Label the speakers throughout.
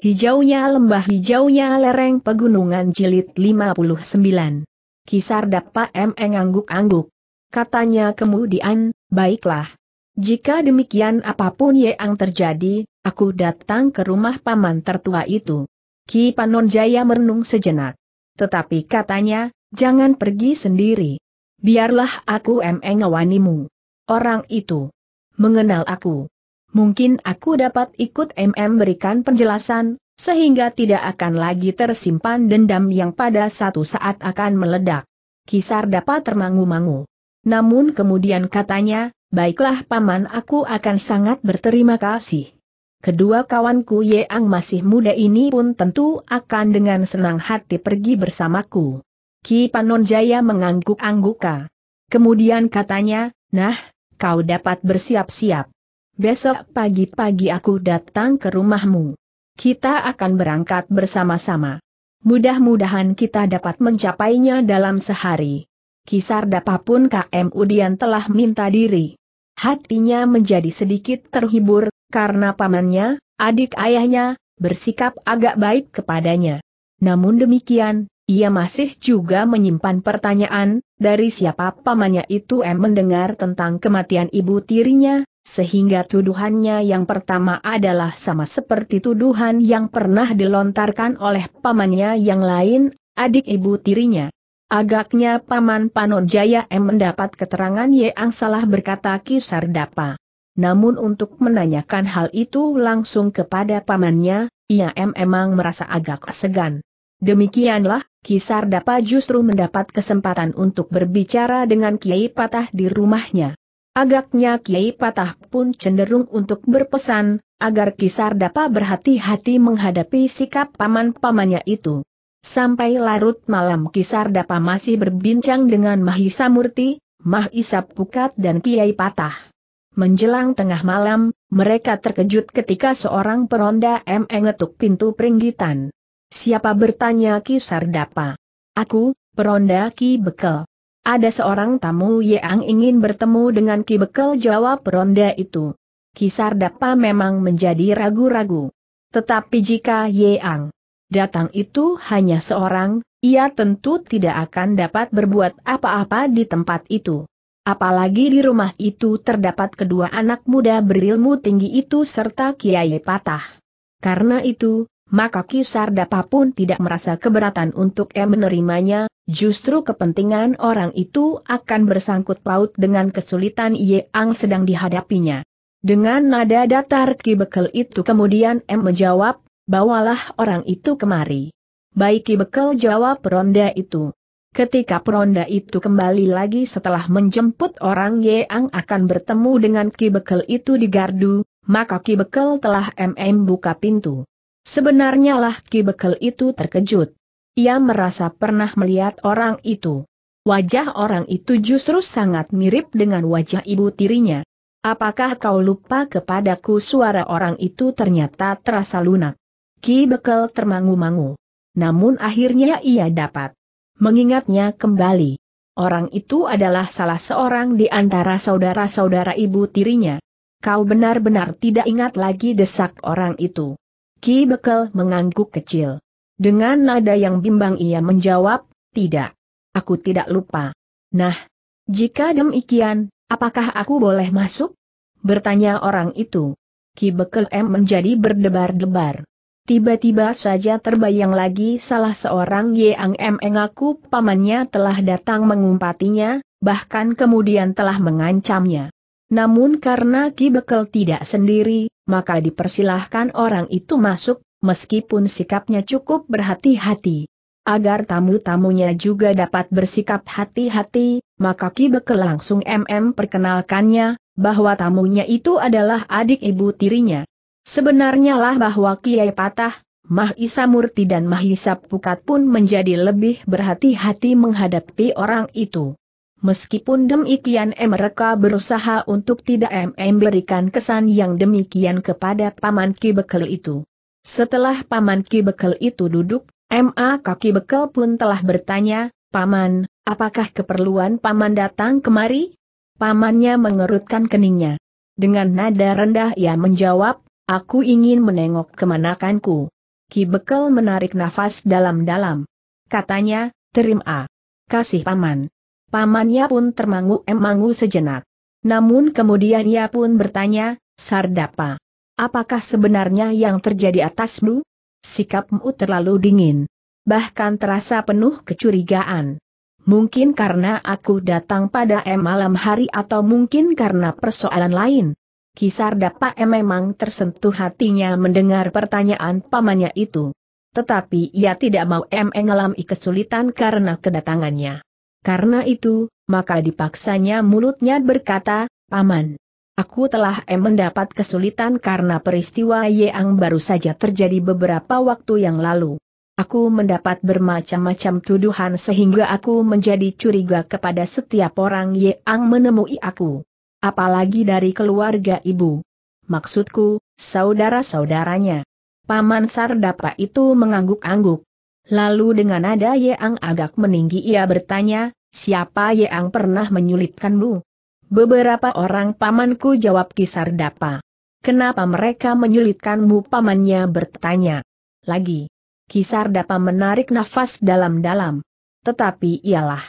Speaker 1: Hijaunya lembah hijaunya lereng pegunungan jilid 59. Kisar dapat M angguk-angguk. Katanya kemudian, baiklah. Jika demikian apapun yang terjadi, aku datang ke rumah paman tertua itu. Ki Panon Jaya merenung sejenak. Tetapi katanya, jangan pergi sendiri. Biarlah aku M. Engawanimu. Orang itu mengenal aku mungkin aku dapat ikut MM berikan penjelasan, sehingga tidak akan lagi tersimpan dendam yang pada satu saat akan meledak. Kisar dapat termangu-mangu. Namun kemudian katanya, baiklah paman aku akan sangat berterima kasih. Kedua kawanku Yeang masih muda ini pun tentu akan dengan senang hati pergi bersamaku. Ki Panonjaya mengangguk-angguka. Kemudian katanya, nah, kau dapat bersiap-siap. Besok pagi-pagi aku datang ke rumahmu. Kita akan berangkat bersama-sama. Mudah-mudahan kita dapat mencapainya dalam sehari. Kisar dapapun KM Udian telah minta diri. Hatinya menjadi sedikit terhibur, karena pamannya, adik ayahnya, bersikap agak baik kepadanya. Namun demikian, ia masih juga menyimpan pertanyaan, dari siapa pamannya itu M mendengar tentang kematian ibu tirinya, sehingga tuduhannya yang pertama adalah sama seperti tuduhan yang pernah dilontarkan oleh pamannya yang lain, adik ibu tirinya. Agaknya paman Panon M mendapat keterangan yang salah berkata kisar dapa. Namun untuk menanyakan hal itu langsung kepada pamannya, ia M emang merasa agak segan. Demikianlah, Kisar Dapa justru mendapat kesempatan untuk berbicara dengan Kiai Patah di rumahnya. Agaknya Kiai Patah pun cenderung untuk berpesan, agar Kisar dapat berhati-hati menghadapi sikap paman-pamannya itu. Sampai larut malam Kisar dapat masih berbincang dengan Mahisa Murti, Mahisa Pukat dan Kiai Patah. Menjelang tengah malam, mereka terkejut ketika seorang peronda M mengetuk pintu peringgitan. Siapa bertanya Kisar Dapa? Aku, peronda Ki Bekel. Ada seorang tamu yang ingin bertemu dengan Ki Bekel jawab ronda itu. Kisar Dapa memang menjadi ragu-ragu. Tetapi jika Yeang datang itu hanya seorang, ia tentu tidak akan dapat berbuat apa-apa di tempat itu. Apalagi di rumah itu terdapat kedua anak muda berilmu tinggi itu serta Kiai Patah. Karena itu, maka Kisar Dapa pun tidak merasa keberatan untuk menerimanya, Justru kepentingan orang itu akan bersangkut paut dengan kesulitan Ye Ang sedang dihadapinya. Dengan nada datar Ki Bekel itu kemudian M menjawab, bawalah orang itu kemari. Baik Ki Bekel jawab peronda itu. Ketika peronda itu kembali lagi setelah menjemput orang Ye Ang akan bertemu dengan Ki Bekel itu di gardu, maka Ki Bekel telah MM buka pintu. Sebenarnya lah Ki Bekel itu terkejut. Ia merasa pernah melihat orang itu. Wajah orang itu justru sangat mirip dengan wajah ibu tirinya. Apakah kau lupa kepadaku suara orang itu ternyata terasa lunak. Ki Bekel termangu-mangu. Namun akhirnya ia dapat mengingatnya kembali. Orang itu adalah salah seorang di antara saudara-saudara ibu tirinya. Kau benar-benar tidak ingat lagi desak orang itu. Ki Bekel mengangguk kecil. Dengan nada yang bimbang ia menjawab, tidak. Aku tidak lupa. Nah, jika demikian, apakah aku boleh masuk? Bertanya orang itu. Ki Bekel M menjadi berdebar-debar. Tiba-tiba saja terbayang lagi salah seorang Yang M mengaku pamannya telah datang mengumpatinya, bahkan kemudian telah mengancamnya. Namun karena Ki Bekel tidak sendiri, maka dipersilahkan orang itu masuk, meskipun sikapnya cukup berhati-hati. Agar tamu-tamunya juga dapat bersikap hati-hati, maka Ki Bekel langsung MM perkenalkannya, bahwa tamunya itu adalah adik ibu tirinya. Sebenarnya lah bahwa Kiai Patah, Mahisa Murti dan Mahisa Pukat pun menjadi lebih berhati-hati menghadapi orang itu. Meskipun demikian mereka berusaha untuk tidak MM berikan kesan yang demikian kepada Paman Ki Bekel itu. Setelah Paman Ki Bekel itu duduk, MA Kaki Bekel pun telah bertanya, Paman, apakah keperluan Paman datang kemari? Pamannya mengerutkan keningnya. Dengan nada rendah ia menjawab, aku ingin menengok kemanakanku. Ki Bekel menarik nafas dalam-dalam. Katanya, terima kasih Paman. Pamannya pun termangu-emangu sejenak. Namun kemudian ia pun bertanya, Sardapa, Apakah sebenarnya yang terjadi atasmu? Sikapmu terlalu dingin. Bahkan terasa penuh kecurigaan. Mungkin karena aku datang pada M malam hari atau mungkin karena persoalan lain. Kisar dapat M memang tersentuh hatinya mendengar pertanyaan pamannya itu. Tetapi ia tidak mau M mengalami kesulitan karena kedatangannya. Karena itu, maka dipaksanya mulutnya berkata, Paman, Aku telah em eh, mendapat kesulitan karena peristiwa Yeang baru saja terjadi beberapa waktu yang lalu. Aku mendapat bermacam-macam tuduhan sehingga aku menjadi curiga kepada setiap orang Yeang menemui aku. Apalagi dari keluarga ibu. Maksudku, saudara-saudaranya. Paman Sardapa itu mengangguk-angguk. Lalu dengan nada Yeang agak meninggi ia bertanya, siapa Yeang pernah menyulitkanmu? Beberapa orang pamanku jawab kisar dapa. Kenapa mereka menyulitkanmu pamannya bertanya. Lagi. Kisar dapa menarik nafas dalam-dalam. Tetapi ialah.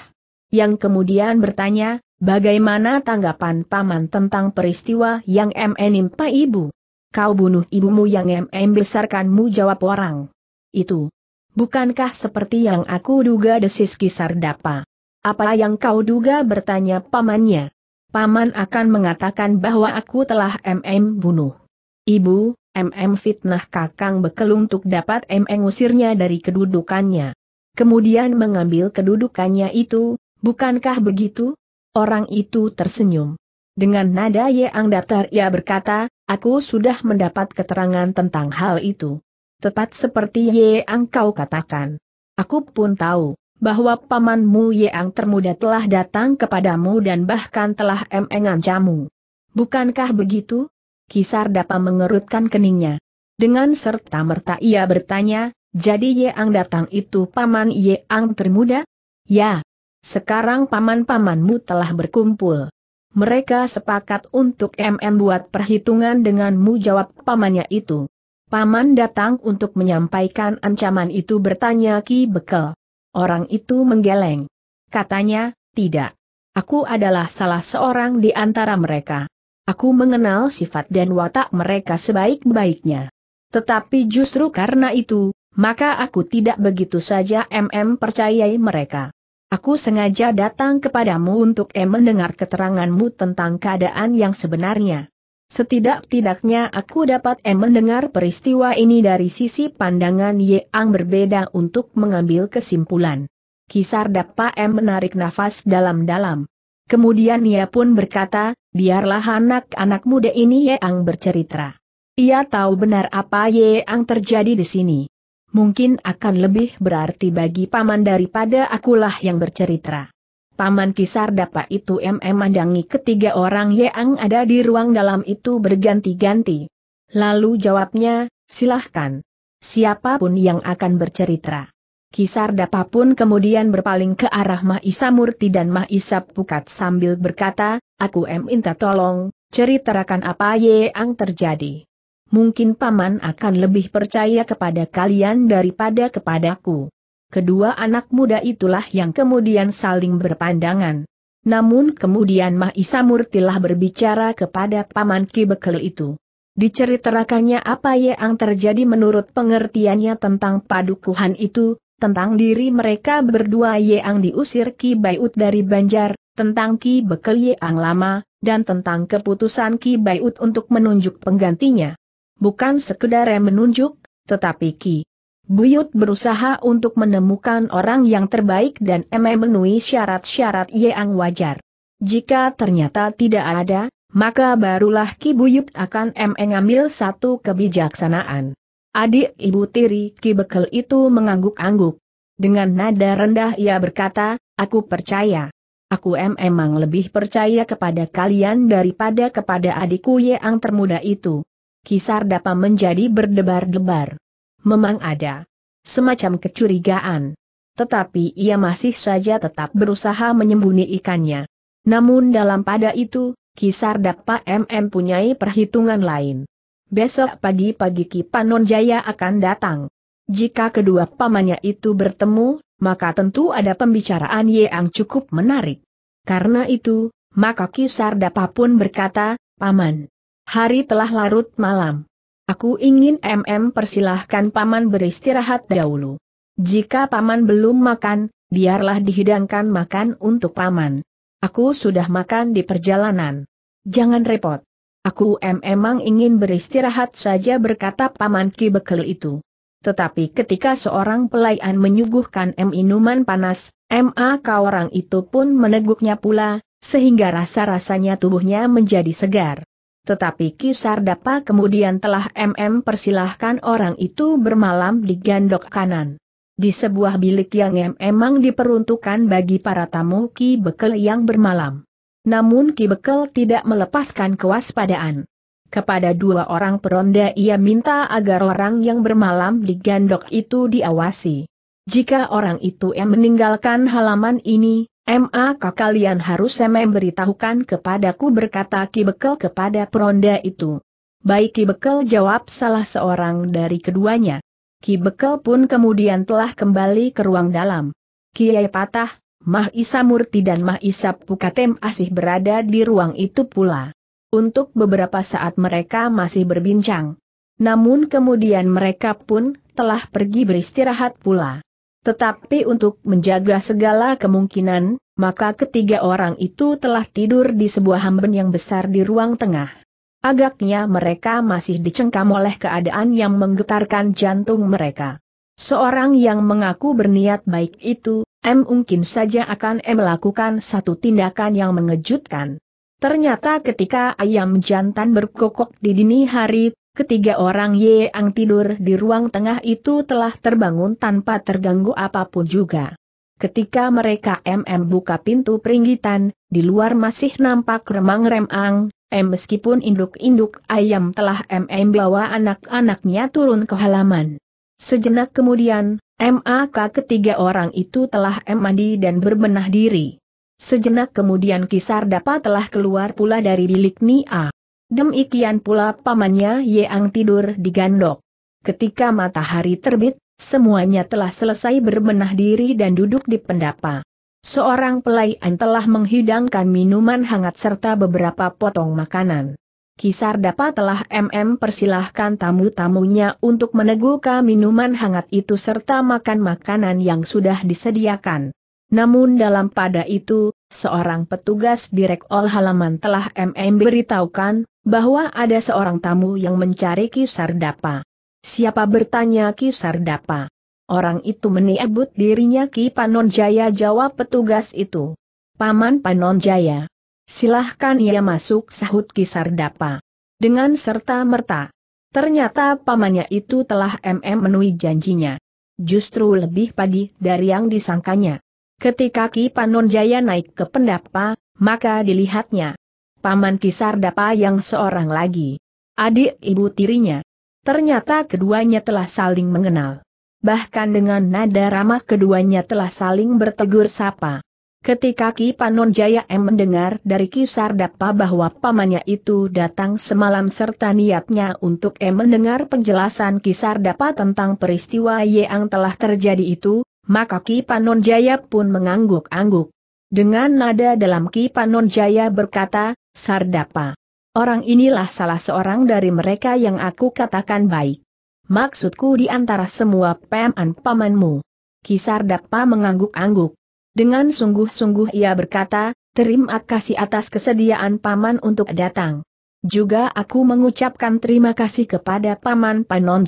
Speaker 1: Yang kemudian bertanya, bagaimana tanggapan paman tentang peristiwa yang menimpa ibu? Kau bunuh ibumu yang MN besarkanmu jawab orang. Itu. Bukankah seperti yang aku duga desis kisar dapa? Apa yang kau duga bertanya pamannya? Paman akan mengatakan bahwa aku telah MM bunuh. Ibu, MM fitnah kakang bekel untuk dapat MM usirnya dari kedudukannya. Kemudian mengambil kedudukannya itu, bukankah begitu? Orang itu tersenyum. Dengan nada yang datar ia berkata, aku sudah mendapat keterangan tentang hal itu. Tepat seperti yang kau katakan. Aku pun tahu bahwa pamanmu yang termuda telah datang kepadamu dan bahkan telah camu. Bukankah begitu? Kisar dapat mengerutkan keningnya. Dengan serta merta ia bertanya, jadi yang datang itu paman yang termuda? Ya. Sekarang paman-pamanmu telah berkumpul. Mereka sepakat untuk MM buat perhitungan denganmu jawab pamannya itu. Paman datang untuk menyampaikan ancaman itu bertanya Ki Bekel. Orang itu menggeleng. Katanya, tidak. Aku adalah salah seorang di antara mereka. Aku mengenal sifat dan watak mereka sebaik-baiknya. Tetapi justru karena itu, maka aku tidak begitu saja MM percayai mereka. Aku sengaja datang kepadamu untuk M mendengar keteranganmu tentang keadaan yang sebenarnya. Setidak-tidaknya aku dapat mendengar peristiwa ini dari sisi pandangan Ye Ang berbeda untuk mengambil kesimpulan. Kisar dapat menarik nafas dalam-dalam. Kemudian ia pun berkata, biarlah anak-anak muda ini Ang bercerita. Ia tahu benar apa Ye Ang terjadi di sini. Mungkin akan lebih berarti bagi paman daripada akulah yang bercerita. Paman Kisar dapat itu MM mandangi ketiga orang yang ada di ruang dalam itu berganti-ganti. Lalu jawabnya, silahkan. Siapapun yang akan bercerita. Kisar Dapa pun kemudian berpaling ke arah Mahisa Murti dan Mahisa Pukat sambil berkata, aku M minta tolong, ceritakan apa yang terjadi. Mungkin Paman akan lebih percaya kepada kalian daripada kepadaku kedua anak muda itulah yang kemudian saling berpandangan. Namun kemudian Mahisa Murtilah berbicara kepada Paman Ki Bekel itu. Diceritakannya apa yang terjadi menurut pengertiannya tentang padukuhan itu, tentang diri mereka berdua yang diusir Ki Bayut dari Banjar, tentang Ki Bekel yang lama, dan tentang keputusan Ki Bayut untuk menunjuk penggantinya. Bukan sekedar menunjuk, tetapi Ki Buyut berusaha untuk menemukan orang yang terbaik dan memenuhi syarat-syarat yang wajar. Jika ternyata tidak ada, maka barulah Ki Buyut akan mengambil satu kebijaksanaan. Adik ibu tiri Ki Bekel itu mengangguk-angguk. Dengan nada rendah ia berkata, aku percaya. Aku memang lebih percaya kepada kalian daripada kepada adikku yang termuda itu. Kisar dapat menjadi berdebar-debar memang ada semacam kecurigaan. Tetapi ia masih saja tetap berusaha menyembunyi ikannya. Namun dalam pada itu, Kisar Dapa MM punyai perhitungan lain. Besok pagi-pagi Kipanon Jaya akan datang. Jika kedua pamannya itu bertemu, maka tentu ada pembicaraan yang cukup menarik. Karena itu, maka Kisar Dapa pun berkata, Paman, hari telah larut malam. Aku ingin MM persilahkan Paman beristirahat dahulu. Jika Paman belum makan, biarlah dihidangkan makan untuk Paman. Aku sudah makan di perjalanan. Jangan repot. Aku memang emang ingin beristirahat saja berkata Paman Ki Bekel itu. Tetapi ketika seorang pelayan menyuguhkan M minuman panas, MA orang itu pun meneguknya pula, sehingga rasa-rasanya tubuhnya menjadi segar. Tetapi Kisar Dapa kemudian telah MM persilahkan orang itu bermalam di gandok kanan. Di sebuah bilik yang memang diperuntukkan bagi para tamu Ki Bekel yang bermalam. Namun Ki Bekel tidak melepaskan kewaspadaan. Kepada dua orang peronda ia minta agar orang yang bermalam di gandok itu diawasi. Jika orang itu yang meninggalkan halaman ini, MAK kalian harus memberitahukan kepadaku berkata Ki Bekel kepada peronda itu. Baik Ki Bekel jawab salah seorang dari keduanya. Ki Bekel pun kemudian telah kembali ke ruang dalam. Kiai Patah, Mah Isa Murti dan Mah Isa Pukatem asih berada di ruang itu pula. Untuk beberapa saat mereka masih berbincang. Namun kemudian mereka pun telah pergi beristirahat pula. Tetapi untuk menjaga segala kemungkinan, maka ketiga orang itu telah tidur di sebuah hamben yang besar di ruang tengah. Agaknya mereka masih dicengkam oleh keadaan yang menggetarkan jantung mereka. Seorang yang mengaku berniat baik itu, M mungkin saja akan M melakukan satu tindakan yang mengejutkan. Ternyata ketika ayam jantan berkokok di dini hari, Ketiga orang yang tidur di ruang tengah itu telah terbangun tanpa terganggu apapun juga. Ketika mereka MM buka pintu peringgitan, di luar masih nampak remang-remang, M meskipun induk-induk ayam telah MM bawa anak-anaknya turun ke halaman. Sejenak kemudian, MAK ketiga orang itu telah M mandi dan berbenah diri. Sejenak kemudian Kisar dapat telah keluar pula dari bilik Nia. Demikian pula pamannya Yeang tidur di gandok. Ketika matahari terbit, semuanya telah selesai berbenah diri dan duduk di pendapa. Seorang pelayan telah menghidangkan minuman hangat serta beberapa potong makanan. Kisar dapat telah MM persilahkan tamu-tamunya untuk meneguhkan minuman hangat itu serta makan makanan yang sudah disediakan. Namun dalam pada itu, seorang petugas ol halaman telah MM beritahukan, bahwa ada seorang tamu yang mencari Kisardapa. Siapa bertanya Kisardapa? Orang itu menyebut dirinya Ki Panon jawab petugas itu. Paman Panonjaya. Silahkan ia masuk sahut Kisardapa. Dengan serta merta. Ternyata pamannya itu telah MM menui janjinya. Justru lebih pagi dari yang disangkanya. Ketika Ki Panon naik ke pendapa, maka dilihatnya. Paman Kisar Dapa yang seorang lagi. Adik ibu tirinya. Ternyata keduanya telah saling mengenal. Bahkan dengan nada ramah keduanya telah saling bertegur sapa. Ketika Ki Panon M mendengar dari kisar Dapa bahwa pamannya itu datang semalam serta niatnya untuk M mendengar penjelasan kisar Dapa tentang peristiwa yang telah terjadi itu, maka Ki Panon Jaya pun mengangguk-angguk. Dengan nada dalam Ki Panon Jaya berkata, Sardapa. Orang inilah salah seorang dari mereka yang aku katakan baik. Maksudku di antara semua peman-pamanmu. Kisar Dapa mengangguk-angguk. Dengan sungguh-sungguh ia berkata, terima kasih atas kesediaan paman untuk datang. Juga aku mengucapkan terima kasih kepada paman Panon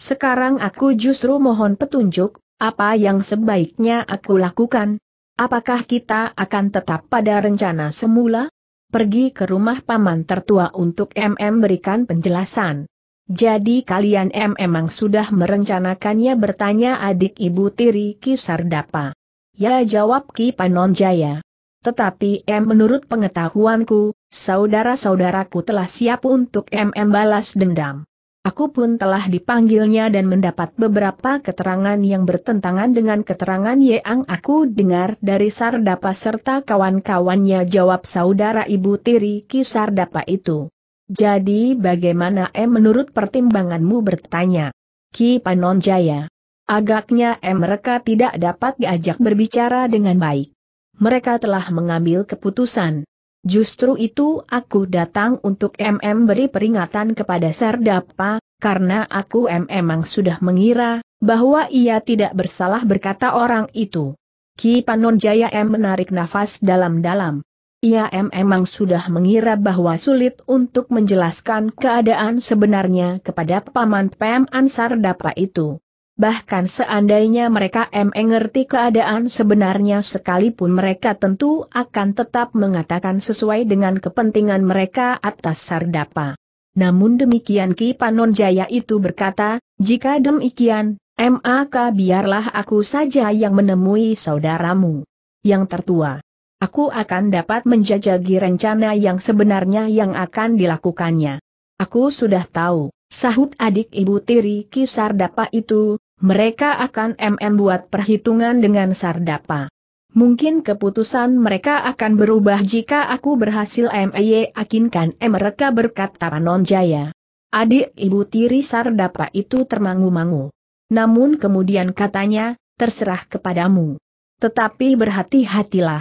Speaker 1: Sekarang aku justru mohon petunjuk, apa yang sebaiknya aku lakukan? Apakah kita akan tetap pada rencana semula? Pergi ke rumah paman tertua untuk MM berikan penjelasan. Jadi kalian M emang sudah merencanakannya bertanya adik ibu tiri Sardapa. Ya jawab Ki Panonjaya. Tetapi M menurut pengetahuanku, saudara-saudaraku telah siap untuk MM balas dendam. Aku pun telah dipanggilnya dan mendapat beberapa keterangan yang bertentangan dengan keterangan yang aku dengar dari Sardapa serta kawan-kawannya jawab saudara ibu tiri Ki Sardapa itu. Jadi bagaimana em eh, menurut pertimbanganmu bertanya? Ki Panonjaya. Agaknya em eh, mereka tidak dapat diajak berbicara dengan baik. Mereka telah mengambil keputusan. Justru itu aku datang untuk MM beri peringatan kepada Serdapa, karena aku memang sudah mengira, bahwa ia tidak bersalah berkata orang itu. Ki Panon Jaya M menarik nafas dalam-dalam. Ia mm memang sudah mengira bahwa sulit untuk menjelaskan keadaan sebenarnya kepada Paman Pem Ansar Dapa itu. Bahkan seandainya mereka mengerti keadaan sebenarnya sekalipun mereka tentu akan tetap mengatakan sesuai dengan kepentingan mereka atas sardapa. Namun demikian Ki Panon itu berkata, jika demikian, maka biarlah aku saja yang menemui saudaramu. Yang tertua. Aku akan dapat menjajagi rencana yang sebenarnya yang akan dilakukannya. Aku sudah tahu. Sahut adik ibu tiri Ki Sardapa itu, mereka akan MM buat perhitungan dengan Sardapa. Mungkin keputusan mereka akan berubah jika aku berhasil MEY akinkan mereka berkata Panon Jaya. Adik ibu tiri Sardapa itu termangu-mangu. Namun kemudian katanya, terserah kepadamu. Tetapi berhati-hatilah.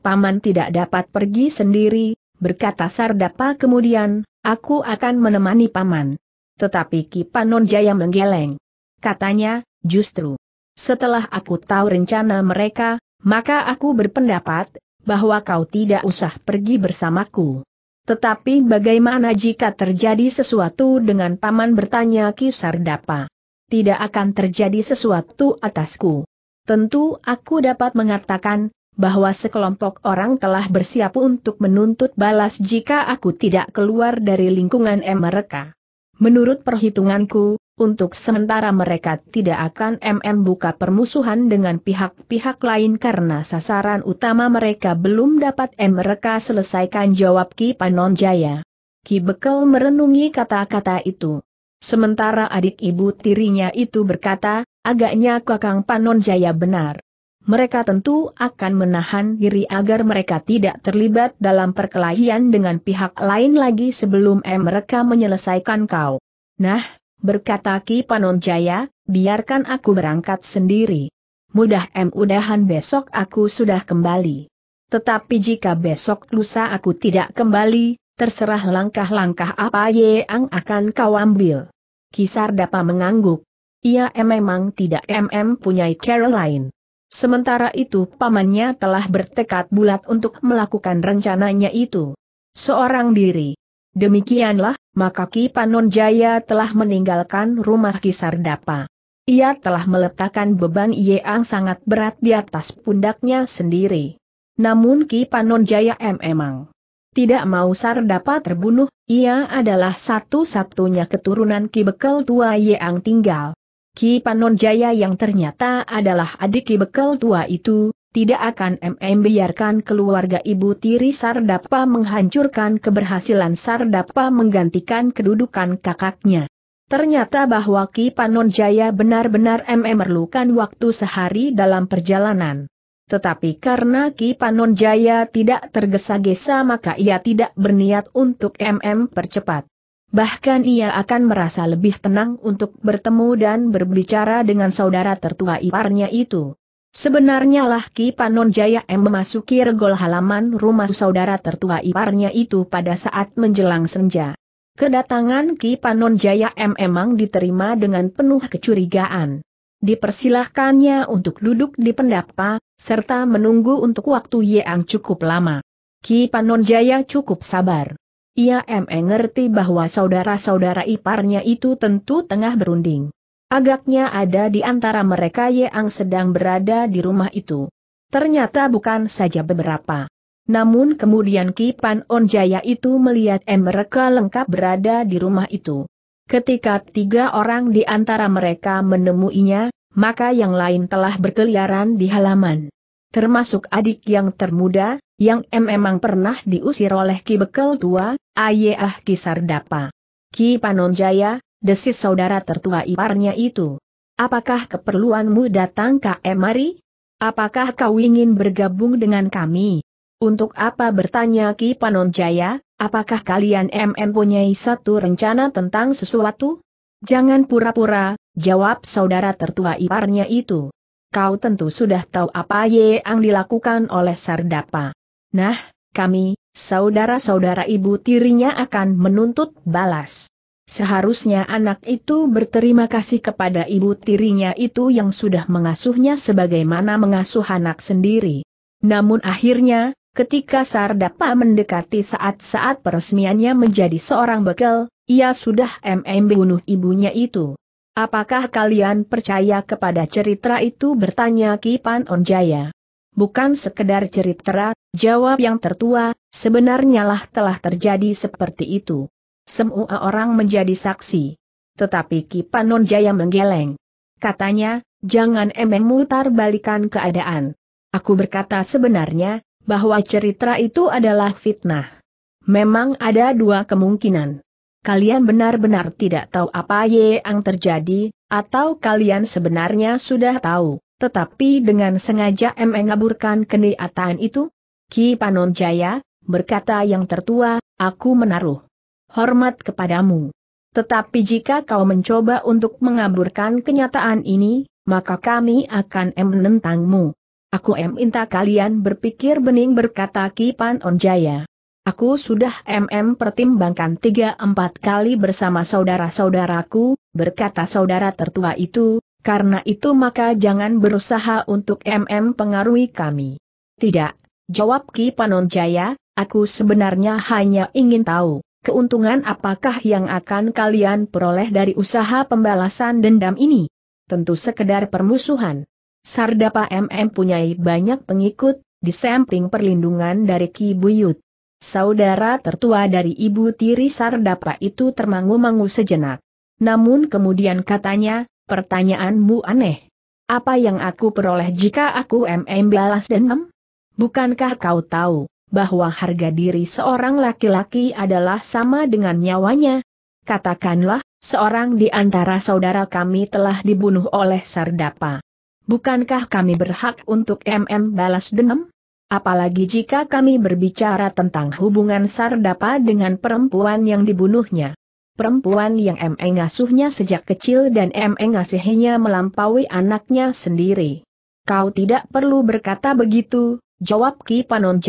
Speaker 1: Paman tidak dapat pergi sendiri, berkata Sardapa kemudian, aku akan menemani Paman. Tetapi Kipanon Jaya menggeleng katanya, justru. Setelah aku tahu rencana mereka, maka aku berpendapat, bahwa kau tidak usah pergi bersamaku. Tetapi bagaimana jika terjadi sesuatu dengan paman bertanya kisar Dapa? Tidak akan terjadi sesuatu atasku. Tentu aku dapat mengatakan, bahwa sekelompok orang telah bersiap untuk menuntut balas jika aku tidak keluar dari lingkungan mereka. Menurut perhitunganku, untuk sementara mereka tidak akan MM buka permusuhan dengan pihak-pihak lain karena sasaran utama mereka belum dapat M mereka selesaikan jawab Ki Panon Ki Bekel merenungi kata-kata itu. Sementara adik ibu tirinya itu berkata, agaknya Kakang Panon benar. Mereka tentu akan menahan diri agar mereka tidak terlibat dalam perkelahian dengan pihak lain lagi sebelum M mereka menyelesaikan kau. Nah, berkata Ki Panonjaya, biarkan aku berangkat sendiri. Mudah mudahan besok aku sudah kembali. Tetapi jika besok lusa aku tidak kembali, terserah langkah-langkah apa yang akan kau ambil. Kisar dapat mengangguk. Ia memang tidak MM punyai Caroline. Sementara itu pamannya telah bertekad bulat untuk melakukan rencananya itu. Seorang diri. Demikianlah, maka Ki Panon Jaya telah meninggalkan rumah Kisar Dapa. Ia telah meletakkan beban Yeang sangat berat di atas pundaknya sendiri. Namun Ki Panon Jaya memang tidak mau Sardapa terbunuh, ia adalah satu-satunya keturunan Ki Bekel Tua Yeang tinggal. Ki Panon Jaya yang ternyata adalah adik Ki Bekel Tua itu, tidak akan MM biarkan keluarga ibu tiri Sardapa menghancurkan keberhasilan Sardapa menggantikan kedudukan kakaknya. Ternyata bahwa Ki Panon Jaya benar-benar MM memerlukan waktu sehari dalam perjalanan. Tetapi karena Ki Panon Jaya tidak tergesa-gesa maka ia tidak berniat untuk MM percepat. Bahkan ia akan merasa lebih tenang untuk bertemu dan berbicara dengan saudara tertua iparnya itu. Sebenarnya lah Ki Panon Jaya M memasuki regol halaman rumah saudara tertua iparnya itu pada saat menjelang senja. Kedatangan Ki Panon Jaya M emang diterima dengan penuh kecurigaan. Dipersilahkannya untuk duduk di pendapa, serta menunggu untuk waktu yang cukup lama. Ki Panon Jaya cukup sabar. Ia M e ngerti bahwa saudara-saudara iparnya itu tentu tengah berunding. Agaknya ada di antara mereka yang sedang berada di rumah itu. Ternyata bukan saja beberapa. Namun kemudian Kipan Onjaya itu melihat M mereka lengkap berada di rumah itu. Ketika tiga orang di antara mereka menemuinya, maka yang lain telah berkeliaran di halaman. Termasuk adik yang termuda, yang M memang pernah diusir oleh Ki Bekel Tua, Ayah Kisardapa. Ki Panonjaya, desis saudara tertua iparnya itu. Apakah keperluanmu datang ke Emari? Apakah kau ingin bergabung dengan kami? Untuk apa bertanya Ki Panon Jaya, apakah kalian MM punyai satu rencana tentang sesuatu? Jangan pura-pura, jawab saudara tertua iparnya itu. Kau tentu sudah tahu apa yang dilakukan oleh Sardapa. Nah, kami, saudara-saudara ibu tirinya akan menuntut balas. Seharusnya anak itu berterima kasih kepada ibu tirinya itu yang sudah mengasuhnya sebagaimana mengasuh anak sendiri. Namun akhirnya, ketika Sardapa mendekati saat-saat peresmiannya menjadi seorang bekel, ia sudah MM bunuh ibunya itu. Apakah kalian percaya kepada cerita itu bertanya Kipan Onjaya? Bukan sekedar cerita, jawab yang tertua, sebenarnya lah telah terjadi seperti itu. Semua orang menjadi saksi. Tetapi Kipanon Jaya menggeleng. Katanya, jangan emeng mutar balikan keadaan. Aku berkata sebenarnya, bahwa cerita itu adalah fitnah. Memang ada dua kemungkinan. Kalian benar-benar tidak tahu apa yang terjadi, atau kalian sebenarnya sudah tahu, tetapi dengan sengaja emeng ngaburkan keniataan itu? Ki Panon Jaya, berkata yang tertua, aku menaruh hormat kepadamu. Tetapi jika kau mencoba untuk mengaburkan kenyataan ini, maka kami akan menentangmu. Aku minta kalian berpikir bening berkata Kipan Onjaya. Aku sudah MM pertimbangkan tiga empat kali bersama saudara-saudaraku, berkata saudara tertua itu, karena itu maka jangan berusaha untuk MM pengaruhi kami. Tidak, jawab Ki Panonjaya, aku sebenarnya hanya ingin tahu keuntungan apakah yang akan kalian peroleh dari usaha pembalasan dendam ini? Tentu sekedar permusuhan. Sardapa MM punya banyak pengikut, di samping perlindungan dari Ki Buyut. Saudara tertua dari ibu tiri Sardapa itu termangu-mangu sejenak. Namun kemudian katanya, pertanyaanmu aneh. Apa yang aku peroleh jika aku MM balas dendam? Bukankah kau tahu, bahwa harga diri seorang laki-laki adalah sama dengan nyawanya. Katakanlah, seorang di antara saudara kami telah dibunuh oleh Sardapa. Bukankah kami berhak untuk MM balas dendam? Apalagi jika kami berbicara tentang hubungan Sardapa dengan perempuan yang dibunuhnya. Perempuan yang ME ngasuhnya sejak kecil dan ME ngasihinya melampaui anaknya sendiri. Kau tidak perlu berkata begitu, jawab Ki Panon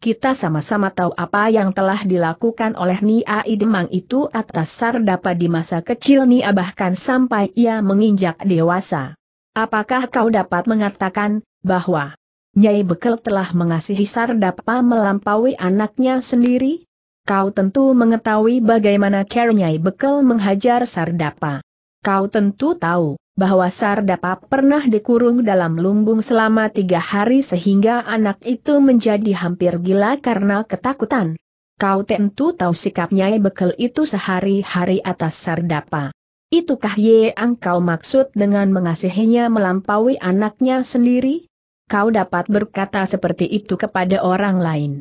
Speaker 1: kita sama-sama tahu apa yang telah dilakukan oleh Nia Idemang itu atas Sardapa di masa kecil Nia bahkan sampai ia menginjak dewasa. Apakah kau dapat mengatakan, bahwa Nyai Bekel telah mengasihi Sardapa melampaui anaknya sendiri? Kau tentu mengetahui bagaimana care Nyai Bekel menghajar Sardapa. Kau tentu tahu, bahwa Sardapa pernah dikurung dalam lumbung selama tiga hari sehingga anak itu menjadi hampir gila karena ketakutan. Kau tentu tahu sikapnya bekel itu sehari-hari atas Sardapa. Itukah Ye engkau maksud dengan mengasihinya melampaui anaknya sendiri? Kau dapat berkata seperti itu kepada orang lain.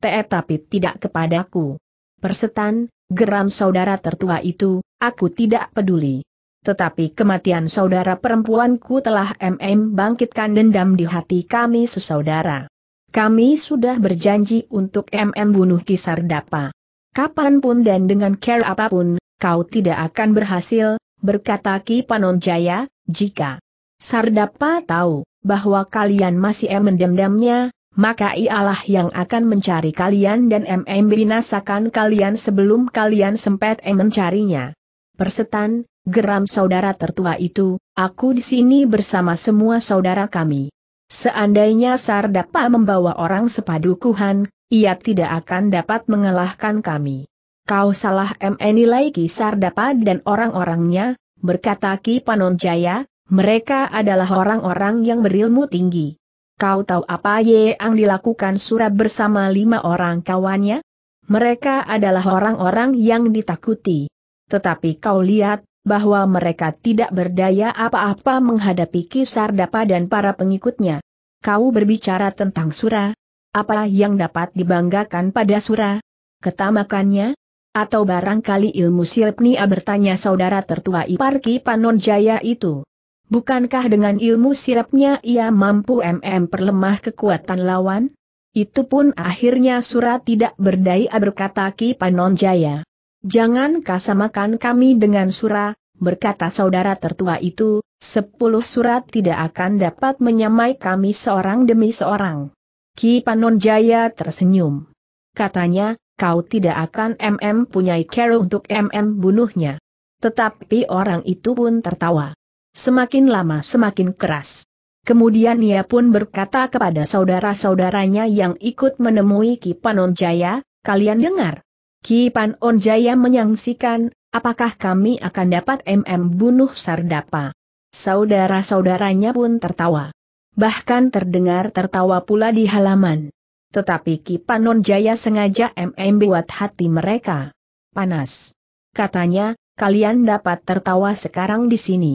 Speaker 1: Tetapi tidak kepadaku. Persetan, geram saudara tertua itu, aku tidak peduli tetapi kematian saudara perempuanku telah mm bangkitkan dendam di hati kami sesaudara. Kami sudah berjanji untuk mm bunuh kisar dapa. Kapanpun dan dengan care apapun, kau tidak akan berhasil, berkata Ki Panonjaya, jika Sardapa tahu bahwa kalian masih mendendamnya, maka ialah yang akan mencari kalian dan mm binasakan kalian sebelum kalian sempat mencarinya. Persetan, Geram saudara tertua itu, aku di sini bersama semua saudara kami. Seandainya Sar dapat membawa orang sepadukuhan, ia tidak akan dapat mengalahkan kami. Kau salah MN nilai Sar dapat dan orang-orangnya, berkata Ki Panonjaya, mereka adalah orang-orang yang berilmu tinggi. Kau tahu apa ye yang dilakukan surat bersama lima orang kawannya? Mereka adalah orang-orang yang ditakuti. Tetapi kau lihat, bahwa mereka tidak berdaya apa-apa menghadapi kisar dapa dan para pengikutnya. Kau berbicara tentang Sura? Apa yang dapat dibanggakan pada Sura? Ketamakannya? Atau barangkali ilmu Sirpnia bertanya saudara tertua ipar Ki Panonjaya itu. Bukankah dengan ilmu sirapnya ia mampu MM perlemah kekuatan lawan? Itu pun akhirnya surat tidak berdaya berkata Ki Panonjaya. Jangan kasamakan kami dengan surah, berkata saudara tertua itu, sepuluh surat tidak akan dapat menyamai kami seorang demi seorang. Ki Panon Jaya tersenyum. Katanya, kau tidak akan MM punyai care untuk MM bunuhnya. Tetapi orang itu pun tertawa. Semakin lama semakin keras. Kemudian ia pun berkata kepada saudara-saudaranya yang ikut menemui Panon Jaya, kalian dengar, Kipan Pan On Jaya menyangsikan, apakah kami akan dapat MM bunuh Sardapa? Saudara-saudaranya pun tertawa. Bahkan terdengar tertawa pula di halaman. Tetapi Kipan Onjaya Jaya sengaja MM buat hati mereka panas. Katanya, kalian dapat tertawa sekarang di sini.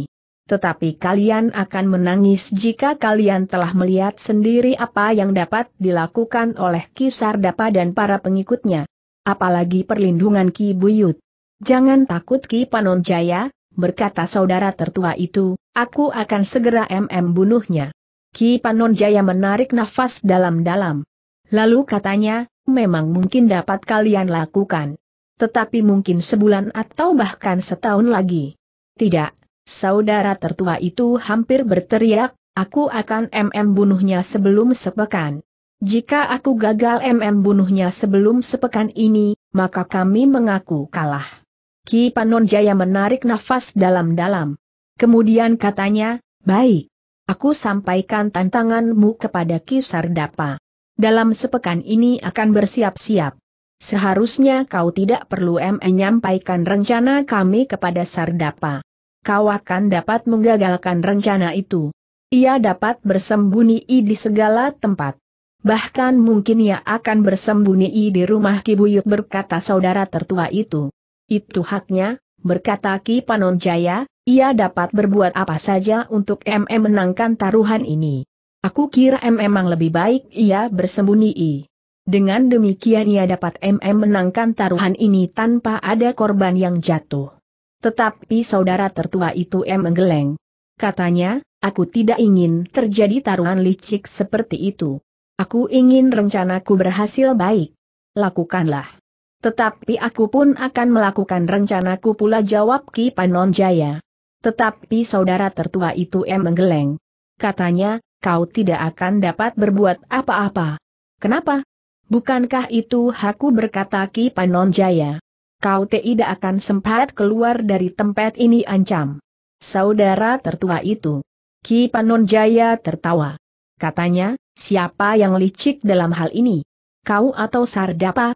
Speaker 1: Tetapi kalian akan menangis jika kalian telah melihat sendiri apa yang dapat dilakukan oleh Ki Sardapa dan para pengikutnya apalagi perlindungan Ki Buyut. Jangan takut Ki Panon berkata saudara tertua itu, aku akan segera MM bunuhnya. Ki Panon menarik nafas dalam-dalam. Lalu katanya, memang mungkin dapat kalian lakukan. Tetapi mungkin sebulan atau bahkan setahun lagi. Tidak, saudara tertua itu hampir berteriak, aku akan MM bunuhnya sebelum sepekan. Jika aku gagal MM bunuhnya sebelum sepekan ini, maka kami mengaku kalah. Ki Panon Jaya menarik nafas dalam-dalam. Kemudian katanya, baik. Aku sampaikan tantanganmu kepada Ki Sardapa. Dalam sepekan ini akan bersiap-siap. Seharusnya kau tidak perlu menyampaikan rencana kami kepada Sardapa. Kau akan dapat menggagalkan rencana itu. Ia dapat bersembunyi di segala tempat. Bahkan mungkin ia akan bersembunyi di rumah Kibuyut berkata saudara tertua itu. Itu haknya, berkata Ki Panonjaya. ia dapat berbuat apa saja untuk MM menangkan taruhan ini. Aku kira MM memang lebih baik ia bersembunyi. Dengan demikian ia dapat MM menangkan taruhan ini tanpa ada korban yang jatuh. Tetapi saudara tertua itu M menggeleng. Katanya, aku tidak ingin terjadi taruhan licik seperti itu. Aku ingin rencanaku berhasil baik. Lakukanlah. Tetapi aku pun akan melakukan rencanaku pula jawab Ki Panonjaya. Tetapi saudara tertua itu em menggeleng. Katanya, kau tidak akan dapat berbuat apa-apa. Kenapa? Bukankah itu aku berkata Ki Panonjaya? Kau tidak akan sempat keluar dari tempat ini ancam. Saudara tertua itu. Ki Panonjaya tertawa. Katanya, Siapa yang licik dalam hal ini? Kau atau Sardapa?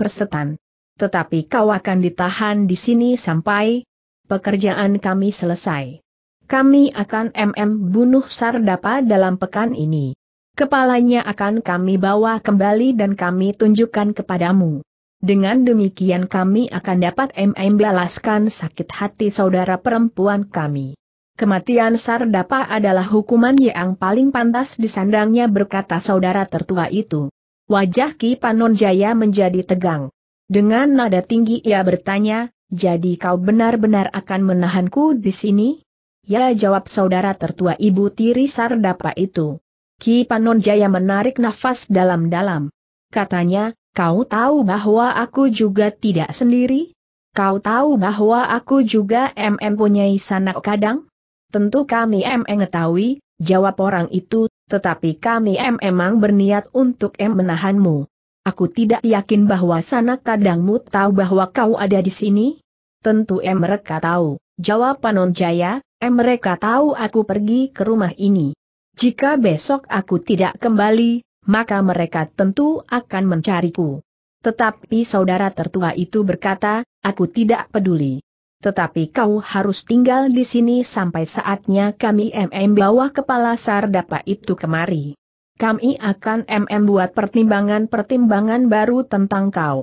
Speaker 1: Persetan. Tetapi kau akan ditahan di sini sampai pekerjaan kami selesai. Kami akan MM bunuh Sardapa dalam pekan ini. Kepalanya akan kami bawa kembali dan kami tunjukkan kepadamu. Dengan demikian kami akan dapat MM balaskan sakit hati saudara perempuan kami. Kematian Sardapa adalah hukuman yang paling pantas disandangnya berkata saudara tertua itu. Wajah Ki Panon menjadi tegang. Dengan nada tinggi ia bertanya, jadi kau benar-benar akan menahanku di sini? Ya jawab saudara tertua ibu tiri Sardapa itu. Ki Panon menarik nafas dalam-dalam. Katanya, kau tahu bahwa aku juga tidak sendiri? Kau tahu bahwa aku juga mm punya sanak kadang? Tentu kami em mengetahui, jawab orang itu, tetapi kami em emang berniat untuk em menahanmu. Aku tidak yakin bahwa sana kadangmu tahu bahwa kau ada di sini. Tentu em mereka tahu, jawab Panon Jaya, em mereka tahu aku pergi ke rumah ini. Jika besok aku tidak kembali, maka mereka tentu akan mencariku. Tetapi saudara tertua itu berkata, aku tidak peduli tetapi kau harus tinggal di sini sampai saatnya kami MM bawa kepala sardapa itu kemari. Kami akan MM buat pertimbangan-pertimbangan baru tentang kau.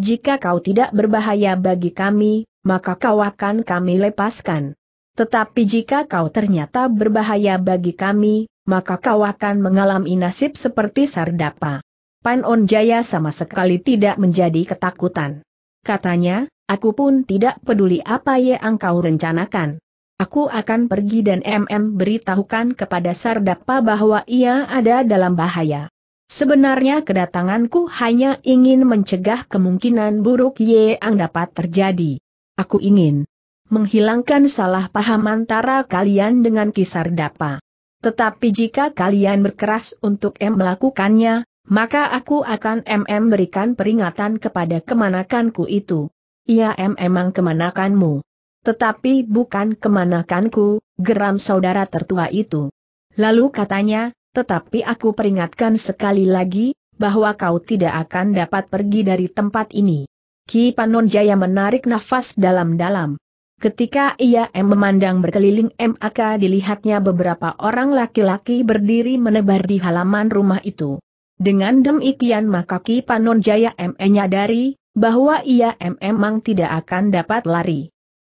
Speaker 1: Jika kau tidak berbahaya bagi kami, maka kau akan kami lepaskan. Tetapi jika kau ternyata berbahaya bagi kami, maka kau akan mengalami nasib seperti sardapa. Pan Onjaya sama sekali tidak menjadi ketakutan. Katanya, Aku pun tidak peduli apa yang engkau rencanakan. Aku akan pergi dan MM beritahukan kepada Sardapa bahwa ia ada dalam bahaya. Sebenarnya kedatanganku hanya ingin mencegah kemungkinan buruk yang dapat terjadi. Aku ingin menghilangkan salah paham antara kalian dengan dapa. Tetapi jika kalian berkeras untuk M melakukannya, maka aku akan MM berikan peringatan kepada kemanakanku itu ia em emang kemanakanmu. Tetapi bukan kemanakanku, geram saudara tertua itu. Lalu katanya, tetapi aku peringatkan sekali lagi, bahwa kau tidak akan dapat pergi dari tempat ini. Ki Panon Jaya menarik nafas dalam-dalam. Ketika ia M memandang berkeliling MAK dilihatnya beberapa orang laki-laki berdiri menebar di halaman rumah itu. Dengan demikian maka Ki Panon Jaya M menyadari bahwa ia memang tidak akan dapat lari.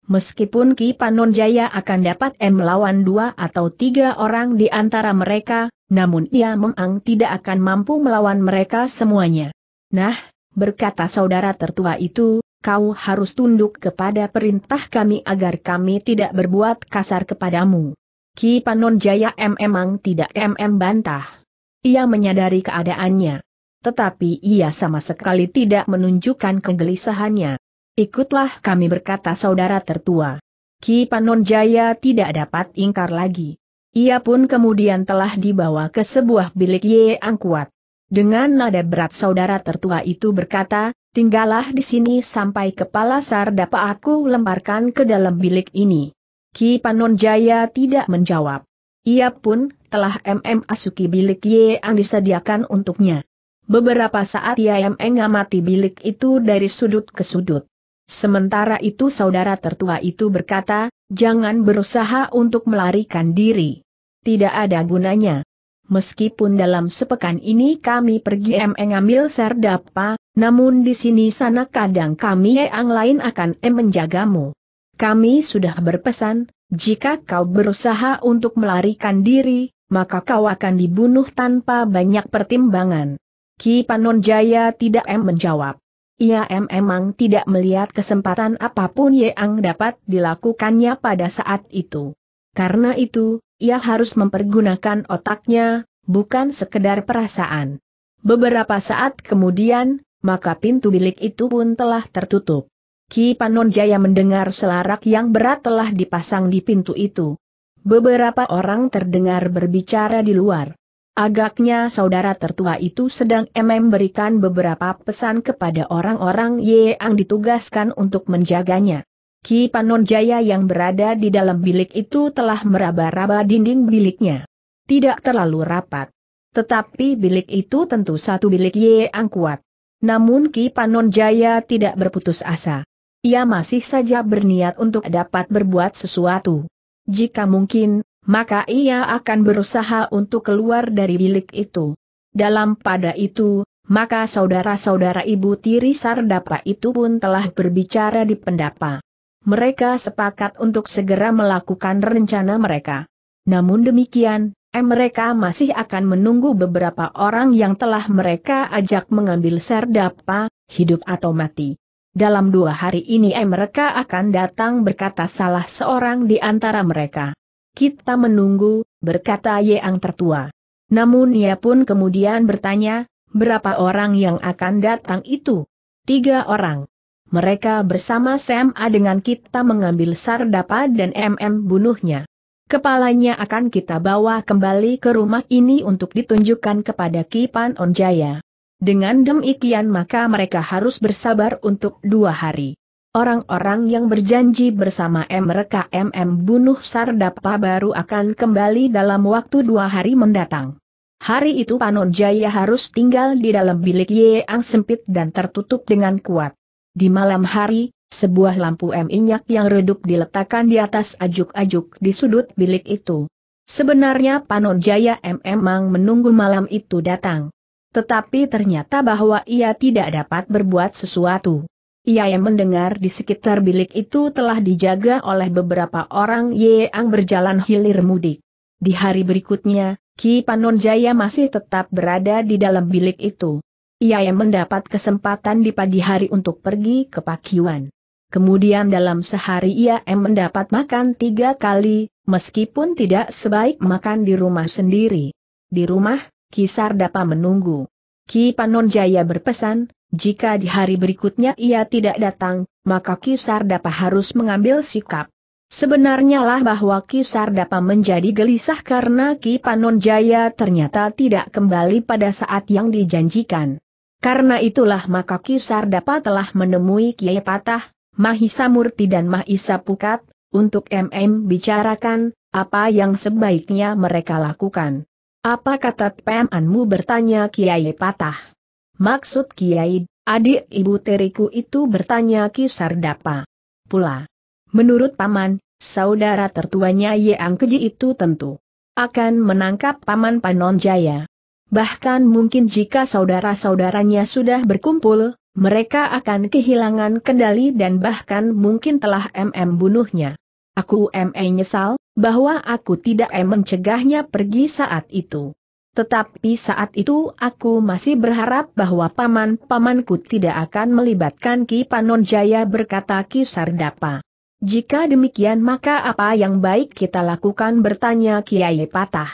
Speaker 1: Meskipun Ki Panon akan dapat melawan dua atau tiga orang di antara mereka, namun ia memang tidak akan mampu melawan mereka semuanya. Nah, berkata saudara tertua itu, kau harus tunduk kepada perintah kami agar kami tidak berbuat kasar kepadamu. Ki Panon Jaya memang tidak mm bantah. Ia menyadari keadaannya tetapi ia sama sekali tidak menunjukkan kegelisahannya. Ikutlah kami berkata saudara tertua. Ki Panon Jaya tidak dapat ingkar lagi. Ia pun kemudian telah dibawa ke sebuah bilik Ye Angkuat. Dengan nada berat saudara tertua itu berkata, tinggallah di sini sampai kepala sar dapat aku lemparkan ke dalam bilik ini. Ki Panon Jaya tidak menjawab. Ia pun telah MM asuki bilik Ye yang disediakan untuknya. Beberapa saat ia mengamati bilik itu dari sudut ke sudut. Sementara itu saudara tertua itu berkata, jangan berusaha untuk melarikan diri. Tidak ada gunanya. Meskipun dalam sepekan ini kami pergi mengambil serdapa, namun di sini sana kadang kami yang lain akan menjagamu. Kami sudah berpesan, jika kau berusaha untuk melarikan diri, maka kau akan dibunuh tanpa banyak pertimbangan. Ki Panonjaya tidak em menjawab. Ia em emang tidak melihat kesempatan apapun yang dapat dilakukannya pada saat itu. Karena itu, ia harus mempergunakan otaknya, bukan sekedar perasaan. Beberapa saat kemudian, maka pintu bilik itu pun telah tertutup. Ki Panonjaya mendengar selarak yang berat telah dipasang di pintu itu. Beberapa orang terdengar berbicara di luar. Agaknya saudara tertua itu sedang berikan beberapa pesan kepada orang-orang yang ditugaskan untuk menjaganya. Ki Panon Jaya yang berada di dalam bilik itu telah meraba-raba dinding biliknya. Tidak terlalu rapat. Tetapi bilik itu tentu satu bilik yang kuat. Namun Ki Panon Jaya tidak berputus asa. Ia masih saja berniat untuk dapat berbuat sesuatu. Jika mungkin, maka ia akan berusaha untuk keluar dari bilik itu. Dalam pada itu, maka saudara-saudara ibu tiri Sardapa itu pun telah berbicara di pendapa. Mereka sepakat untuk segera melakukan rencana mereka. Namun demikian, eh, mereka masih akan menunggu beberapa orang yang telah mereka ajak mengambil Sardapa, hidup atau mati. Dalam dua hari ini eh, mereka akan datang berkata salah seorang di antara mereka. Kita menunggu, berkata Yeang tertua. Namun ia pun kemudian bertanya, berapa orang yang akan datang itu? Tiga orang. Mereka bersama SMA dengan kita mengambil Sardapa dan MM bunuhnya. Kepalanya akan kita bawa kembali ke rumah ini untuk ditunjukkan kepada Kipan Onjaya. Dengan demikian maka mereka harus bersabar untuk dua hari. Orang-orang yang berjanji bersama mereka MM bunuh Sardapa baru akan kembali dalam waktu dua hari mendatang. Hari itu Panon Jaya harus tinggal di dalam bilik yang sempit dan tertutup dengan kuat. Di malam hari, sebuah lampu M minyak yang redup diletakkan di atas ajuk-ajuk di sudut bilik itu. Sebenarnya Panon Jaya M memang menunggu malam itu datang. Tetapi ternyata bahwa ia tidak dapat berbuat sesuatu. Ia yang mendengar di sekitar bilik itu telah dijaga oleh beberapa orang yang berjalan hilir mudik. Di hari berikutnya, Ki Panonjaya masih tetap berada di dalam bilik itu. Ia yang mendapat kesempatan di pagi hari untuk pergi ke Pakiwan. Kemudian dalam sehari ia yang mendapat makan tiga kali, meskipun tidak sebaik makan di rumah sendiri. Di rumah, Kisar dapat menunggu. Ki Panonjaya berpesan, jika di hari berikutnya ia tidak datang, maka Kisar Dapa harus mengambil sikap. Sebenarnya lah bahwa Dapa menjadi gelisah karena Ki Panon ternyata tidak kembali pada saat yang dijanjikan. Karena itulah maka Dapa telah menemui Kiai Patah, Mahisa Murti dan Mahisa Pukat, untuk MM bicarakan, apa yang sebaiknya mereka lakukan. Apa kata PMANmu bertanya Kiai Patah? Maksud Kiai, adik ibu teriku itu bertanya Kisar Dapa. Pula. Menurut Paman, saudara tertuanya Yang Keji itu tentu akan menangkap Paman Panonjaya. Bahkan mungkin jika saudara-saudaranya sudah berkumpul, mereka akan kehilangan kendali dan bahkan mungkin telah MM bunuhnya. Aku MM nyesal, bahwa aku tidak mm mencegahnya pergi saat itu. Tetapi saat itu aku masih berharap bahwa paman-pamanku tidak akan melibatkan Ki Panon berkata Ki Sardapa. Jika demikian maka apa yang baik kita lakukan bertanya Kiai Patah.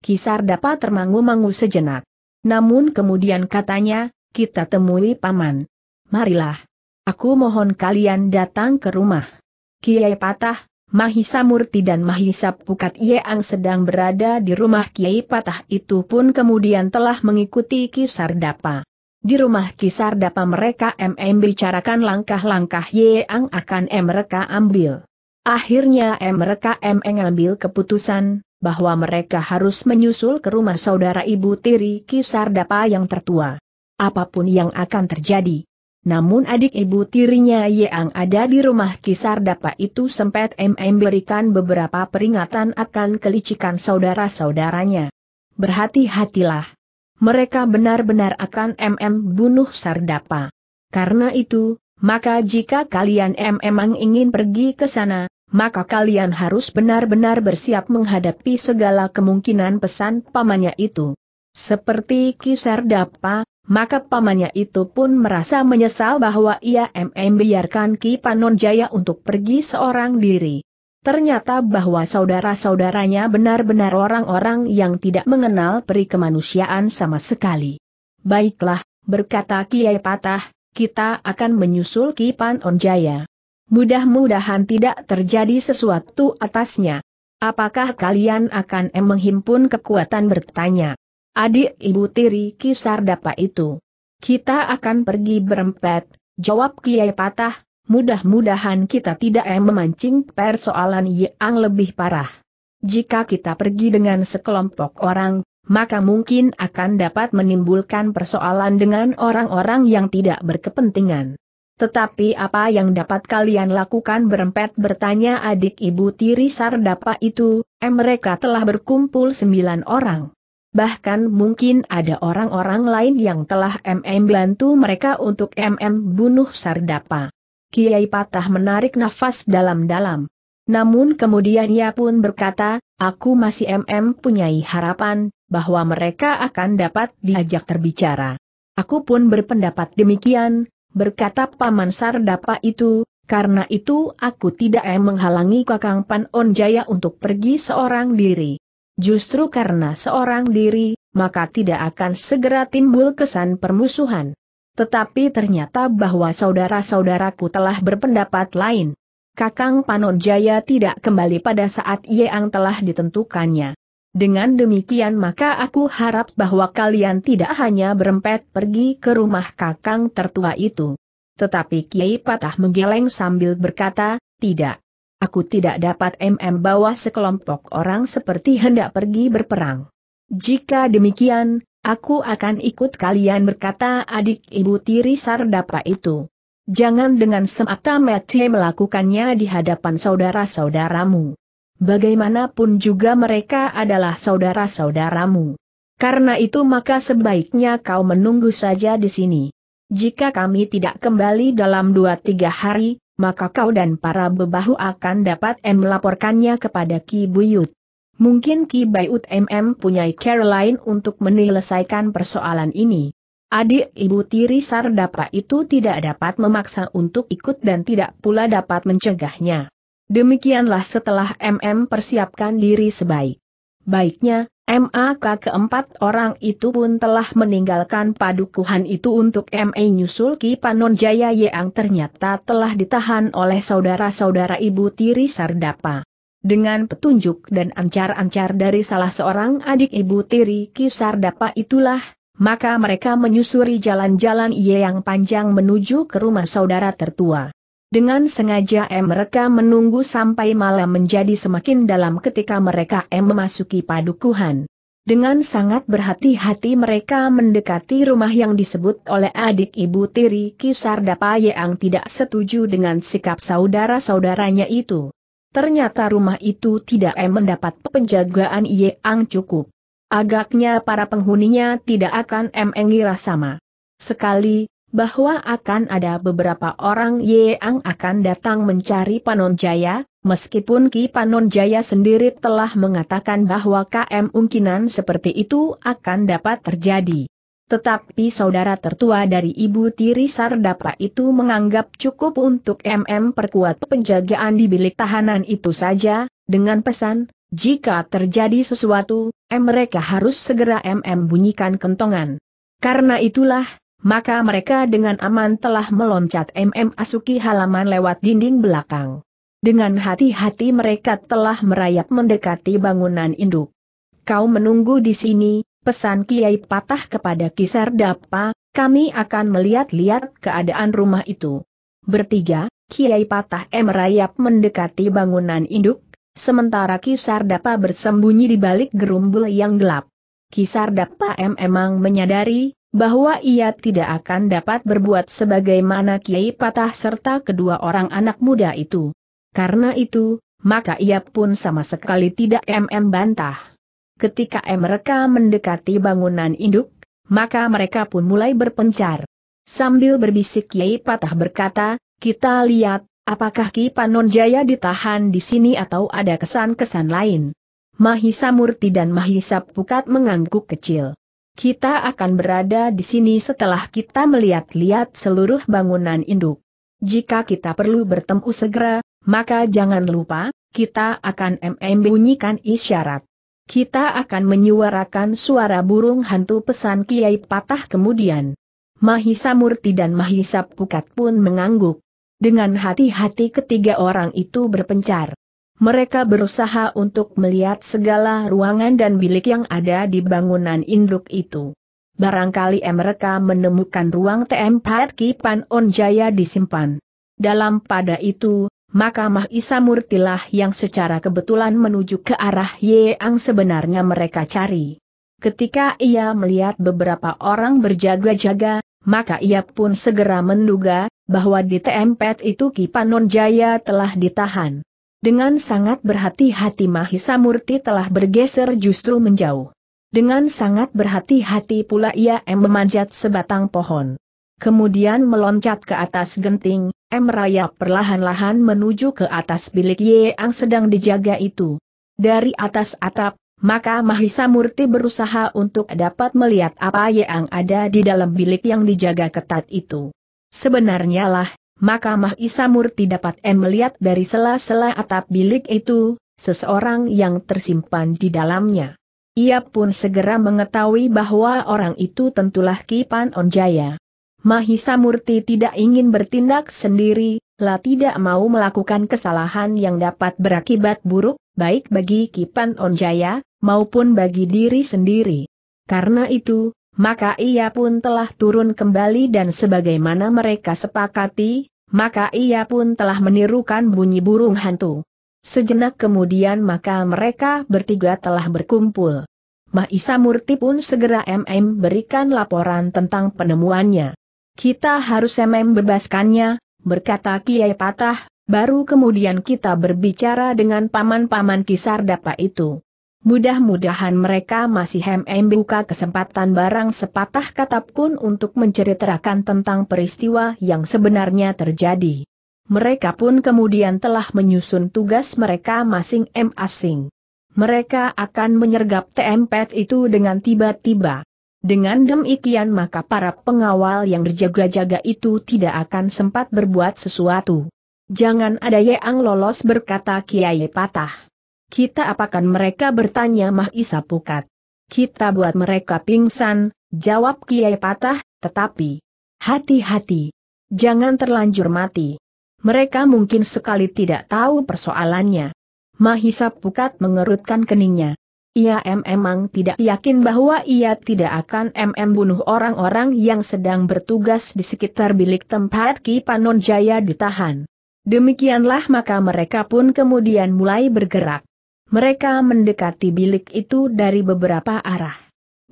Speaker 1: Ki Sardapa termangu-mangu sejenak. Namun kemudian katanya, kita temui paman. Marilah. Aku mohon kalian datang ke rumah. Kiai Patah, Mahisa Murti dan Mahisa Pukat Yeang sedang berada di rumah Kiai Patah itu pun kemudian telah mengikuti Kisar Dapa. Di rumah Kisar Dapa mereka MM bicarakan langkah-langkah Yeang akan mereka ambil. Akhirnya mereka MM ambil keputusan bahwa mereka harus menyusul ke rumah saudara ibu tiri Kisar Dapa yang tertua. Apapun yang akan terjadi, namun adik ibu tirinya yang ada di rumah kisar dapa itu sempat MM berikan beberapa peringatan akan kelicikan saudara-saudaranya. Berhati-hatilah. Mereka benar-benar akan MM bunuh Sardapa. Karena itu, maka jika kalian memang ingin pergi ke sana, maka kalian harus benar-benar bersiap menghadapi segala kemungkinan pesan pamannya itu. Seperti Kisar Dapa, maka pamannya itu pun merasa menyesal bahwa ia MM biarkan Ki Panon Jaya untuk pergi seorang diri. Ternyata bahwa saudara-saudaranya benar-benar orang-orang yang tidak mengenal peri kemanusiaan sama sekali. Baiklah, berkata Kiai Patah, kita akan menyusul Ki Panon Jaya. Mudah-mudahan tidak terjadi sesuatu atasnya. Apakah kalian akan menghimpun kekuatan bertanya? Adik ibu tiri kisar dapat itu. Kita akan pergi berempat, jawab Kiai Patah, mudah-mudahan kita tidak memancing persoalan yang lebih parah. Jika kita pergi dengan sekelompok orang, maka mungkin akan dapat menimbulkan persoalan dengan orang-orang yang tidak berkepentingan. Tetapi apa yang dapat kalian lakukan berempat bertanya adik ibu tiri Sardapa itu, eh mereka telah berkumpul sembilan orang bahkan mungkin ada orang-orang lain yang telah MM bantu mereka untuk MM bunuh Sardapa. Kiai Patah menarik nafas dalam-dalam. Namun kemudian ia pun berkata, aku masih MM punyai harapan, bahwa mereka akan dapat diajak terbicara. Aku pun berpendapat demikian, berkata Paman Sardapa itu, karena itu aku tidak menghalangi Kakang Pan Onjaya untuk pergi seorang diri. Justru karena seorang diri, maka tidak akan segera timbul kesan permusuhan. Tetapi ternyata bahwa saudara-saudaraku telah berpendapat lain. Kakang Panonjaya tidak kembali pada saat Yeang telah ditentukannya. Dengan demikian maka aku harap bahwa kalian tidak hanya berempat pergi ke rumah kakang tertua itu. Tetapi Kiai Patah menggeleng sambil berkata, tidak. Aku tidak dapat mm bawa sekelompok orang seperti hendak pergi berperang. Jika demikian, aku akan ikut kalian berkata adik ibu tiri Sardapa itu. Jangan dengan semata mata melakukannya di hadapan saudara-saudaramu. Bagaimanapun juga mereka adalah saudara-saudaramu. Karena itu maka sebaiknya kau menunggu saja di sini. Jika kami tidak kembali dalam dua tiga hari, maka kau dan para bebahu akan dapat M melaporkannya kepada Ki Buyut. Mungkin Ki Buyut MM punya cara lain untuk menyelesaikan persoalan ini. Adik ibu tiri Sardapa itu tidak dapat memaksa untuk ikut dan tidak pula dapat mencegahnya. Demikianlah setelah MM persiapkan diri sebaik. Baiknya, MAK keempat orang itu pun telah meninggalkan padukuhan itu untuk MA Nyusul Ki Panon Jaya yang ternyata telah ditahan oleh saudara-saudara ibu tiri Sardapa. Dengan petunjuk dan ancar-ancar dari salah seorang adik ibu tiri Ki Sardapa itulah, maka mereka menyusuri jalan-jalan yang panjang menuju ke rumah saudara tertua. Dengan sengaja M mereka menunggu sampai malam menjadi semakin dalam ketika mereka M memasuki padukuhan. Dengan sangat berhati-hati mereka mendekati rumah yang disebut oleh adik ibu tiri Kisar yang tidak setuju dengan sikap saudara-saudaranya itu. Ternyata rumah itu tidak mendapat penjagaan yang cukup. Agaknya para penghuninya tidak akan mengira sama. Sekali, bahwa akan ada beberapa orang yang akan datang mencari Panonjaya, meskipun Ki Panonjaya sendiri telah mengatakan bahwa KM mungkinan seperti itu akan dapat terjadi. Tetapi saudara tertua dari Ibu Tiri Sardapa itu menganggap cukup untuk MM perkuat penjagaan di bilik tahanan itu saja, dengan pesan, jika terjadi sesuatu, M mereka harus segera MM bunyikan kentongan. Karena itulah, maka mereka dengan aman telah meloncat MM Asuki halaman lewat dinding belakang. Dengan hati-hati mereka telah merayap mendekati bangunan induk. Kau menunggu di sini, pesan Kiai patah kepada Kisar Dapa, kami akan melihat-lihat keadaan rumah itu. Bertiga, Kiai patah M merayap mendekati bangunan induk, sementara Kisar Dapa bersembunyi di balik gerumbul yang gelap. Kisar Dapa M memang menyadari bahwa ia tidak akan dapat berbuat sebagaimana Kiai Patah serta kedua orang anak muda itu. Karena itu, maka ia pun sama sekali tidak MM bantah. Ketika mereka mendekati bangunan induk, maka mereka pun mulai berpencar. Sambil berbisik Kiai Patah berkata, kita lihat, apakah Ki Panon ditahan di sini atau ada kesan-kesan lain. Mahisa Murti dan Mahisa Pukat mengangguk kecil. Kita akan berada di sini setelah kita melihat-lihat seluruh bangunan induk. Jika kita perlu bertemu segera, maka jangan lupa, kita akan MM bunyikan isyarat. Kita akan menyuarakan suara burung hantu pesan Kiai Patah kemudian. Mahisa Murti dan Mahisa Pukat pun mengangguk. Dengan hati-hati ketiga orang itu berpencar mereka berusaha untuk melihat segala ruangan dan bilik yang ada di bangunan induk itu. Barangkali mereka menemukan ruang TM Patki Pan Onjaya disimpan. Dalam pada itu, maka Isamurtilah yang secara kebetulan menuju ke arah yang sebenarnya mereka cari. Ketika ia melihat beberapa orang berjaga-jaga, maka ia pun segera menduga bahwa di Tempet itu Kipanon Jaya telah ditahan. Dengan sangat berhati-hati Mahisa Murti telah bergeser justru menjauh. Dengan sangat berhati-hati pula ia M memanjat sebatang pohon. Kemudian meloncat ke atas genting, M merayap perlahan-lahan menuju ke atas bilik Y yang sedang dijaga itu. Dari atas atap, maka Mahisa Murti berusaha untuk dapat melihat apa yang ada di dalam bilik yang dijaga ketat itu. Sebenarnya lah, maka Mahisa Murti dapat M melihat dari sela-sela atap bilik itu, seseorang yang tersimpan di dalamnya. Ia pun segera mengetahui bahwa orang itu tentulah Kipan Onjaya. Mahisa Murti tidak ingin bertindak sendiri, lah tidak mau melakukan kesalahan yang dapat berakibat buruk, baik bagi Kipan Onjaya, maupun bagi diri sendiri. Karena itu, maka ia pun telah turun kembali dan sebagaimana mereka sepakati, maka ia pun telah menirukan bunyi burung hantu. Sejenak kemudian maka mereka bertiga telah berkumpul. Mahisa Murti pun segera MM berikan laporan tentang penemuannya. Kita harus MM bebaskannya, berkata Kiai Patah, baru kemudian kita berbicara dengan paman-paman Kisar Dapa itu. Mudah-mudahan mereka masih hem-hem buka kesempatan barang sepatah kata pun untuk menceritakan tentang peristiwa yang sebenarnya terjadi. Mereka pun kemudian telah menyusun tugas mereka masing-masing. Mereka akan menyergap tempet itu dengan tiba-tiba. Dengan demikian maka para pengawal yang berjaga-jaga itu tidak akan sempat berbuat sesuatu. Jangan ada yang lolos berkata Kiai Patah. Kita apakan mereka bertanya Mahisa Pukat. Kita buat mereka pingsan, jawab Kiai Patah, tetapi hati-hati. Jangan terlanjur mati. Mereka mungkin sekali tidak tahu persoalannya. Mahisa Pukat mengerutkan keningnya. Ia memang tidak yakin bahwa ia tidak akan mm bunuh orang-orang yang sedang bertugas di sekitar bilik tempat Ki Panon ditahan. Demikianlah maka mereka pun kemudian mulai bergerak. Mereka mendekati bilik itu dari beberapa arah.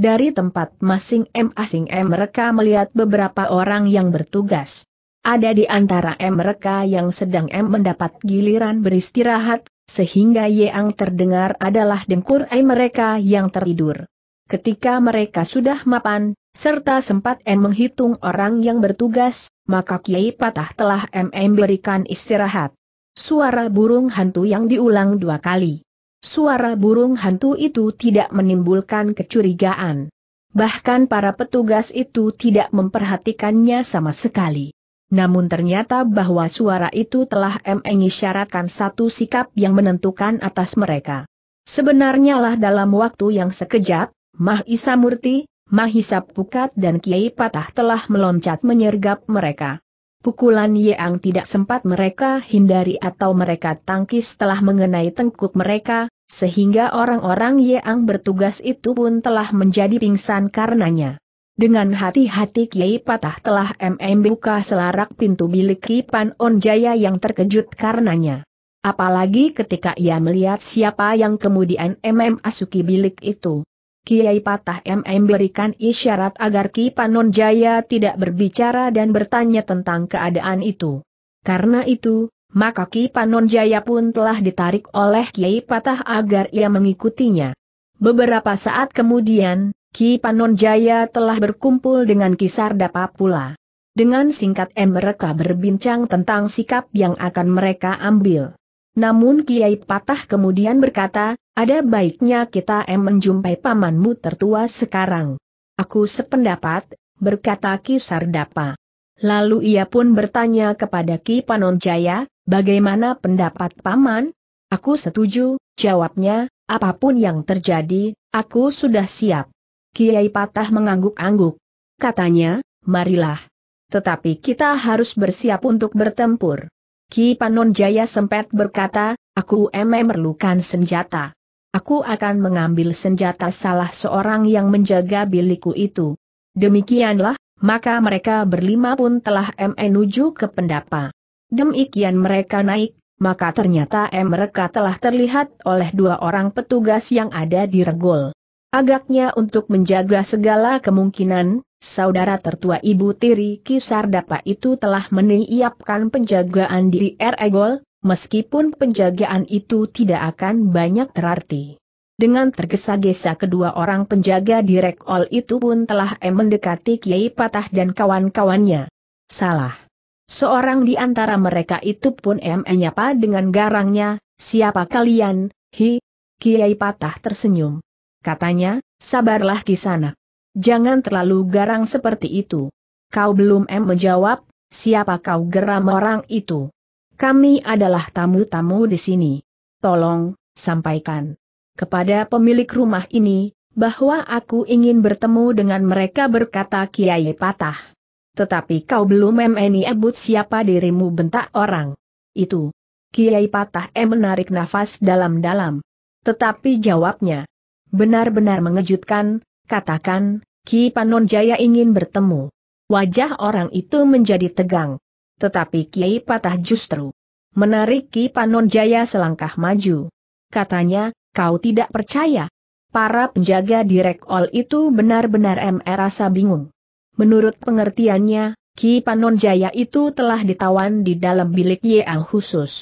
Speaker 1: Dari tempat masing masing M mereka melihat beberapa orang yang bertugas. Ada di antara M mereka yang sedang M mendapat giliran beristirahat, sehingga yang terdengar adalah dengkur M mereka yang tertidur. Ketika mereka sudah mapan, serta sempat M menghitung orang yang bertugas, maka Kiai Patah telah M, M berikan istirahat. Suara burung hantu yang diulang dua kali suara burung hantu itu tidak menimbulkan kecurigaan. Bahkan para petugas itu tidak memperhatikannya sama sekali. Namun ternyata bahwa suara itu telah mengisyaratkan satu sikap yang menentukan atas mereka. Sebenarnya lah dalam waktu yang sekejap, Mahisa Murti, Mahisa Pukat dan Kiai Patah telah meloncat menyergap mereka. Pukulan Yeang tidak sempat mereka hindari atau mereka tangkis telah mengenai tengkuk mereka, sehingga orang-orang Yeang bertugas itu pun telah menjadi pingsan karenanya. Dengan hati-hati Kiai Patah telah MM buka selarak pintu bilik Kipan Onjaya yang terkejut karenanya. Apalagi ketika ia melihat siapa yang kemudian MM asuki bilik itu. Kiai Patah MM berikan isyarat agar Ki Panon Jaya tidak berbicara dan bertanya tentang keadaan itu. Karena itu, maka Ki Panon Jaya pun telah ditarik oleh Kiai Patah agar ia mengikutinya. Beberapa saat kemudian, Ki Panon Jaya telah berkumpul dengan Kisar Dapa pula. Dengan singkat M mereka berbincang tentang sikap yang akan mereka ambil. Namun Kiai Patah kemudian berkata, ada baiknya kita em menjumpai pamanmu tertua sekarang. Aku sependapat, berkata Ki Sardapa. Lalu ia pun bertanya kepada Ki Panonjaya, bagaimana pendapat paman? Aku setuju, jawabnya, apapun yang terjadi, aku sudah siap. Kiai Patah mengangguk-angguk. Katanya, marilah. Tetapi kita harus bersiap untuk bertempur. Ki Panon Jaya sempat berkata, aku mm memerlukan senjata. Aku akan mengambil senjata salah seorang yang menjaga bilikku itu. Demikianlah, maka mereka berlima pun telah menuju ke pendapa. Demikian mereka naik, maka ternyata mereka telah terlihat oleh dua orang petugas yang ada di regol. Agaknya untuk menjaga segala kemungkinan, saudara tertua ibu tiri Kisardapa itu telah menyiapkan penjagaan di Eregol, meskipun penjagaan itu tidak akan banyak terarti. Dengan tergesa-gesa kedua orang penjaga di Rekol itu pun telah mendekati Kiai Patah dan kawan-kawannya. Salah. Seorang di antara mereka itu pun menyapa dengan garangnya, siapa kalian, hi? Kiai Patah tersenyum. Katanya, sabarlah kisanak jangan terlalu garang seperti itu. Kau belum em menjawab, siapa kau geram orang itu? Kami adalah tamu-tamu di sini. Tolong, sampaikan kepada pemilik rumah ini, bahwa aku ingin bertemu dengan mereka berkata Kiai Patah. Tetapi kau belum memeni ebut siapa dirimu bentak orang. Itu. Kiai Patah em menarik nafas dalam-dalam. Tetapi jawabnya. Benar-benar mengejutkan, katakan, Ki Panon ingin bertemu. Wajah orang itu menjadi tegang. Tetapi Kiai Patah justru menarik Ki Panon selangkah maju. Katanya, kau tidak percaya. Para penjaga ol itu benar-benar MR rasa bingung. Menurut pengertiannya, Ki Panon itu telah ditawan di dalam bilik Yeang khusus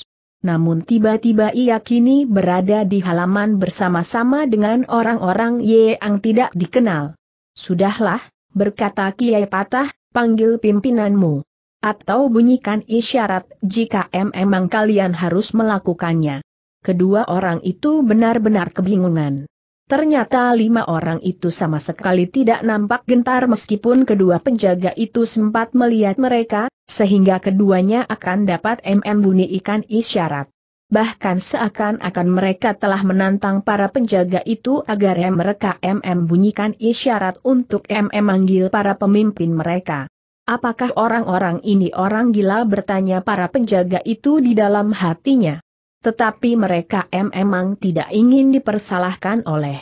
Speaker 1: namun tiba-tiba ia kini berada di halaman bersama-sama dengan orang-orang yang tidak dikenal. Sudahlah, berkata Kiai Patah, panggil pimpinanmu. Atau bunyikan isyarat jika memang kalian harus melakukannya. Kedua orang itu benar-benar kebingungan. Ternyata lima orang itu sama sekali tidak nampak gentar meskipun kedua penjaga itu sempat melihat mereka, sehingga keduanya akan dapat MM bunyi ikan isyarat. Bahkan seakan-akan mereka telah menantang para penjaga itu agar mereka MM bunyikan isyarat untuk MM manggil para pemimpin mereka. Apakah orang-orang ini orang gila bertanya para penjaga itu di dalam hatinya? Tetapi mereka memang tidak ingin dipersalahkan oleh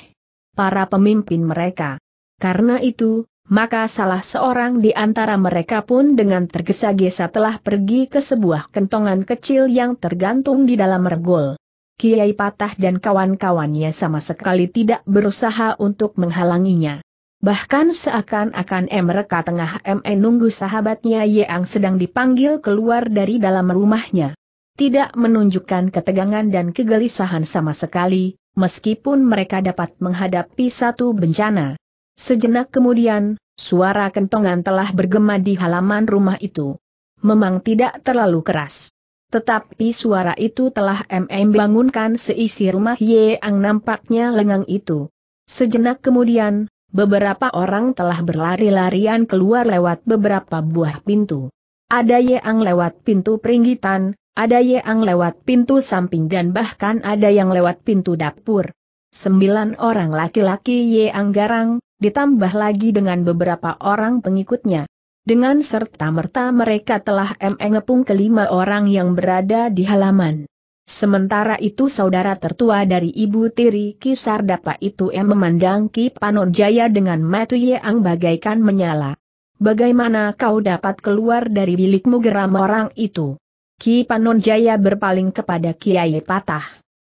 Speaker 1: para pemimpin mereka. Karena itu, maka salah seorang di antara mereka pun dengan tergesa-gesa telah pergi ke sebuah kentongan kecil yang tergantung di dalam regol. Kiai Patah dan kawan-kawannya sama sekali tidak berusaha untuk menghalanginya. Bahkan seakan-akan mereka tengah menunggu sahabatnya yang sedang dipanggil keluar dari dalam rumahnya tidak menunjukkan ketegangan dan kegelisahan sama sekali, meskipun mereka dapat menghadapi satu bencana. Sejenak kemudian, suara kentongan telah bergema di halaman rumah itu. Memang tidak terlalu keras. Tetapi suara itu telah MM bangunkan seisi rumah Yeang nampaknya lengang itu. Sejenak kemudian, beberapa orang telah berlari-larian keluar lewat beberapa buah pintu. Ada Yeang lewat pintu peringgitan, ada yang lewat pintu samping dan bahkan ada yang lewat pintu dapur. Sembilan orang laki-laki Yang Garang, ditambah lagi dengan beberapa orang pengikutnya. Dengan serta-merta mereka telah mengepung kelima orang yang berada di halaman. Sementara itu saudara tertua dari ibu tiri Kisar dapat itu yang memandang Ki Jaya dengan matu yang bagaikan menyala. Bagaimana kau dapat keluar dari bilikmu geram orang itu? Ki Jaya berpaling kepada Kiai Patah.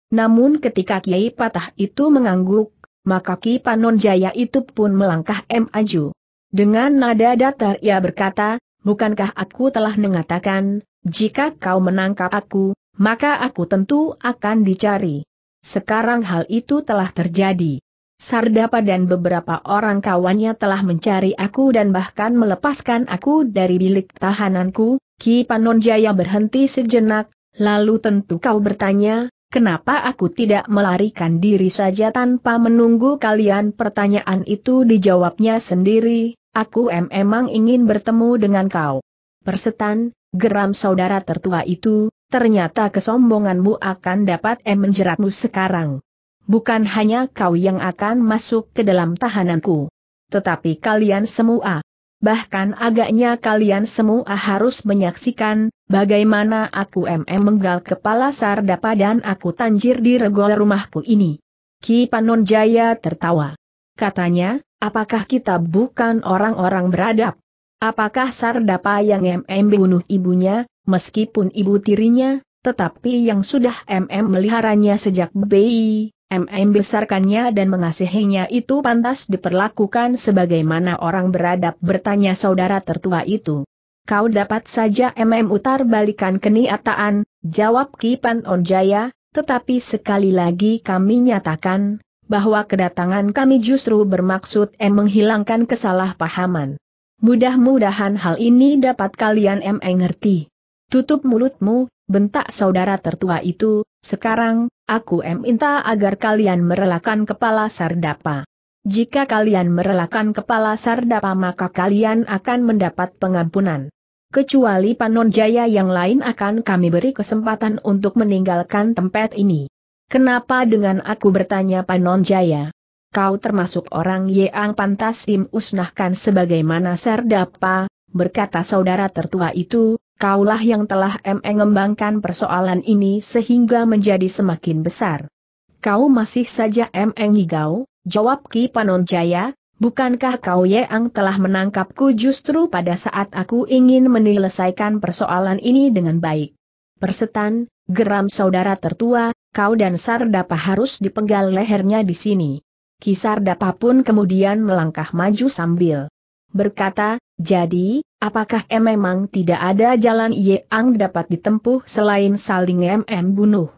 Speaker 1: Namun ketika Kiai Patah itu mengangguk, maka Ki Jaya itu pun melangkah maju. Dengan nada datar ia berkata, bukankah aku telah mengatakan, jika kau menangkap aku, maka aku tentu akan dicari. Sekarang hal itu telah terjadi. Sardapa dan beberapa orang kawannya telah mencari aku dan bahkan melepaskan aku dari bilik tahananku, Ki Panonjaya berhenti sejenak, lalu tentu kau bertanya, kenapa aku tidak melarikan diri saja tanpa menunggu kalian pertanyaan itu dijawabnya sendiri, aku em emang ingin bertemu dengan kau. Persetan, geram saudara tertua itu, ternyata kesombonganmu akan dapat em menjeratmu sekarang bukan hanya kau yang akan masuk ke dalam tahananku. Tetapi kalian semua, bahkan agaknya kalian semua harus menyaksikan, bagaimana aku MM menggal kepala sardapa dan aku tanjir di regol rumahku ini. Ki Panon Jaya tertawa. Katanya, apakah kita bukan orang-orang beradab? Apakah sardapa yang MM bunuh ibunya, meskipun ibu tirinya, tetapi yang sudah MM meliharanya sejak bayi, MM besarkannya dan mengasihinya itu pantas diperlakukan sebagaimana orang beradab bertanya saudara tertua itu. Kau dapat saja MM utar balikan keniataan, jawab Kipan Onjaya, tetapi sekali lagi kami nyatakan, bahwa kedatangan kami justru bermaksud M menghilangkan kesalahpahaman. Mudah-mudahan hal ini dapat kalian M ngerti. Tutup mulutmu, bentak saudara tertua itu, sekarang, aku minta agar kalian merelakan kepala Sardapa. Jika kalian merelakan kepala Sardapa maka kalian akan mendapat pengampunan. Kecuali Panon Jaya yang lain akan kami beri kesempatan untuk meninggalkan tempat ini. Kenapa dengan aku bertanya Panon Jaya? Kau termasuk orang yang pantas dimusnahkan sebagaimana Sardapa, berkata saudara tertua itu, kaulah yang telah mengembangkan persoalan ini sehingga menjadi semakin besar. Kau masih saja mengigau, jawab Ki Panonjaya, bukankah kau yang telah menangkapku justru pada saat aku ingin menyelesaikan persoalan ini dengan baik. Persetan, geram saudara tertua, kau dan Sardapa harus dipenggal lehernya di sini. Kisar Dapa pun kemudian melangkah maju sambil berkata, jadi, apakah M memang tidak ada jalan yang dapat ditempuh selain saling MM bunuh?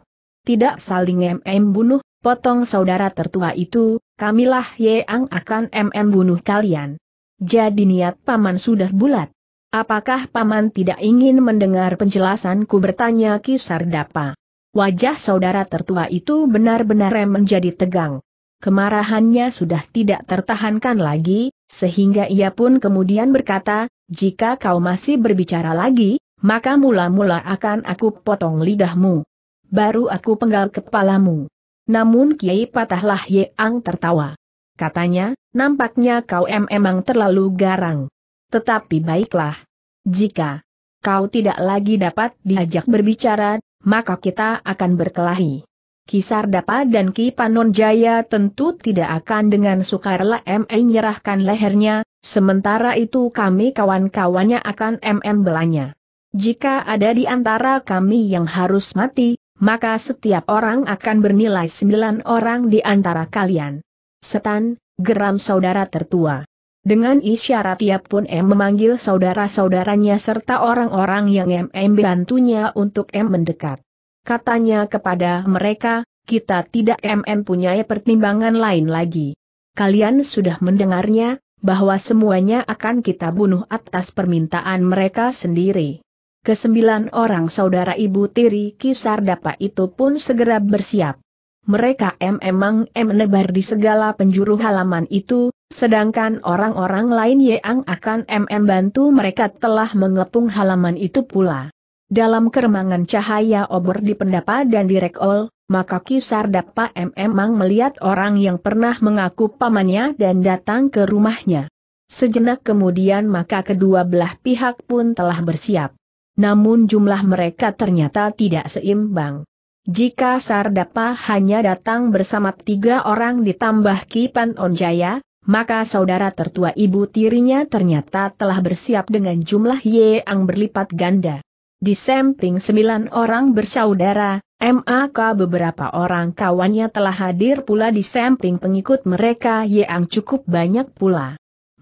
Speaker 1: Tidak saling MM bunuh, potong saudara tertua itu, kamilah yang akan MM bunuh kalian. Jadi niat paman sudah bulat. Apakah paman tidak ingin mendengar penjelasanku bertanya kisar dapa? Wajah saudara tertua itu benar-benar menjadi tegang. Kemarahannya sudah tidak tertahankan lagi, sehingga ia pun kemudian berkata, jika kau masih berbicara lagi, maka mula-mula akan aku potong lidahmu. Baru aku penggal kepalamu. Namun Kiai Patahlah Ye Ang tertawa. Katanya, nampaknya kau em emang terlalu garang. Tetapi baiklah. Jika kau tidak lagi dapat diajak berbicara, maka kita akan berkelahi. Kisar Dapa dan Ki Panon Jaya tentu tidak akan dengan sukarela M.E. nyerahkan lehernya, sementara itu kami kawan-kawannya akan MM belanya. Jika ada di antara kami yang harus mati, maka setiap orang akan bernilai sembilan orang di antara kalian. Setan, geram saudara tertua. Dengan isyarat ia pun M memanggil saudara-saudaranya serta orang-orang yang mm M bantunya untuk M mendekat. Katanya kepada mereka, kita tidak mm punya pertimbangan lain lagi. Kalian sudah mendengarnya, bahwa semuanya akan kita bunuh atas permintaan mereka sendiri. Kesembilan orang saudara ibu tiri kisar dapat itu pun segera bersiap. Mereka memang menebar di segala penjuru halaman itu, sedangkan orang-orang lain yang akan mm bantu mereka telah mengepung halaman itu pula. Dalam keremangan cahaya obor di pendapa dan di rekol, maka kisar dapa memang melihat orang yang pernah mengaku pamannya dan datang ke rumahnya. Sejenak kemudian maka kedua belah pihak pun telah bersiap. Namun jumlah mereka ternyata tidak seimbang. Jika Sardapa hanya datang bersama tiga orang ditambah Kipan Onjaya, maka saudara tertua ibu tirinya ternyata telah bersiap dengan jumlah yang berlipat ganda. Di samping sembilan orang bersaudara, MAK beberapa orang kawannya telah hadir pula di samping pengikut mereka yang cukup banyak pula.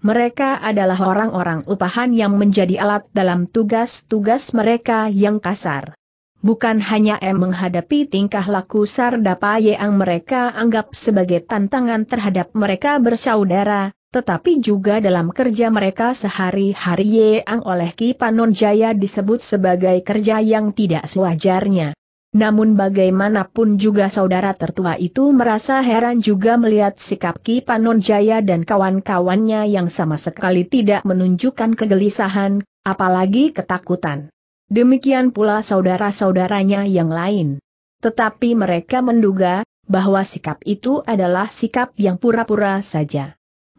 Speaker 1: Mereka adalah orang-orang upahan yang menjadi alat dalam tugas-tugas mereka yang kasar. Bukan hanya M menghadapi tingkah laku Sardapa yang mereka anggap sebagai tantangan terhadap mereka bersaudara, tetapi juga dalam kerja mereka sehari-hari yang oleh Ki Panon Jaya disebut sebagai kerja yang tidak sewajarnya. Namun bagaimanapun juga saudara tertua itu merasa heran juga melihat sikap Ki Panon Jaya dan kawan-kawannya yang sama sekali tidak menunjukkan kegelisahan, apalagi ketakutan. Demikian pula saudara-saudaranya yang lain. Tetapi mereka menduga, bahwa sikap itu adalah sikap yang pura-pura saja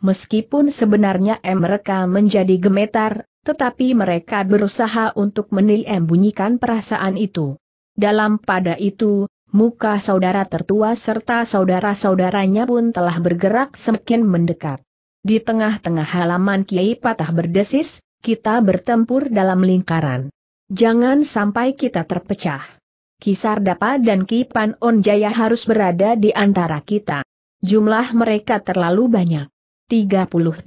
Speaker 1: meskipun sebenarnya mereka menjadi gemetar, tetapi mereka berusaha untuk bunyikan perasaan itu. Dalam pada itu, muka saudara tertua serta saudara-saudaranya pun telah bergerak semakin mendekat. Di tengah-tengah halaman Kiai Patah berdesis, kita bertempur dalam lingkaran. Jangan sampai kita terpecah. Kisar Dapa dan Kipan Onjaya harus berada di antara kita. Jumlah mereka terlalu banyak. 38.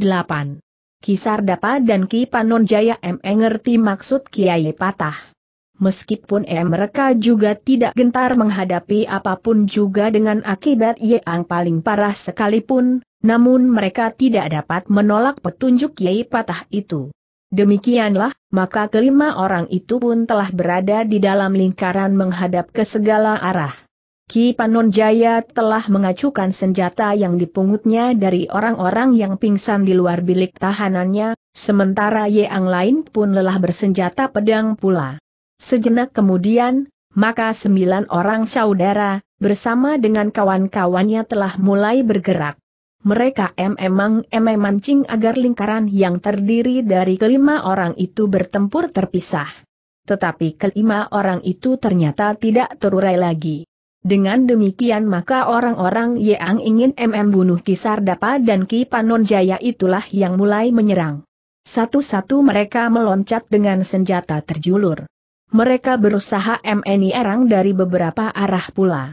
Speaker 1: Kisar Dapa dan Ki Panon Jaya M. Engerti maksud Kiai Patah. Meskipun M e mereka juga tidak gentar menghadapi apapun juga dengan akibat yang paling parah sekalipun, namun mereka tidak dapat menolak petunjuk Kiai Patah itu. Demikianlah, maka kelima orang itu pun telah berada di dalam lingkaran menghadap ke segala arah. Ki Panonjaya telah mengacukan senjata yang dipungutnya dari orang-orang yang pingsan di luar bilik tahanannya, sementara Yeang lain pun lelah bersenjata pedang pula. Sejenak kemudian, maka sembilan orang saudara, bersama dengan kawan-kawannya telah mulai bergerak. Mereka memang emang mancing agar lingkaran yang terdiri dari kelima orang itu bertempur terpisah. Tetapi kelima orang itu ternyata tidak terurai lagi. Dengan demikian maka orang-orang yang ingin MM bunuh Kisar Dapa dan Ki Panon Jaya itulah yang mulai menyerang. Satu-satu mereka meloncat dengan senjata terjulur. Mereka berusaha MNI erang dari beberapa arah pula.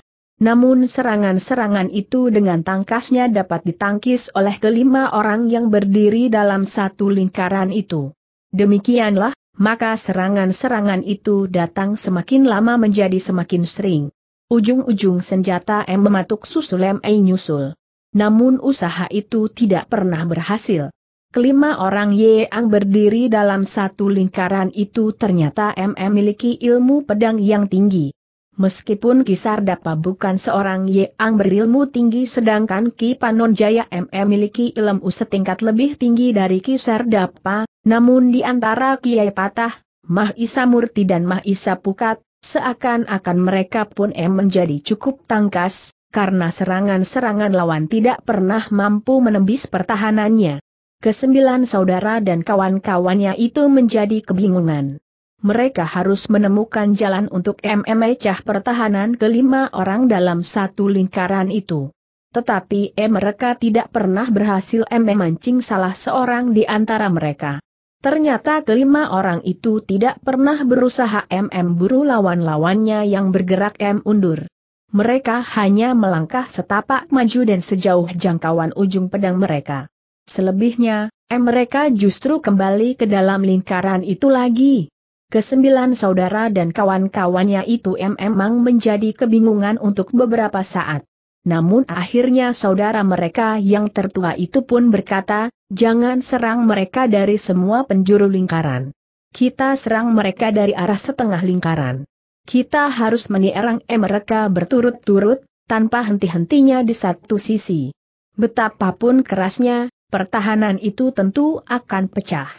Speaker 1: Namun serangan-serangan itu dengan tangkasnya dapat ditangkis oleh kelima orang yang berdiri dalam satu lingkaran itu. Demikianlah, maka serangan-serangan itu datang semakin lama menjadi semakin sering. Ujung-ujung senjata M mematuk susul M E nyusul. Namun usaha itu tidak pernah berhasil. Kelima orang yang berdiri dalam satu lingkaran itu ternyata M memiliki ilmu pedang yang tinggi. Meskipun Kisar Dapa bukan seorang Yeang berilmu tinggi sedangkan Ki Panon Jaya MM miliki ilmu setingkat lebih tinggi dari Kisar Dapa, namun di antara Kiai Patah, Mah Isa Murti dan Mah Isa Pukat, Seakan-akan mereka pun em eh, menjadi cukup tangkas, karena serangan-serangan lawan tidak pernah mampu menembus pertahanannya. Kesembilan saudara dan kawan-kawannya itu menjadi kebingungan. Mereka harus menemukan jalan untuk memecah pertahanan kelima orang dalam satu lingkaran itu. Tetapi M eh, mereka tidak pernah berhasil eh, mancing salah seorang di antara mereka. Ternyata kelima orang itu tidak pernah berusaha MM buru lawan-lawannya yang bergerak M undur. Mereka hanya melangkah setapak maju dan sejauh jangkauan ujung pedang mereka. Selebihnya, M mereka justru kembali ke dalam lingkaran itu lagi. Kesembilan saudara dan kawan-kawannya itu M memang menjadi kebingungan untuk beberapa saat. Namun akhirnya saudara mereka yang tertua itu pun berkata, Jangan serang mereka dari semua penjuru lingkaran. Kita serang mereka dari arah setengah lingkaran. Kita harus menyerang eh, mereka berturut-turut, tanpa henti-hentinya di satu sisi. Betapapun kerasnya, pertahanan itu tentu akan pecah.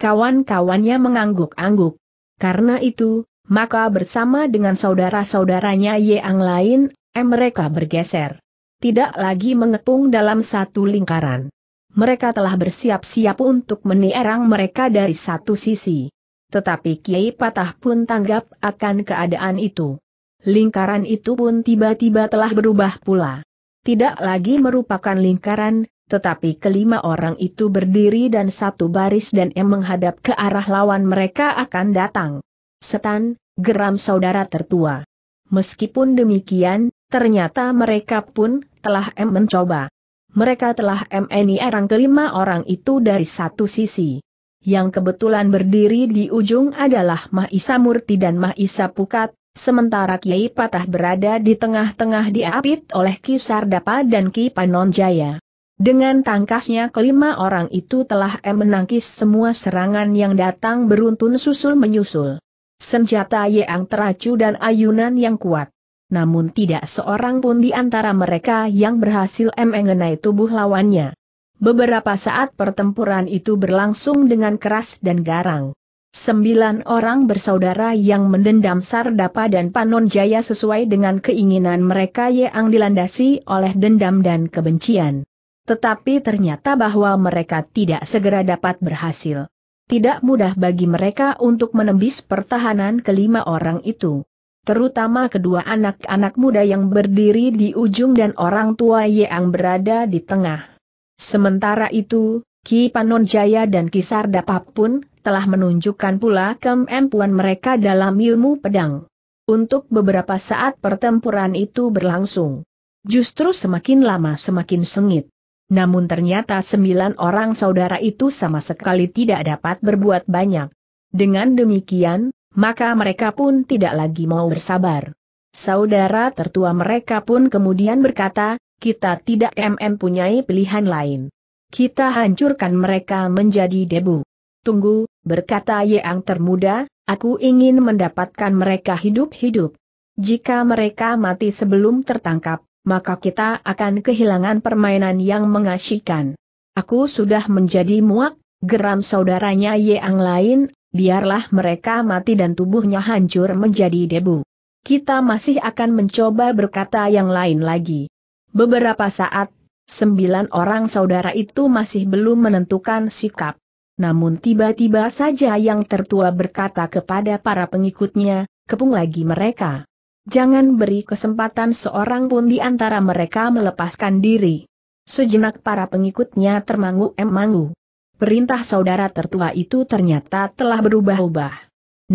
Speaker 1: Kawan-kawannya mengangguk-angguk. Karena itu, maka bersama dengan saudara-saudaranya yang lain, eh, mereka bergeser. Tidak lagi mengepung dalam satu lingkaran mereka telah bersiap-siap untuk menierang mereka dari satu sisi. Tetapi Kiai Patah pun tanggap akan keadaan itu. Lingkaran itu pun tiba-tiba telah berubah pula. Tidak lagi merupakan lingkaran, tetapi kelima orang itu berdiri dan satu baris dan yang menghadap ke arah lawan mereka akan datang. Setan, geram saudara tertua. Meskipun demikian, ternyata mereka pun telah M mencoba. Mereka telah MNI erang kelima orang itu dari satu sisi. Yang kebetulan berdiri di ujung adalah Mahisa Murti dan Mahisa Pukat, sementara Kiai Patah berada di tengah-tengah diapit oleh Ki Sardapa dan Ki Panonjaya. Dengan tangkasnya kelima orang itu telah menangkis semua serangan yang datang beruntun susul menyusul. Senjata yang teracu dan ayunan yang kuat. Namun tidak seorang pun di antara mereka yang berhasil mengenai tubuh lawannya. Beberapa saat pertempuran itu berlangsung dengan keras dan garang. Sembilan orang bersaudara yang mendendam Sardapa dan Panon Jaya sesuai dengan keinginan mereka yang dilandasi oleh dendam dan kebencian. Tetapi ternyata bahwa mereka tidak segera dapat berhasil. Tidak mudah bagi mereka untuk menembus pertahanan kelima orang itu terutama kedua anak-anak muda yang berdiri di ujung dan orang tua yang berada di tengah. Sementara itu, Ki Panonjaya dan Kisar Dapap pun telah menunjukkan pula kemampuan mereka dalam ilmu pedang. Untuk beberapa saat pertempuran itu berlangsung. Justru semakin lama semakin sengit. Namun ternyata sembilan orang saudara itu sama sekali tidak dapat berbuat banyak. Dengan demikian, maka mereka pun tidak lagi mau bersabar. Saudara tertua mereka pun kemudian berkata, kita tidak mm punyai pilihan lain. Kita hancurkan mereka menjadi debu. Tunggu, berkata Yeang termuda, aku ingin mendapatkan mereka hidup-hidup. Jika mereka mati sebelum tertangkap, maka kita akan kehilangan permainan yang mengasyikan. Aku sudah menjadi muak, geram saudaranya Yeang lain, biarlah mereka mati dan tubuhnya hancur menjadi debu. Kita masih akan mencoba berkata yang lain lagi. Beberapa saat, sembilan orang saudara itu masih belum menentukan sikap. Namun tiba-tiba saja yang tertua berkata kepada para pengikutnya, kepung lagi mereka. Jangan beri kesempatan seorang pun di antara mereka melepaskan diri. Sejenak para pengikutnya termangu-emangu. Perintah saudara tertua itu ternyata telah berubah-ubah.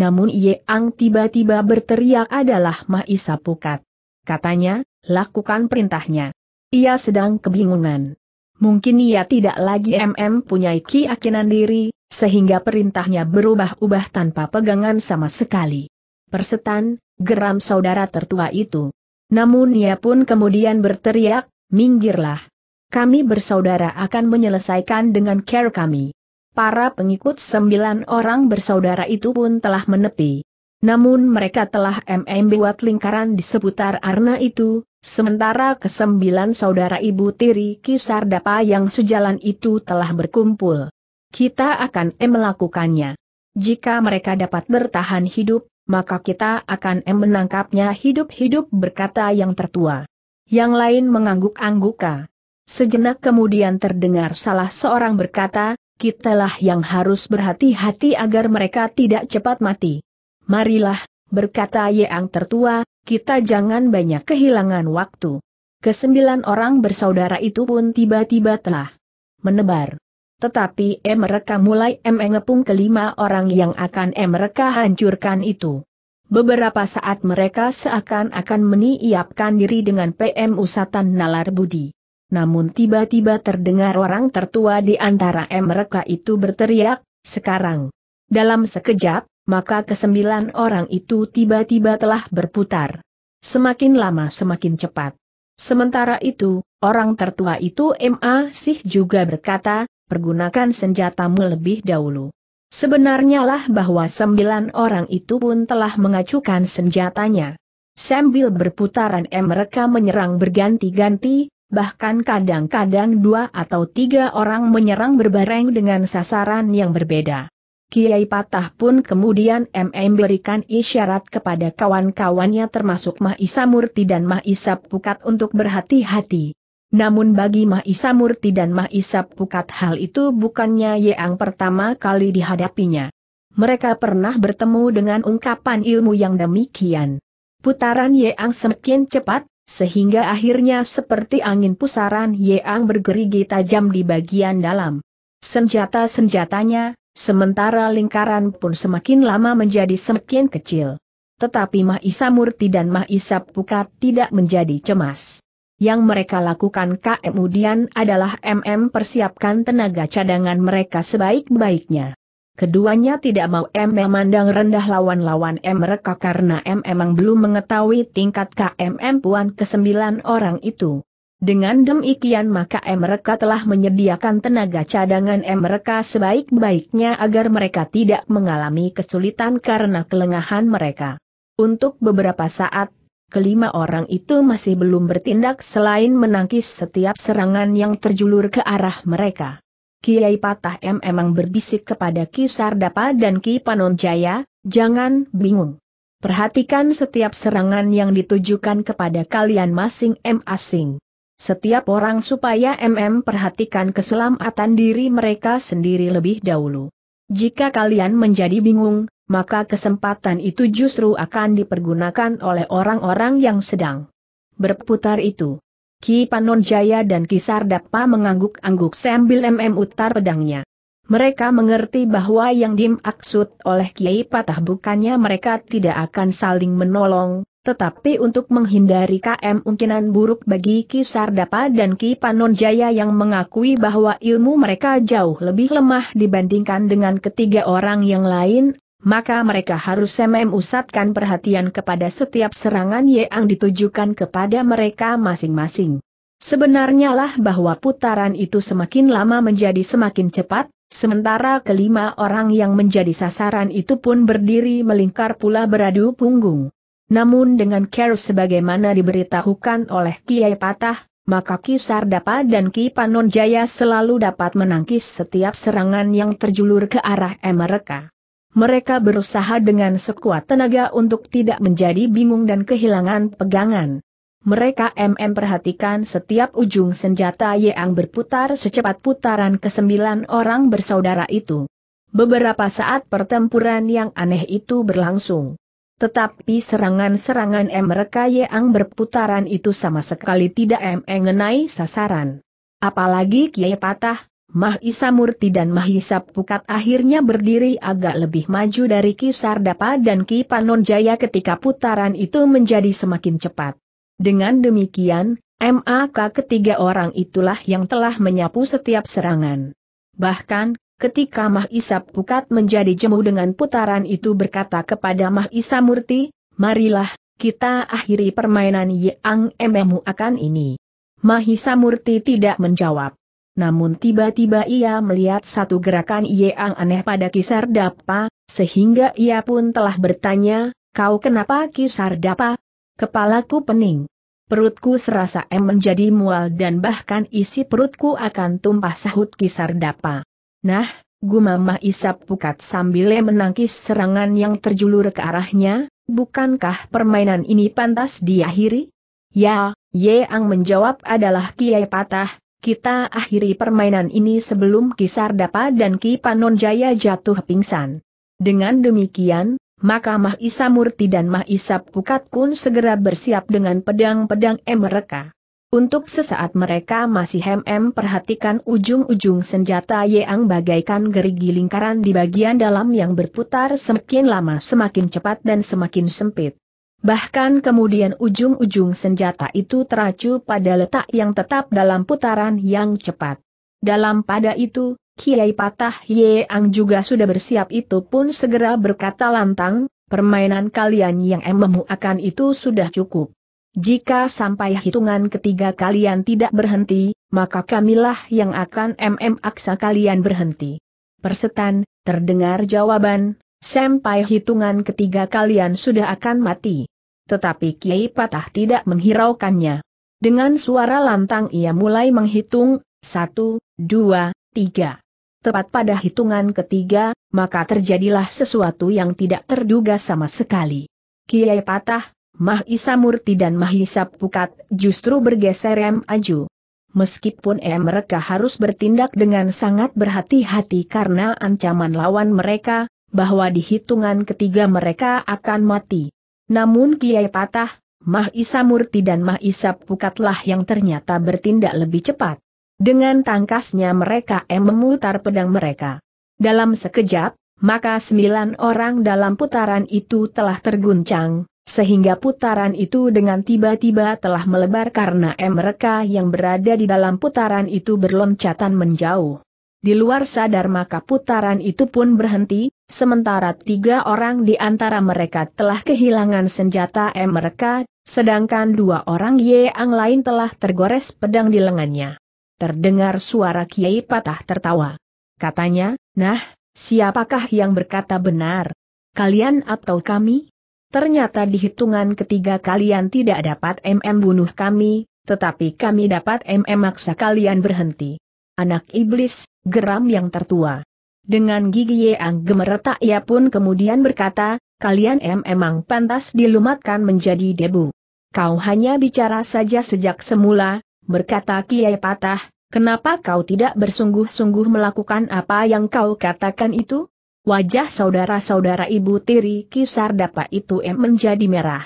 Speaker 1: Namun Ye Ang tiba-tiba berteriak adalah Maisa Pukat. Katanya, lakukan perintahnya. Ia sedang kebingungan. Mungkin ia tidak lagi MM punyai keyakinan diri, sehingga perintahnya berubah-ubah tanpa pegangan sama sekali. Persetan, geram saudara tertua itu. Namun ia pun kemudian berteriak, minggirlah, kami bersaudara akan menyelesaikan dengan care kami. Para pengikut sembilan orang bersaudara itu pun telah menepi. Namun mereka telah MM buat lingkaran di seputar Arna itu, sementara kesembilan saudara ibu tiri Kisar Dapa yang sejalan itu telah berkumpul. Kita akan M melakukannya. Jika mereka dapat bertahan hidup, maka kita akan M menangkapnya hidup-hidup berkata yang tertua. Yang lain mengangguk-angguka. Sejenak kemudian terdengar salah seorang berkata, kitalah yang harus berhati-hati agar mereka tidak cepat mati. Marilah, berkata Yeang tertua, kita jangan banyak kehilangan waktu. Kesembilan orang bersaudara itu pun tiba-tiba telah menebar. Tetapi mereka mulai mengepung kelima orang yang akan mereka hancurkan itu. Beberapa saat mereka seakan-akan meniapkan diri dengan PM Usatan Nalar Budi namun tiba-tiba terdengar orang tertua di antara mereka itu berteriak, sekarang. Dalam sekejap, maka kesembilan orang itu tiba-tiba telah berputar. Semakin lama semakin cepat. Sementara itu, orang tertua itu M.A. sih juga berkata, pergunakan senjatamu lebih dahulu. Sebenarnya lah bahwa sembilan orang itu pun telah mengacukan senjatanya. Sambil berputaran mereka menyerang berganti-ganti, bahkan kadang-kadang dua atau tiga orang menyerang berbareng dengan sasaran yang berbeda. Kiai Patah pun kemudian MM berikan isyarat kepada kawan-kawannya termasuk Mahisa Murti dan Mahisa Pukat untuk berhati-hati. Namun bagi Mahisa Murti dan Mahisa Pukat hal itu bukannya yang pertama kali dihadapinya. Mereka pernah bertemu dengan ungkapan ilmu yang demikian. Putaran Yeang semakin cepat, sehingga akhirnya seperti angin pusaran Yeang bergerigi tajam di bagian dalam. Senjata-senjatanya, sementara lingkaran pun semakin lama menjadi semakin kecil. Tetapi Mahisa Murti dan Mahisa Pukat tidak menjadi cemas. Yang mereka lakukan kemudian adalah MM persiapkan tenaga cadangan mereka sebaik-baiknya. Keduanya tidak mau M memandang rendah lawan-lawan M mereka karena M memang belum mengetahui tingkat KMM puan kesembilan orang itu. Dengan demikian maka M mereka telah menyediakan tenaga cadangan M mereka sebaik-baiknya agar mereka tidak mengalami kesulitan karena kelengahan mereka. Untuk beberapa saat, kelima orang itu masih belum bertindak selain menangkis setiap serangan yang terjulur ke arah mereka. Kiai Patah M emang berbisik kepada Ki Sardapa dan Ki Panonjaya, jangan bingung. Perhatikan setiap serangan yang ditujukan kepada kalian masing-masing. Setiap orang supaya MM perhatikan keselamatan diri mereka sendiri lebih dahulu. Jika kalian menjadi bingung, maka kesempatan itu justru akan dipergunakan oleh orang-orang yang sedang berputar itu. Ki Panonjaya dan Kisar Sardapa mengangguk-angguk sambil MM utar pedangnya. Mereka mengerti bahwa yang dimaksud oleh Kiai Patah bukannya mereka tidak akan saling menolong, tetapi untuk menghindari KM mungkinan buruk bagi Kisar Dapa dan Ki Panonjaya yang mengakui bahwa ilmu mereka jauh lebih lemah dibandingkan dengan ketiga orang yang lain, maka mereka harus memusatkan perhatian kepada setiap serangan yang ditujukan kepada mereka masing-masing. Sebenarnya lah bahwa putaran itu semakin lama menjadi semakin cepat, sementara kelima orang yang menjadi sasaran itu pun berdiri melingkar pula beradu punggung. Namun dengan care sebagaimana diberitahukan oleh Kiai Patah, maka Ki Sardapa dan Ki Panon selalu dapat menangkis setiap serangan yang terjulur ke arah mereka mereka berusaha dengan sekuat tenaga untuk tidak menjadi bingung dan kehilangan pegangan. Mereka MM perhatikan setiap ujung senjata yang berputar secepat putaran kesembilan orang bersaudara itu. Beberapa saat pertempuran yang aneh itu berlangsung. Tetapi serangan-serangan mereka yang berputaran itu sama sekali tidak mengenai sasaran. Apalagi Kiai Patah, Mahisa Murti dan Mahisa Pukat akhirnya berdiri agak lebih maju dari Ki Sardapa dan Ki Panonjaya ketika putaran itu menjadi semakin cepat. Dengan demikian, MAK ketiga orang itulah yang telah menyapu setiap serangan. Bahkan, ketika Mahisa Pukat menjadi jemu dengan putaran itu berkata kepada Mahisa Murti, marilah, kita akhiri permainan Yang MMU akan ini. Mahisa Murti tidak menjawab namun tiba-tiba ia melihat satu gerakan Yeang aneh pada Kisar Dapa, sehingga ia pun telah bertanya, kau kenapa Kisar Dapa? Kepalaku pening. Perutku serasa em menjadi mual dan bahkan isi perutku akan tumpah sahut Kisar Dapa. Nah, gumamah isap pukat sambil menangkis serangan yang terjulur ke arahnya, bukankah permainan ini pantas diakhiri? Ya, Yeang menjawab adalah Kiai Patah, kita akhiri permainan ini sebelum Kisar dapat dan Ki Panonjaya jatuh pingsan. Dengan demikian, maka Mah Murti dan Mahisa Pukat pun segera bersiap dengan pedang-pedang M mereka. Untuk sesaat mereka masih hem-hem perhatikan ujung-ujung senjata yang bagaikan gerigi lingkaran di bagian dalam yang berputar semakin lama semakin cepat dan semakin sempit. Bahkan kemudian ujung-ujung senjata itu teracu pada letak yang tetap dalam putaran yang cepat. Dalam pada itu, Kiai Patah Yeang juga sudah bersiap itu pun segera berkata lantang, permainan kalian yang ememu akan itu sudah cukup. Jika sampai hitungan ketiga kalian tidak berhenti, maka kamilah yang akan MM aksa kalian berhenti. Persetan, terdengar jawaban, sampai hitungan ketiga kalian sudah akan mati. Tetapi Kiai Patah tidak menghiraukannya. Dengan suara lantang ia mulai menghitung, satu, dua, tiga. Tepat pada hitungan ketiga, maka terjadilah sesuatu yang tidak terduga sama sekali. Kiai Patah, Mahisa Murti dan Mahisa Pukat justru bergeser M. aju. Meskipun M. mereka harus bertindak dengan sangat berhati-hati karena ancaman lawan mereka, bahwa di hitungan ketiga mereka akan mati. Namun Kiai Patah, Mah Isa Murti dan Mah Isa Pukatlah yang ternyata bertindak lebih cepat. Dengan tangkasnya mereka em memutar pedang mereka. Dalam sekejap, maka sembilan orang dalam putaran itu telah terguncang, sehingga putaran itu dengan tiba-tiba telah melebar karena em mereka yang berada di dalam putaran itu berloncatan menjauh. Di luar sadar maka putaran itu pun berhenti, sementara tiga orang di antara mereka telah kehilangan senjata M mereka, sedangkan dua orang Yang lain telah tergores pedang di lengannya. Terdengar suara Kiai patah tertawa. Katanya, nah, siapakah yang berkata benar? Kalian atau kami? Ternyata di hitungan ketiga kalian tidak dapat MM bunuh kami, tetapi kami dapat MM maksa kalian berhenti. Anak iblis, geram yang tertua. Dengan gigi yang gemeretak ia pun kemudian berkata, kalian em emang pantas dilumatkan menjadi debu. Kau hanya bicara saja sejak semula, berkata Kiai Patah, kenapa kau tidak bersungguh-sungguh melakukan apa yang kau katakan itu? Wajah saudara-saudara ibu tiri kisar dapat itu em menjadi merah.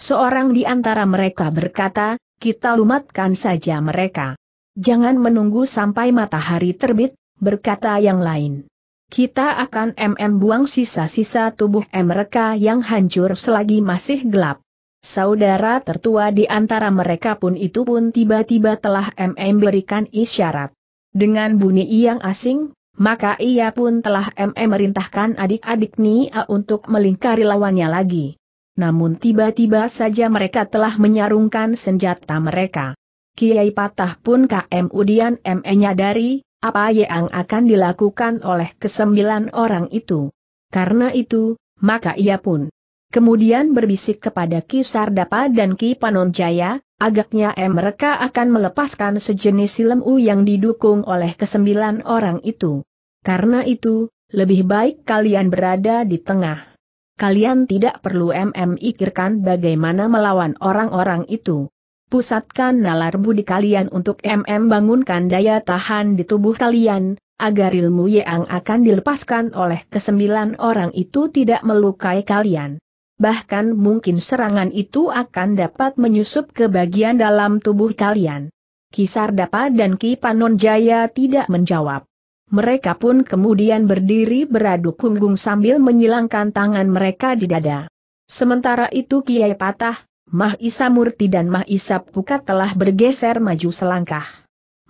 Speaker 1: Seorang di antara mereka berkata, kita lumatkan saja mereka. Jangan menunggu sampai matahari terbit, berkata yang lain. Kita akan MM buang sisa-sisa tubuh mereka yang hancur selagi masih gelap. Saudara tertua di antara mereka pun itu pun tiba-tiba telah MM berikan isyarat. Dengan bunyi yang asing, maka ia pun telah MM merintahkan adik-adik Nia untuk melingkari lawannya lagi. Namun tiba-tiba saja mereka telah menyarungkan senjata mereka. Kiai Patah pun KM Udian ME nyadari, apa yang akan dilakukan oleh kesembilan orang itu. Karena itu, maka ia pun kemudian berbisik kepada Ki Sardapa dan Ki Panonjaya, agaknya M mereka akan melepaskan sejenis u yang didukung oleh kesembilan orang itu. Karena itu, lebih baik kalian berada di tengah. Kalian tidak perlu MM ikirkan bagaimana melawan orang-orang itu pusatkan nalar budi kalian untuk MM bangunkan daya tahan di tubuh kalian, agar ilmu yang akan dilepaskan oleh kesembilan orang itu tidak melukai kalian. Bahkan mungkin serangan itu akan dapat menyusup ke bagian dalam tubuh kalian. Kisar Dapa dan Ki Panon Jaya tidak menjawab. Mereka pun kemudian berdiri beradu punggung sambil menyilangkan tangan mereka di dada. Sementara itu Kiai Patah, Mah Isa Murti dan Mah Isa Pukat telah bergeser maju selangkah.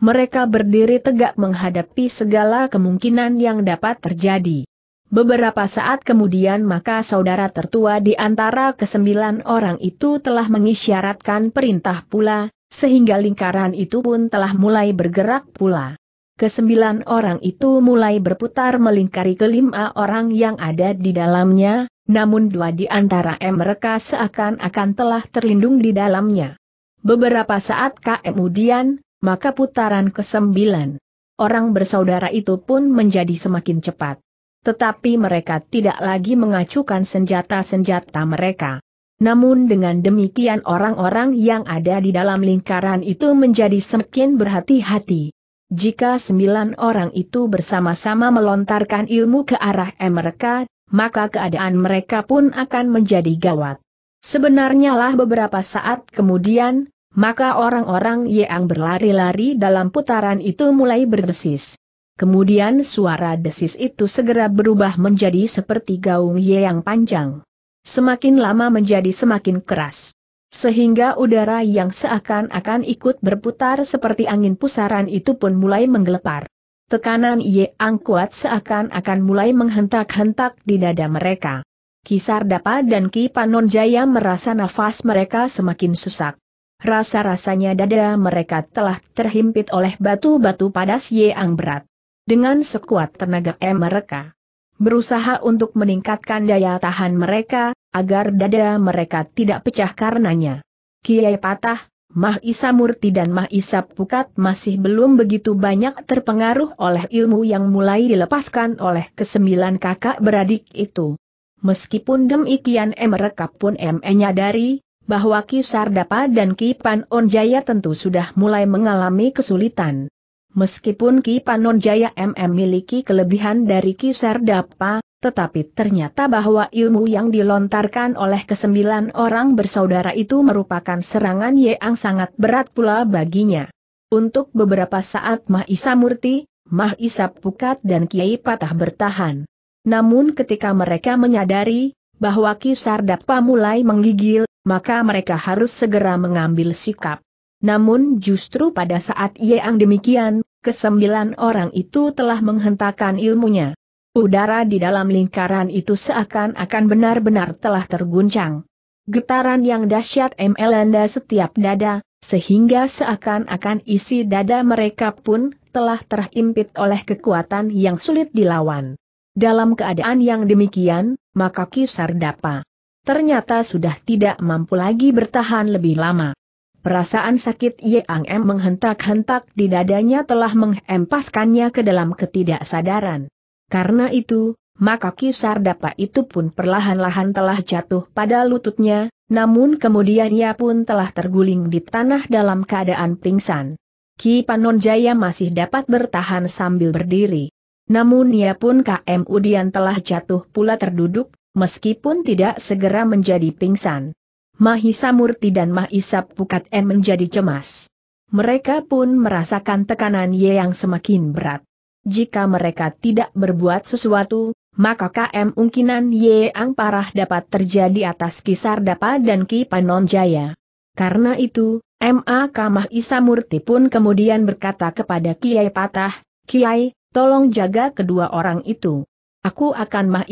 Speaker 1: Mereka berdiri tegak menghadapi segala kemungkinan yang dapat terjadi. Beberapa saat kemudian maka saudara tertua di antara kesembilan orang itu telah mengisyaratkan perintah pula, sehingga lingkaran itu pun telah mulai bergerak pula. Kesembilan orang itu mulai berputar melingkari kelima orang yang ada di dalamnya, namun dua di antara mereka seakan-akan telah terlindung di dalamnya. Beberapa saat kemudian, maka putaran kesembilan. Orang bersaudara itu pun menjadi semakin cepat. Tetapi mereka tidak lagi mengacukan senjata-senjata mereka. Namun dengan demikian orang-orang yang ada di dalam lingkaran itu menjadi semakin berhati-hati. Jika sembilan orang itu bersama-sama melontarkan ilmu ke arah mereka, maka keadaan mereka pun akan menjadi gawat. Sebenarnya lah beberapa saat kemudian, maka orang-orang yang berlari-lari dalam putaran itu mulai berdesis. Kemudian suara desis itu segera berubah menjadi seperti gaung yang panjang. Semakin lama menjadi semakin keras sehingga udara yang seakan-akan ikut berputar seperti angin pusaran itu pun mulai menggelepar. Tekanan Yang kuat seakan-akan mulai menghentak-hentak di dada mereka. Kisar Dapa dan Ki Panon Jaya merasa nafas mereka semakin sesak. Rasa-rasanya dada mereka telah terhimpit oleh batu-batu padas ang berat. Dengan sekuat tenaga M mereka berusaha untuk meningkatkan daya tahan mereka, agar dada mereka tidak pecah karenanya. Kiai patah, Mah Isa Murti dan Mah Isa Pukat masih belum begitu banyak terpengaruh oleh ilmu yang mulai dilepaskan oleh kesembilan kakak beradik itu. Meskipun demikian mereka pun menyadari, bahwa Kisar Dapa dan Kipan Onjaya tentu sudah mulai mengalami kesulitan. Meskipun Ki Panon Jaya MM miliki kelebihan dari Ki Serdapa, tetapi ternyata bahwa ilmu yang dilontarkan oleh kesembilan orang bersaudara itu merupakan serangan yang sangat berat pula baginya. Untuk beberapa saat Mahisa Murti, Mahisa Pukat dan Kiai Patah bertahan. Namun ketika mereka menyadari bahwa Ki Serdapa mulai menggigil, maka mereka harus segera mengambil sikap. Namun justru pada saat yang demikian, kesembilan orang itu telah menghentakkan ilmunya. Udara di dalam lingkaran itu seakan-akan benar-benar telah terguncang. Getaran yang dahsyat melanda setiap dada, sehingga seakan-akan isi dada mereka pun telah terhimpit oleh kekuatan yang sulit dilawan. Dalam keadaan yang demikian, maka kisar dapa. ternyata sudah tidak mampu lagi bertahan lebih lama. Perasaan sakit Yang Em menghentak-hentak di dadanya telah menghempaskannya ke dalam ketidaksadaran. Karena itu, maka kisar dapa itu pun perlahan-lahan telah jatuh pada lututnya, namun kemudian ia pun telah terguling di tanah dalam keadaan pingsan. Ki Panon Jaya masih dapat bertahan sambil berdiri. Namun ia pun KM Udian telah jatuh pula terduduk, meskipun tidak segera menjadi pingsan. Mahisa Murti dan Mahisa Pukat M menjadi cemas. Mereka pun merasakan tekanan Y yang semakin berat. Jika mereka tidak berbuat sesuatu, maka KM mungkinan ang parah dapat terjadi atas kisar Dapa dan Ki Panon Jaya. Karena itu, M.A. Kamah Murti pun kemudian berkata kepada Kiai Patah, Kiai, tolong jaga kedua orang itu. Aku akan Mah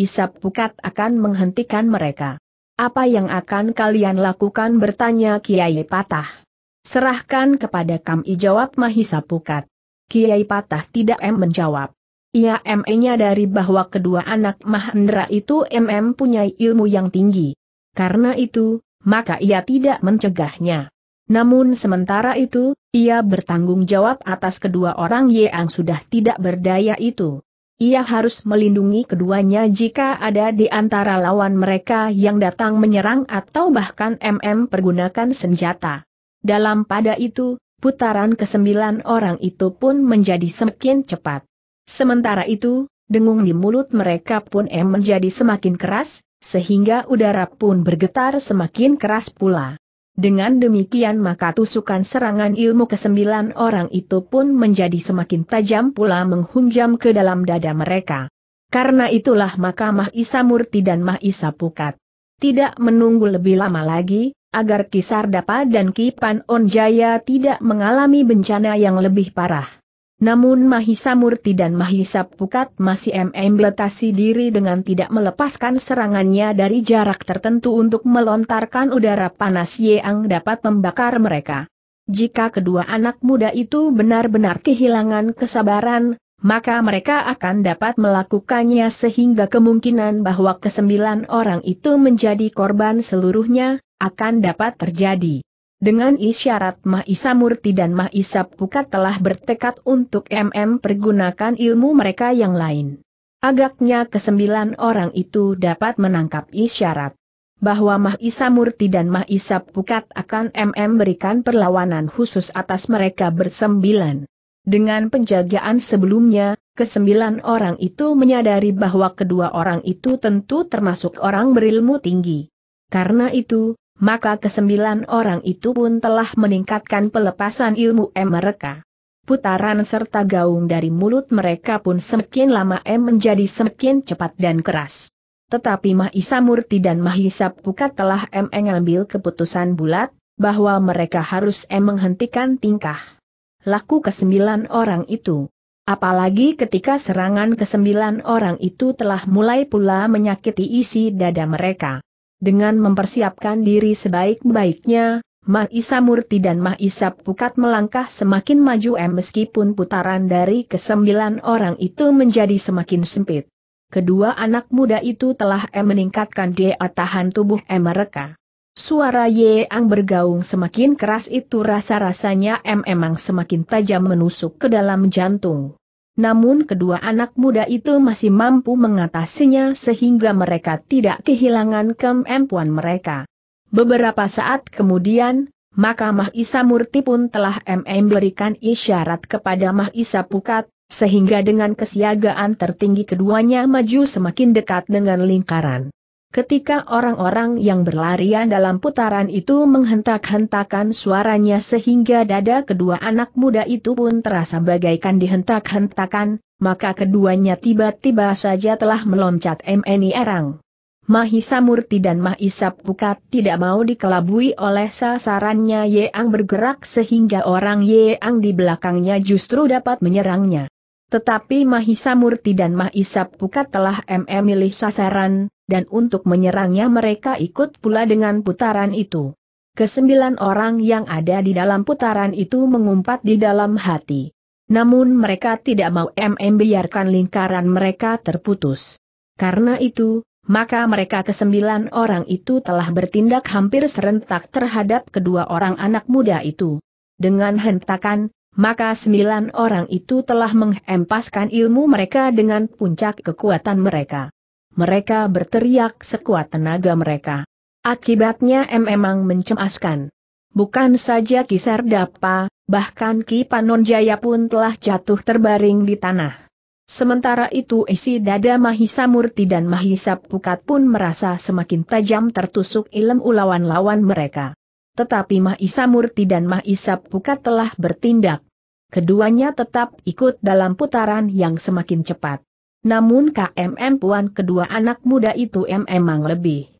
Speaker 1: Pukat akan menghentikan mereka. Apa yang akan kalian lakukan bertanya Kiai Patah. Serahkan kepada kami jawab Mahisa Pukat. Kiai Patah tidak M menjawab. Ia me dari bahwa kedua anak Mahendra itu MM punya ilmu yang tinggi. Karena itu, maka ia tidak mencegahnya. Namun sementara itu, ia bertanggung jawab atas kedua orang yang sudah tidak berdaya itu. Ia harus melindungi keduanya jika ada di antara lawan mereka yang datang menyerang atau bahkan MM pergunakan senjata. Dalam pada itu, putaran kesembilan orang itu pun menjadi semakin cepat. Sementara itu, dengung di mulut mereka pun M menjadi semakin keras, sehingga udara pun bergetar semakin keras pula. Dengan demikian maka tusukan serangan ilmu kesembilan orang itu pun menjadi semakin tajam pula menghunjam ke dalam dada mereka. Karena itulah maka Mahisa Murti dan Mahisa Pukat. Tidak menunggu lebih lama lagi, agar Kisar Dapa dan Kipan Onjaya tidak mengalami bencana yang lebih parah. Namun Mahisa Murti dan Mahisa Pukat masih membeletasi diri dengan tidak melepaskan serangannya dari jarak tertentu untuk melontarkan udara panas yang dapat membakar mereka. Jika kedua anak muda itu benar-benar kehilangan kesabaran, maka mereka akan dapat melakukannya sehingga kemungkinan bahwa kesembilan orang itu menjadi korban seluruhnya, akan dapat terjadi. Dengan isyarat Mahisa Murti dan Mahisa Pukat telah bertekad untuk MM pergunakan ilmu mereka yang lain. Agaknya kesembilan orang itu dapat menangkap isyarat bahwa Mahisa Murti dan Mahisa Pukat akan MM berikan perlawanan khusus atas mereka bersembilan. Dengan penjagaan sebelumnya, kesembilan orang itu menyadari bahwa kedua orang itu tentu termasuk orang berilmu tinggi. Karena itu, maka kesembilan orang itu pun telah meningkatkan pelepasan ilmu M mereka. Putaran serta gaung dari mulut mereka pun semakin lama M menjadi semakin cepat dan keras. Tetapi Mahisa Murti dan Mahisa Pukat telah M mengambil keputusan bulat, bahwa mereka harus M menghentikan tingkah laku kesembilan orang itu. Apalagi ketika serangan kesembilan orang itu telah mulai pula menyakiti isi dada mereka. Dengan mempersiapkan diri sebaik-baiknya, Mahisa Murti dan Mahisa Pukat melangkah semakin maju eh, meskipun putaran dari kesembilan orang itu menjadi semakin sempit. Kedua anak muda itu telah eh, meningkatkan daya tahan tubuh eh, mereka. Suara ye ang bergaung semakin keras itu rasa-rasanya memang emang semakin tajam menusuk ke dalam jantung namun kedua anak muda itu masih mampu mengatasinya sehingga mereka tidak kehilangan kemampuan mereka. Beberapa saat kemudian, maka Mahisa Murti pun telah MM isyarat kepada Mahisa Pukat, sehingga dengan kesiagaan tertinggi keduanya maju semakin dekat dengan lingkaran. Ketika orang-orang yang berlarian dalam putaran itu menghentak-hentakan suaranya sehingga dada kedua anak muda itu pun terasa bagaikan dihentak-hentakan, maka keduanya tiba-tiba saja telah meloncat MNI Erang. Mahisa Murti dan Mahisa Pukat tidak mau dikelabui oleh sasarannya Yeang bergerak sehingga orang Yeang di belakangnya justru dapat menyerangnya. Tetapi Mahisa Murti dan Mahisa Pukat telah MM milih sasaran, dan untuk menyerangnya mereka ikut pula dengan putaran itu. Kesembilan orang yang ada di dalam putaran itu mengumpat di dalam hati. Namun mereka tidak mau MM biarkan lingkaran mereka terputus. Karena itu, maka mereka kesembilan orang itu telah bertindak hampir serentak terhadap kedua orang anak muda itu. Dengan hentakan, maka sembilan orang itu telah menghempaskan ilmu mereka dengan puncak kekuatan mereka. Mereka berteriak sekuat tenaga mereka. Akibatnya M memang mencemaskan. Bukan saja Kisar Dapa, bahkan Ki Panonjaya pun telah jatuh terbaring di tanah. Sementara itu isi dada Mahisa Murti dan Mahisa Pukat pun merasa semakin tajam tertusuk ilmu ulawan lawan mereka. Tetapi Mahisa Murti dan Mahisa Pukat telah bertindak keduanya tetap ikut dalam putaran yang semakin cepat. Namun KMM Puan kedua anak muda itu memang lebih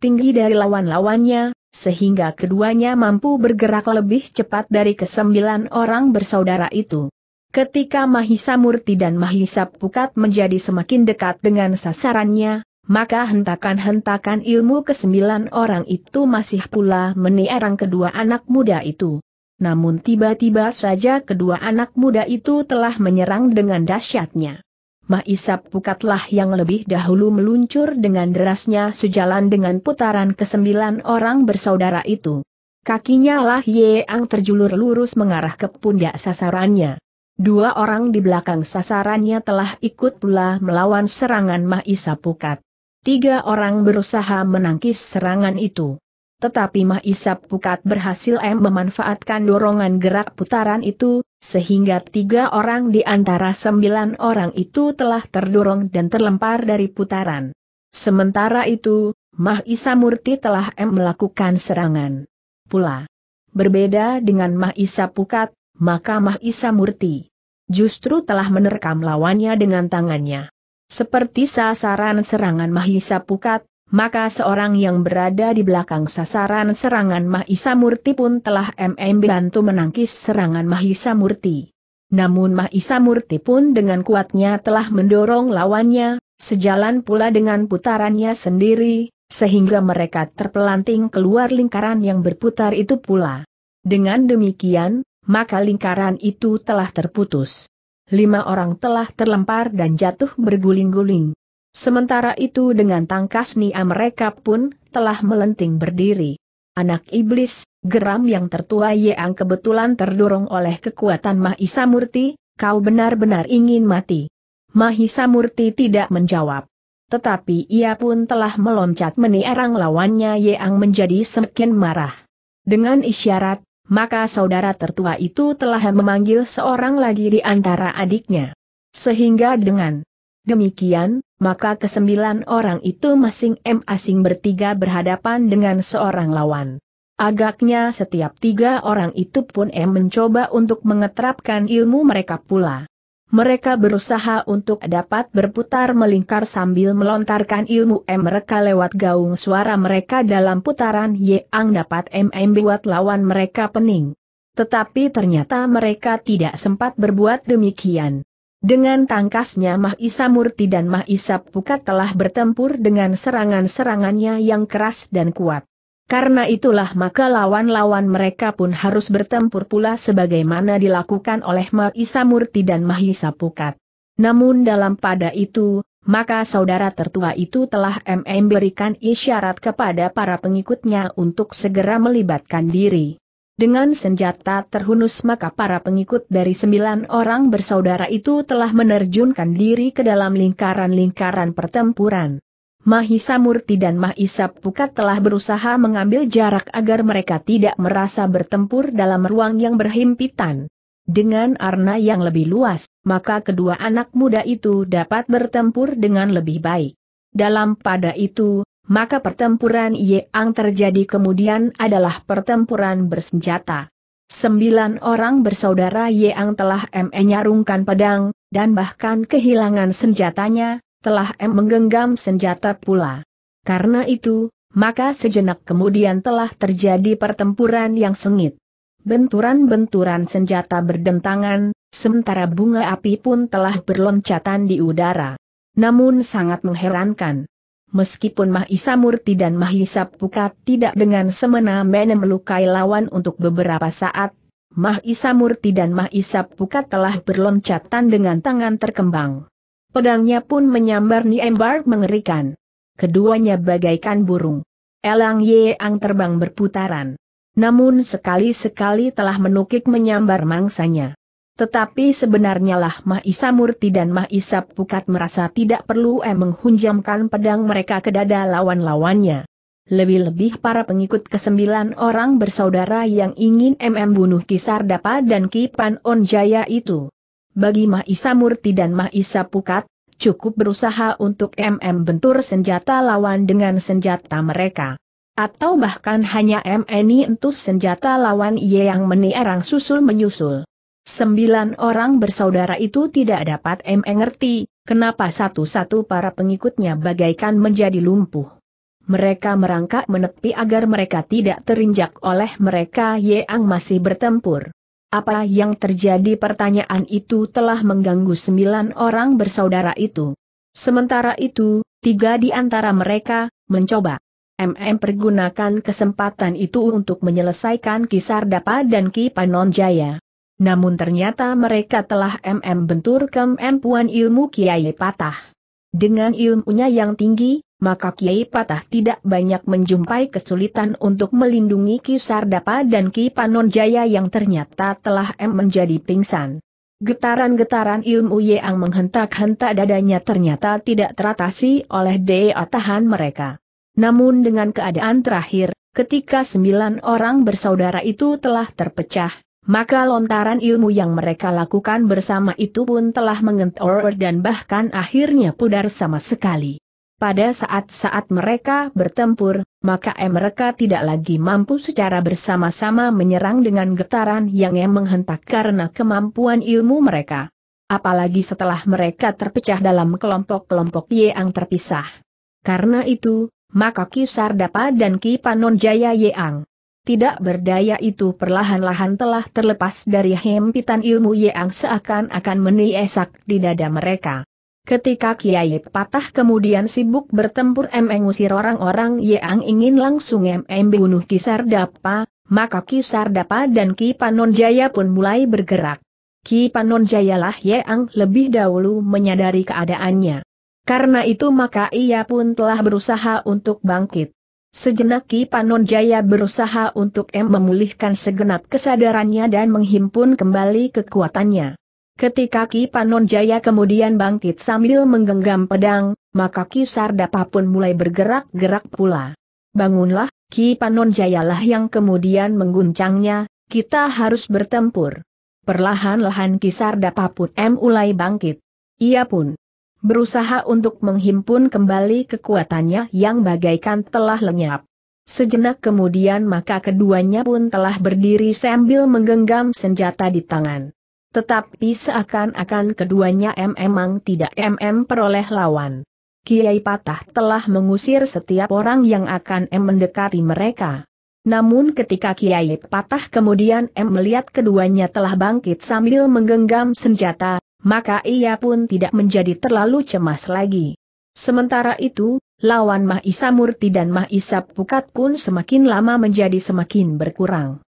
Speaker 1: tinggi dari lawan-lawannya, sehingga keduanya mampu bergerak lebih cepat dari kesembilan orang bersaudara itu. Ketika Mahisa Murti dan Mahisa Pukat menjadi semakin dekat dengan sasarannya, maka hentakan-hentakan ilmu kesembilan orang itu masih pula meniarang kedua anak muda itu. Namun tiba-tiba saja kedua anak muda itu telah menyerang dengan dahsyatnya. Mahisap Pukatlah yang lebih dahulu meluncur dengan derasnya sejalan dengan putaran kesembilan orang bersaudara itu. Kakinya lah Yeang terjulur lurus mengarah ke pundak sasarannya. Dua orang di belakang sasarannya telah ikut pula melawan serangan Mahisap Pukat. Tiga orang berusaha menangkis serangan itu tetapi Mahisap Pukat berhasil M memanfaatkan dorongan gerak putaran itu, sehingga tiga orang di antara sembilan orang itu telah terdorong dan terlempar dari putaran. Sementara itu, Mahisa Murti telah M melakukan serangan. Pula. Berbeda dengan Mahisa Pukat, maka Mahisa Murti justru telah menerkam lawannya dengan tangannya. Seperti sasaran serangan Mahisa Pukat, maka seorang yang berada di belakang sasaran serangan Mahisa Murti pun telah MM bantu menangkis serangan Mahisa Murti. Namun Mahisa Murti pun dengan kuatnya telah mendorong lawannya, sejalan pula dengan putarannya sendiri, sehingga mereka terpelanting keluar lingkaran yang berputar itu pula. Dengan demikian, maka lingkaran itu telah terputus. Lima orang telah terlempar dan jatuh berguling-guling. Sementara itu dengan tangkas nia mereka pun telah melenting berdiri. Anak iblis, geram yang tertua Yang kebetulan terdorong oleh kekuatan Mahisa Murti, kau benar-benar ingin mati. Mahisa Murti tidak menjawab. Tetapi ia pun telah meloncat meniarang lawannya Yang menjadi semakin marah. Dengan isyarat, maka saudara tertua itu telah memanggil seorang lagi di antara adiknya. Sehingga dengan Demikian, maka kesembilan orang itu masing-masing bertiga berhadapan dengan seorang lawan. Agaknya setiap tiga orang itu pun M mencoba untuk mengeterapkan ilmu mereka pula. Mereka berusaha untuk dapat berputar melingkar sambil melontarkan ilmu M mereka lewat gaung suara mereka dalam putaran yang dapat MM buat lawan mereka pening. Tetapi ternyata mereka tidak sempat berbuat demikian. Dengan tangkasnya Mahisa Murti dan Mahisa Pukat telah bertempur dengan serangan-serangannya yang keras dan kuat. Karena itulah maka lawan-lawan mereka pun harus bertempur pula sebagaimana dilakukan oleh Mahisa Murti dan Mahisa Pukat. Namun dalam pada itu, maka saudara tertua itu telah memberikan isyarat kepada para pengikutnya untuk segera melibatkan diri. Dengan senjata terhunus maka para pengikut dari sembilan orang bersaudara itu telah menerjunkan diri ke dalam lingkaran-lingkaran pertempuran. Mahisa Murti dan Mahisa Pukat telah berusaha mengambil jarak agar mereka tidak merasa bertempur dalam ruang yang berhimpitan. Dengan arna yang lebih luas, maka kedua anak muda itu dapat bertempur dengan lebih baik. Dalam pada itu, maka pertempuran Yeang terjadi kemudian adalah pertempuran bersenjata. Sembilan orang bersaudara Yeang telah M menyarungkan pedang, dan bahkan kehilangan senjatanya, telah M e menggenggam senjata pula. Karena itu, maka sejenak kemudian telah terjadi pertempuran yang sengit. Benturan-benturan senjata berdentangan, sementara bunga api pun telah berloncatan di udara. Namun sangat mengherankan meskipun Mahisa Murti dan Mahisa Pukat tidak dengan semena-mena melukai lawan untuk beberapa saat, Mahisa Murti dan Mahisa Pukat telah berloncatan dengan tangan terkembang. Pedangnya pun menyambar Niembar mengerikan. Keduanya bagaikan burung. Elang Yeang terbang berputaran. Namun sekali-sekali telah menukik menyambar mangsanya. Tetapi sebenarnya lah Mahisa Murti dan Mahisa Pukat merasa tidak perlu eh menghunjamkan pedang mereka ke dada lawan-lawannya. Lebih-lebih para pengikut kesembilan orang bersaudara yang ingin MM bunuh Kisar Dapa dan Kipan Onjaya itu. Bagi Mahisa Murti dan Mahisa Pukat, cukup berusaha untuk MM bentur senjata lawan dengan senjata mereka atau bahkan hanya MNI entus senjata lawan ia yang menierang susul menyusul. Sembilan orang bersaudara itu tidak dapat mengerti, kenapa satu-satu para pengikutnya bagaikan menjadi lumpuh. Mereka merangkak menepi agar mereka tidak terinjak oleh mereka yang masih bertempur. Apa yang terjadi pertanyaan itu telah mengganggu sembilan orang bersaudara itu. Sementara itu, tiga di antara mereka, mencoba. MM pergunakan kesempatan itu untuk menyelesaikan kisar Dapa dan Ki Panon namun ternyata mereka telah MM bentur kemampuan ilmu Kiai Patah. Dengan ilmunya yang tinggi, maka Kiai Patah tidak banyak menjumpai kesulitan untuk melindungi Ki Sardapa dan Ki Panonjaya yang ternyata telah M menjadi pingsan. Getaran-getaran ilmu yang menghentak-hentak dadanya ternyata tidak teratasi oleh daya tahan mereka. Namun dengan keadaan terakhir, ketika sembilan orang bersaudara itu telah terpecah, maka lontaran ilmu yang mereka lakukan bersama itu pun telah mengentor dan bahkan akhirnya pudar sama sekali. Pada saat-saat mereka bertempur, maka mereka tidak lagi mampu secara bersama-sama menyerang dengan getaran yang menghentak karena kemampuan ilmu mereka. Apalagi setelah mereka terpecah dalam kelompok-kelompok yang terpisah. Karena itu, maka Kisar Dapa dan Ki Panonjaya Jaya Yang tidak berdaya itu perlahan-lahan telah terlepas dari hempitan ilmu yang seakan-akan meniesak di dada mereka. Ketika Kiai patah kemudian sibuk bertempur mengusir orang-orang yang ingin langsung membunuh Kisar Dapa, maka Kisar Dapa dan Ki Panonjaya pun mulai bergerak. Ki Panonjaya lah yang lebih dahulu menyadari keadaannya. Karena itu maka ia pun telah berusaha untuk bangkit. Sejenak Ki Panon berusaha untuk M memulihkan segenap kesadarannya dan menghimpun kembali kekuatannya. Ketika Ki Panon kemudian bangkit sambil menggenggam pedang, maka Ki Sardapa pun mulai bergerak-gerak pula. Bangunlah, Ki Panon lah yang kemudian mengguncangnya, kita harus bertempur. Perlahan-lahan Ki Sardapa pun M mulai bangkit. Ia pun berusaha untuk menghimpun kembali kekuatannya yang bagaikan telah lenyap. Sejenak kemudian maka keduanya pun telah berdiri sambil menggenggam senjata di tangan. Tetapi seakan-akan keduanya memang tidak mm peroleh lawan. Kiai Patah telah mengusir setiap orang yang akan M mendekati mereka. Namun ketika Kiai Patah kemudian M melihat keduanya telah bangkit sambil menggenggam senjata, maka ia pun tidak menjadi terlalu cemas lagi. Sementara itu, lawan Mahisa Murti dan Mahisa Pukat pun semakin lama menjadi semakin berkurang.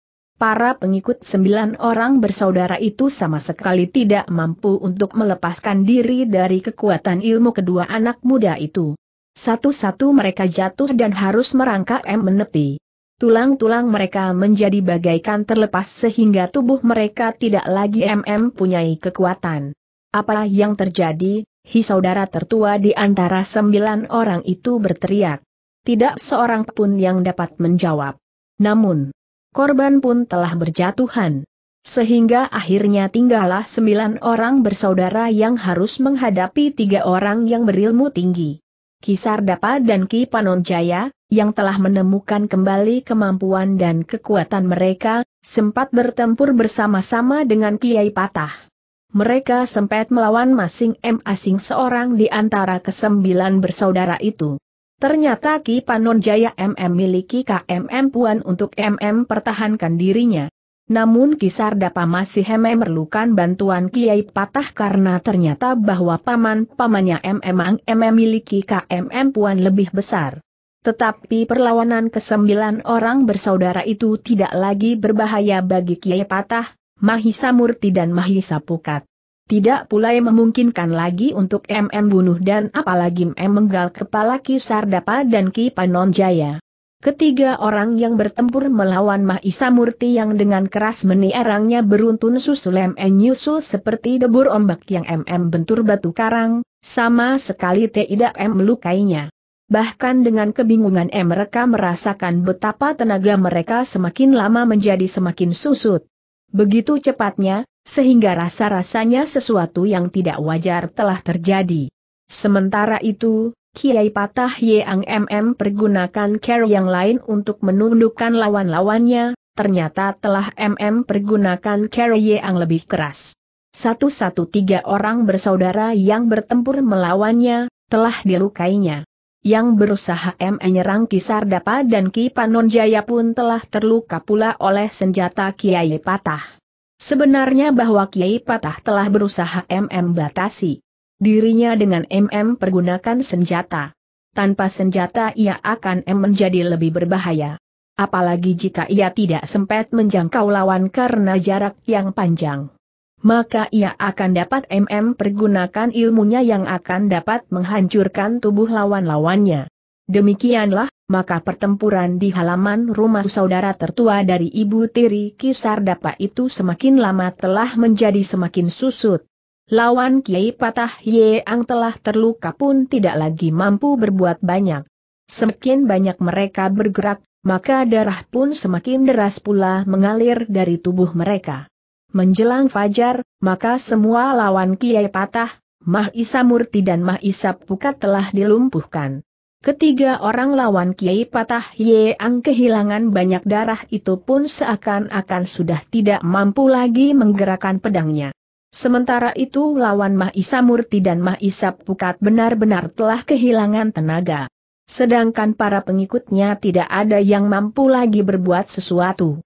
Speaker 1: Para pengikut sembilan orang bersaudara itu sama sekali tidak mampu untuk melepaskan diri dari kekuatan ilmu kedua anak muda itu. Satu-satu mereka jatuh dan harus merangkak M menepi. Tulang-tulang mereka menjadi bagaikan terlepas sehingga tubuh mereka tidak lagi MM punyai kekuatan. Apa yang terjadi? Hi saudara tertua di antara sembilan orang itu berteriak. Tidak seorang pun yang dapat menjawab. Namun, korban pun telah berjatuhan. Sehingga akhirnya tinggallah sembilan orang bersaudara yang harus menghadapi tiga orang yang berilmu tinggi. Kisar Dapa dan Ki Panonjaya, yang telah menemukan kembali kemampuan dan kekuatan mereka, sempat bertempur bersama-sama dengan Kiai Patah mereka sempat melawan masing-masing seorang di antara kesembilan bersaudara itu. Ternyata Ki Panon Jaya MM miliki KMM Puan untuk MM pertahankan dirinya. Namun Kisar Dapa masih memerlukan bantuan Kiai Patah karena ternyata bahwa paman-pamannya MM Ang MM miliki KMM Puan lebih besar. Tetapi perlawanan kesembilan orang bersaudara itu tidak lagi berbahaya bagi Kiai Patah, Mahisa Murti dan Mahisa Pukat. Tidak pula yang memungkinkan lagi untuk MM bunuh dan apalagi MM menggal kepala Ki Sardapa dan Ki Panonjaya. Ketiga orang yang bertempur melawan Mahisa Murti yang dengan keras meniarangnya beruntun susul MM nyusul seperti debur ombak yang MM bentur batu karang, sama sekali tidak MM melukainya. Bahkan dengan kebingungan M mereka merasakan betapa tenaga mereka semakin lama menjadi semakin susut begitu cepatnya, sehingga rasa-rasanya sesuatu yang tidak wajar telah terjadi. Sementara itu, Kiai Patah Yeang MM pergunakan care yang lain untuk menundukkan lawan-lawannya, ternyata telah MM pergunakan care Yeang lebih keras. Satu-satu tiga orang bersaudara yang bertempur melawannya, telah dilukainya yang berusaha menyerang Kisar Dapa dan Ki Panonjaya pun telah terluka pula oleh senjata Kiai Patah. Sebenarnya bahwa Kiai Patah telah berusaha MM batasi dirinya dengan MM pergunakan senjata. Tanpa senjata ia akan M menjadi lebih berbahaya. Apalagi jika ia tidak sempat menjangkau lawan karena jarak yang panjang maka ia akan dapat MM pergunakan ilmunya yang akan dapat menghancurkan tubuh lawan-lawannya. Demikianlah, maka pertempuran di halaman rumah saudara tertua dari Ibu Tiri Kisar dapat itu semakin lama telah menjadi semakin susut. Lawan Kiai Patah Yeang telah terluka pun tidak lagi mampu berbuat banyak. Semakin banyak mereka bergerak, maka darah pun semakin deras pula mengalir dari tubuh mereka. Menjelang fajar, maka semua lawan Kiai Patah, Mah Isa Murti dan Mah Isa Pukat telah dilumpuhkan. Ketiga orang lawan Kiai Patah Yeang kehilangan banyak darah itu pun seakan-akan sudah tidak mampu lagi menggerakkan pedangnya. Sementara itu lawan Mah Isa Murti dan Mah Isa Pukat benar-benar telah kehilangan tenaga. Sedangkan para pengikutnya tidak ada yang mampu lagi berbuat sesuatu.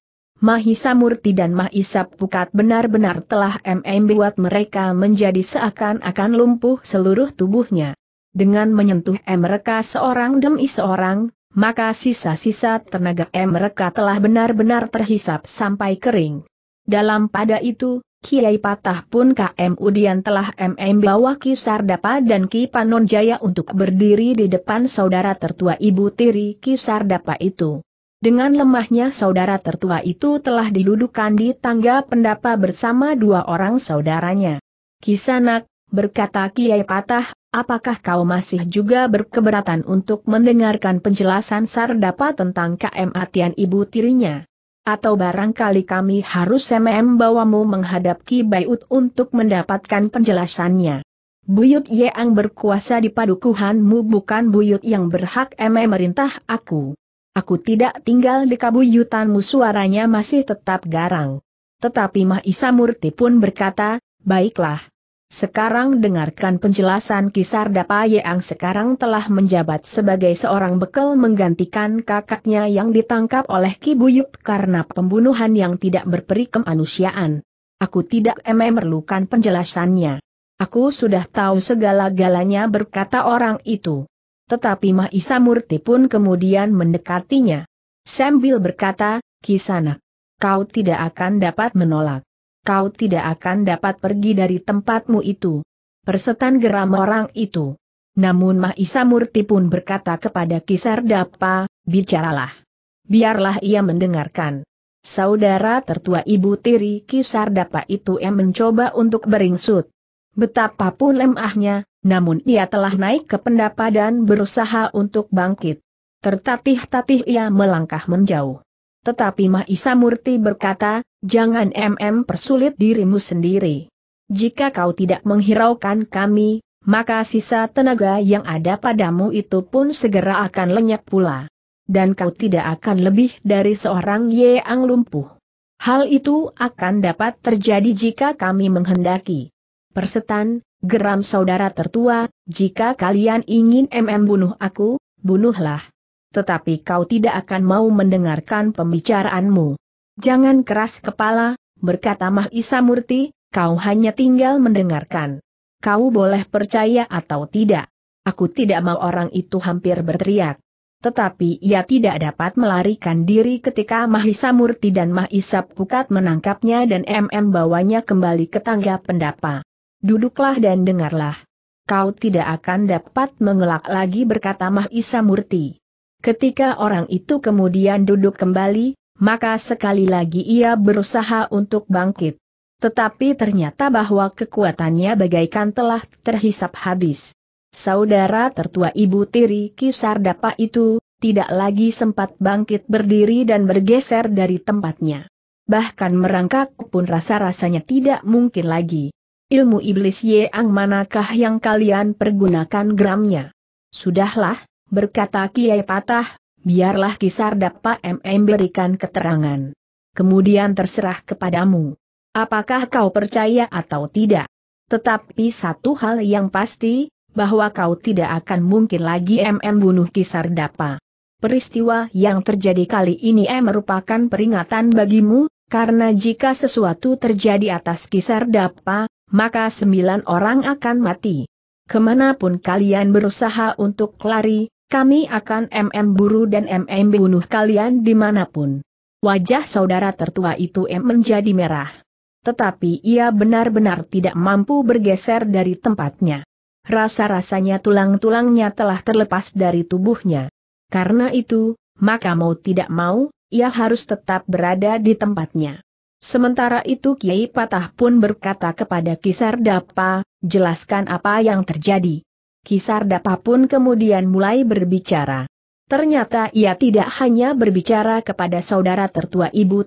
Speaker 1: Mahisa Murti dan Mahisa Pukat benar-benar telah MM buat mereka menjadi seakan-akan lumpuh seluruh tubuhnya. Dengan menyentuh M mereka seorang demi seorang, maka sisa-sisa tenaga M mereka telah benar-benar terhisap sampai kering. Dalam pada itu, Kiai Patah pun KM Udian telah MM bawa Ki Sardapa dan Ki Panonjaya untuk berdiri di depan saudara tertua ibu tiri Ki Sardapa itu. Dengan lemahnya saudara tertua itu telah diludukan di tangga pendapa bersama dua orang saudaranya. Kisanak, berkata Kiai Patah, apakah kau masih juga berkeberatan untuk mendengarkan penjelasan Sardapa tentang kematian ibu tirinya? Atau barangkali kami harus MM bawamu menghadap Ki Bayut untuk mendapatkan penjelasannya. Buyut Yeang berkuasa di padukuhanmu bukan buyut yang berhak MM merintah aku. Aku tidak tinggal di kabuyutanmu suaranya masih tetap garang. Tetapi Mahisa Murti pun berkata, baiklah. Sekarang dengarkan penjelasan kisar Dapaye yang sekarang telah menjabat sebagai seorang bekel menggantikan kakaknya yang ditangkap oleh Kibuyut karena pembunuhan yang tidak berperi kemanusiaan. Aku tidak memerlukan penjelasannya. Aku sudah tahu segala-galanya berkata orang itu. Tetapi Mahisa Murti pun kemudian mendekatinya. Sambil berkata, Kisana, kau tidak akan dapat menolak. Kau tidak akan dapat pergi dari tempatmu itu. Persetan geram orang itu. Namun Mahisa Murti pun berkata kepada Kisar Dapa, bicaralah. Biarlah ia mendengarkan. Saudara tertua ibu tiri Kisar Dapa itu em mencoba untuk beringsut. Betapapun lemahnya, namun ia telah naik ke pendapa dan berusaha untuk bangkit. Tertatih-tatih ia melangkah menjauh. Tetapi Mahisa Murti berkata, jangan MM persulit dirimu sendiri. Jika kau tidak menghiraukan kami, maka sisa tenaga yang ada padamu itu pun segera akan lenyap pula. Dan kau tidak akan lebih dari seorang Yeang lumpuh. Hal itu akan dapat terjadi jika kami menghendaki. Persetan, geram saudara tertua, jika kalian ingin MM bunuh aku, bunuhlah. Tetapi kau tidak akan mau mendengarkan pembicaraanmu. Jangan keras kepala, berkata Mah Murti. kau hanya tinggal mendengarkan. Kau boleh percaya atau tidak. Aku tidak mau orang itu hampir berteriak. Tetapi ia tidak dapat melarikan diri ketika Mahisa Murti dan Mahisa Pukat menangkapnya dan MM bawanya kembali ke tangga pendapa. Duduklah dan dengarlah. Kau tidak akan dapat mengelak lagi berkata Mahisa Murti. Ketika orang itu kemudian duduk kembali, maka sekali lagi ia berusaha untuk bangkit. Tetapi ternyata bahwa kekuatannya bagaikan telah terhisap habis. Saudara tertua ibu tiri Kisar Dapa itu, tidak lagi sempat bangkit berdiri dan bergeser dari tempatnya. Bahkan merangkak pun rasa-rasanya tidak mungkin lagi ilmu iblis ang manakah yang kalian pergunakan gramnya? Sudahlah, berkata Kiai Patah, biarlah kisar dapat MM berikan keterangan. Kemudian terserah kepadamu. Apakah kau percaya atau tidak? Tetapi satu hal yang pasti, bahwa kau tidak akan mungkin lagi MM bunuh kisar dapa. Peristiwa yang terjadi kali ini eh, merupakan peringatan bagimu, karena jika sesuatu terjadi atas kisar dapa, maka sembilan orang akan mati. Kemanapun kalian berusaha untuk lari, kami akan MM buru dan MM bunuh kalian dimanapun. Wajah saudara tertua itu M menjadi merah. Tetapi ia benar-benar tidak mampu bergeser dari tempatnya. Rasa-rasanya tulang-tulangnya telah terlepas dari tubuhnya. Karena itu, maka mau tidak mau, ia harus tetap berada di tempatnya. Sementara itu Kiai Patah pun berkata kepada Kisar Dapa, jelaskan apa yang terjadi. Kisar Dapa pun kemudian mulai berbicara. Ternyata ia tidak hanya berbicara kepada saudara tertua Ibu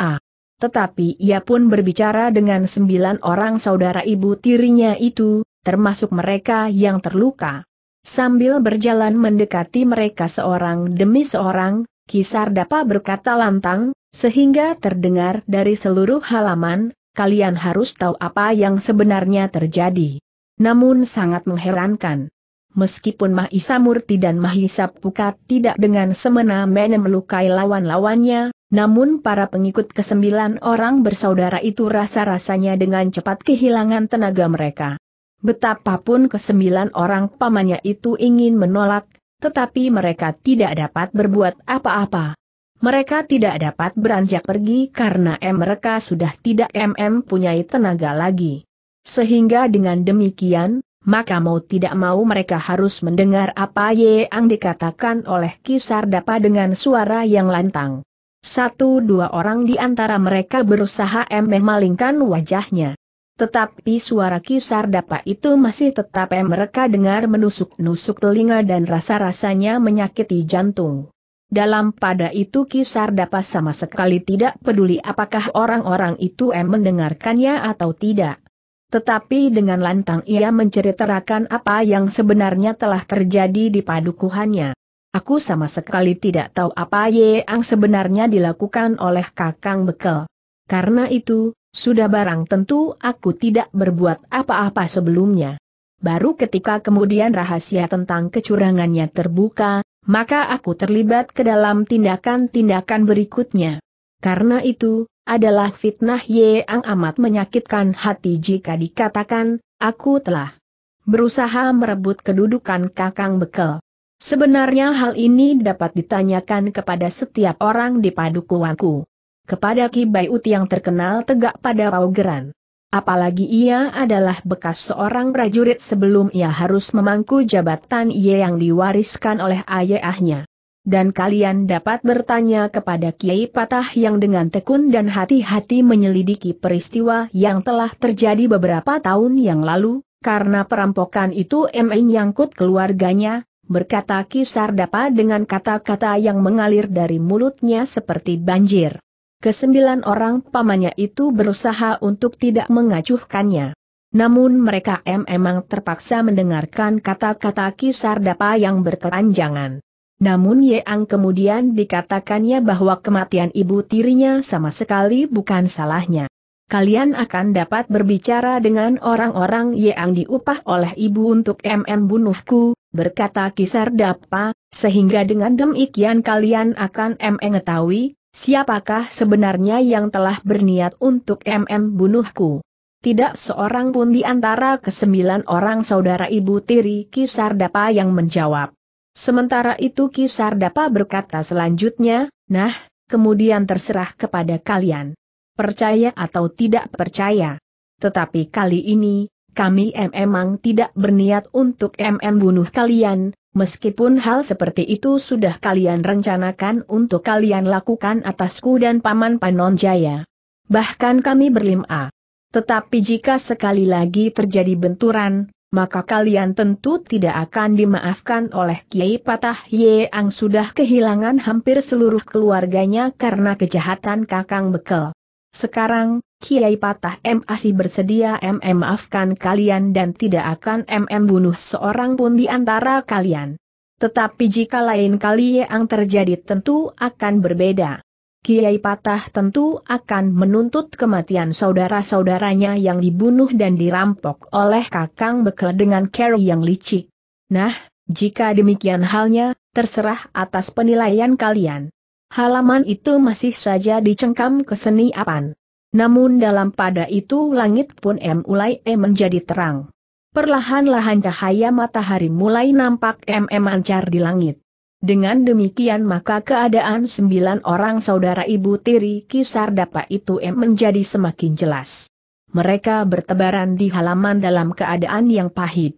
Speaker 1: A. Tetapi ia pun berbicara dengan sembilan orang saudara ibu tirinya itu, termasuk mereka yang terluka. Sambil berjalan mendekati mereka seorang demi seorang, Kisar Dapa berkata lantang, sehingga terdengar dari seluruh halaman, kalian harus tahu apa yang sebenarnya terjadi. Namun sangat mengherankan. Meskipun Mahisa Murti dan Mahisa Pukat tidak dengan semena-mena melukai lawan-lawannya, namun para pengikut kesembilan orang bersaudara itu rasa-rasanya dengan cepat kehilangan tenaga mereka. Betapapun kesembilan orang pamannya itu ingin menolak, tetapi mereka tidak dapat berbuat apa-apa. Mereka tidak dapat beranjak pergi karena mereka sudah tidak MM punyai tenaga lagi. Sehingga dengan demikian, maka mau tidak mau mereka harus mendengar apa yang dikatakan oleh Kisar Dapa dengan suara yang lantang. Satu dua orang di antara mereka berusaha memalingkan wajahnya. Tetapi suara kisar dapat itu masih tetap mereka dengar menusuk-nusuk telinga dan rasa-rasanya menyakiti jantung. Dalam pada itu Kisar dapat sama sekali tidak peduli apakah orang-orang itu em mendengarkannya atau tidak. Tetapi dengan lantang ia menceritakan apa yang sebenarnya telah terjadi di padukuhannya. Aku sama sekali tidak tahu apa yang sebenarnya dilakukan oleh Kakang Bekel. Karena itu, sudah barang tentu aku tidak berbuat apa-apa sebelumnya. Baru ketika kemudian rahasia tentang kecurangannya terbuka, maka aku terlibat ke dalam tindakan-tindakan berikutnya. Karena itu, adalah fitnah yang amat menyakitkan hati jika dikatakan, aku telah berusaha merebut kedudukan kakang bekel. Sebenarnya hal ini dapat ditanyakan kepada setiap orang di padukuanku. Kepada Kibai Uti yang terkenal tegak pada paugeran apalagi ia adalah bekas seorang prajurit sebelum ia harus memangku jabatan ia yang diwariskan oleh ayahnya. Dan kalian dapat bertanya kepada Kiai Patah yang dengan tekun dan hati-hati menyelidiki peristiwa yang telah terjadi beberapa tahun yang lalu, karena perampokan itu M.I. nyangkut keluarganya, berkata Kisar dapat dengan kata-kata yang mengalir dari mulutnya seperti banjir kesembilan orang pamannya itu berusaha untuk tidak mengacuhkannya. Namun mereka memang terpaksa mendengarkan kata-kata Kisar Dapa yang berkepanjangan. Namun Yeang kemudian dikatakannya bahwa kematian ibu tirinya sama sekali bukan salahnya. Kalian akan dapat berbicara dengan orang-orang Yeang diupah oleh ibu untuk MM bunuhku, berkata Kisar Dapa, sehingga dengan demikian kalian akan mengetahui Siapakah sebenarnya yang telah berniat untuk MM bunuhku? Tidak seorang pun di antara kesembilan orang saudara ibu tiri Kisar Dapa yang menjawab. Sementara itu Kisar Dapa berkata selanjutnya, nah, kemudian terserah kepada kalian. Percaya atau tidak percaya. Tetapi kali ini, kami memang tidak berniat untuk MM bunuh kalian, Meskipun hal seperti itu sudah kalian rencanakan untuk kalian lakukan atasku dan Paman Panonjaya. Bahkan kami berlima. Tetapi jika sekali lagi terjadi benturan, maka kalian tentu tidak akan dimaafkan oleh Kiai Patah Yeang sudah kehilangan hampir seluruh keluarganya karena kejahatan Kakang Bekel. Sekarang, Kiai Patah M masih bersedia MM maafkan kalian dan tidak akan MM bunuh seorang pun di antara kalian. Tetapi jika lain kali yang terjadi tentu akan berbeda. Kiai Patah tentu akan menuntut kematian saudara-saudaranya yang dibunuh dan dirampok oleh Kakang Bekel dengan Carry yang licik. Nah, jika demikian halnya, terserah atas penilaian kalian. Halaman itu masih saja dicengkam kesenian namun dalam pada itu langit pun mulai menjadi terang. Perlahan-lahan cahaya matahari mulai nampak M mancar di langit. Dengan demikian maka keadaan sembilan orang saudara ibu tiri kisar dapat itu M menjadi semakin jelas. Mereka bertebaran di halaman dalam keadaan yang pahit.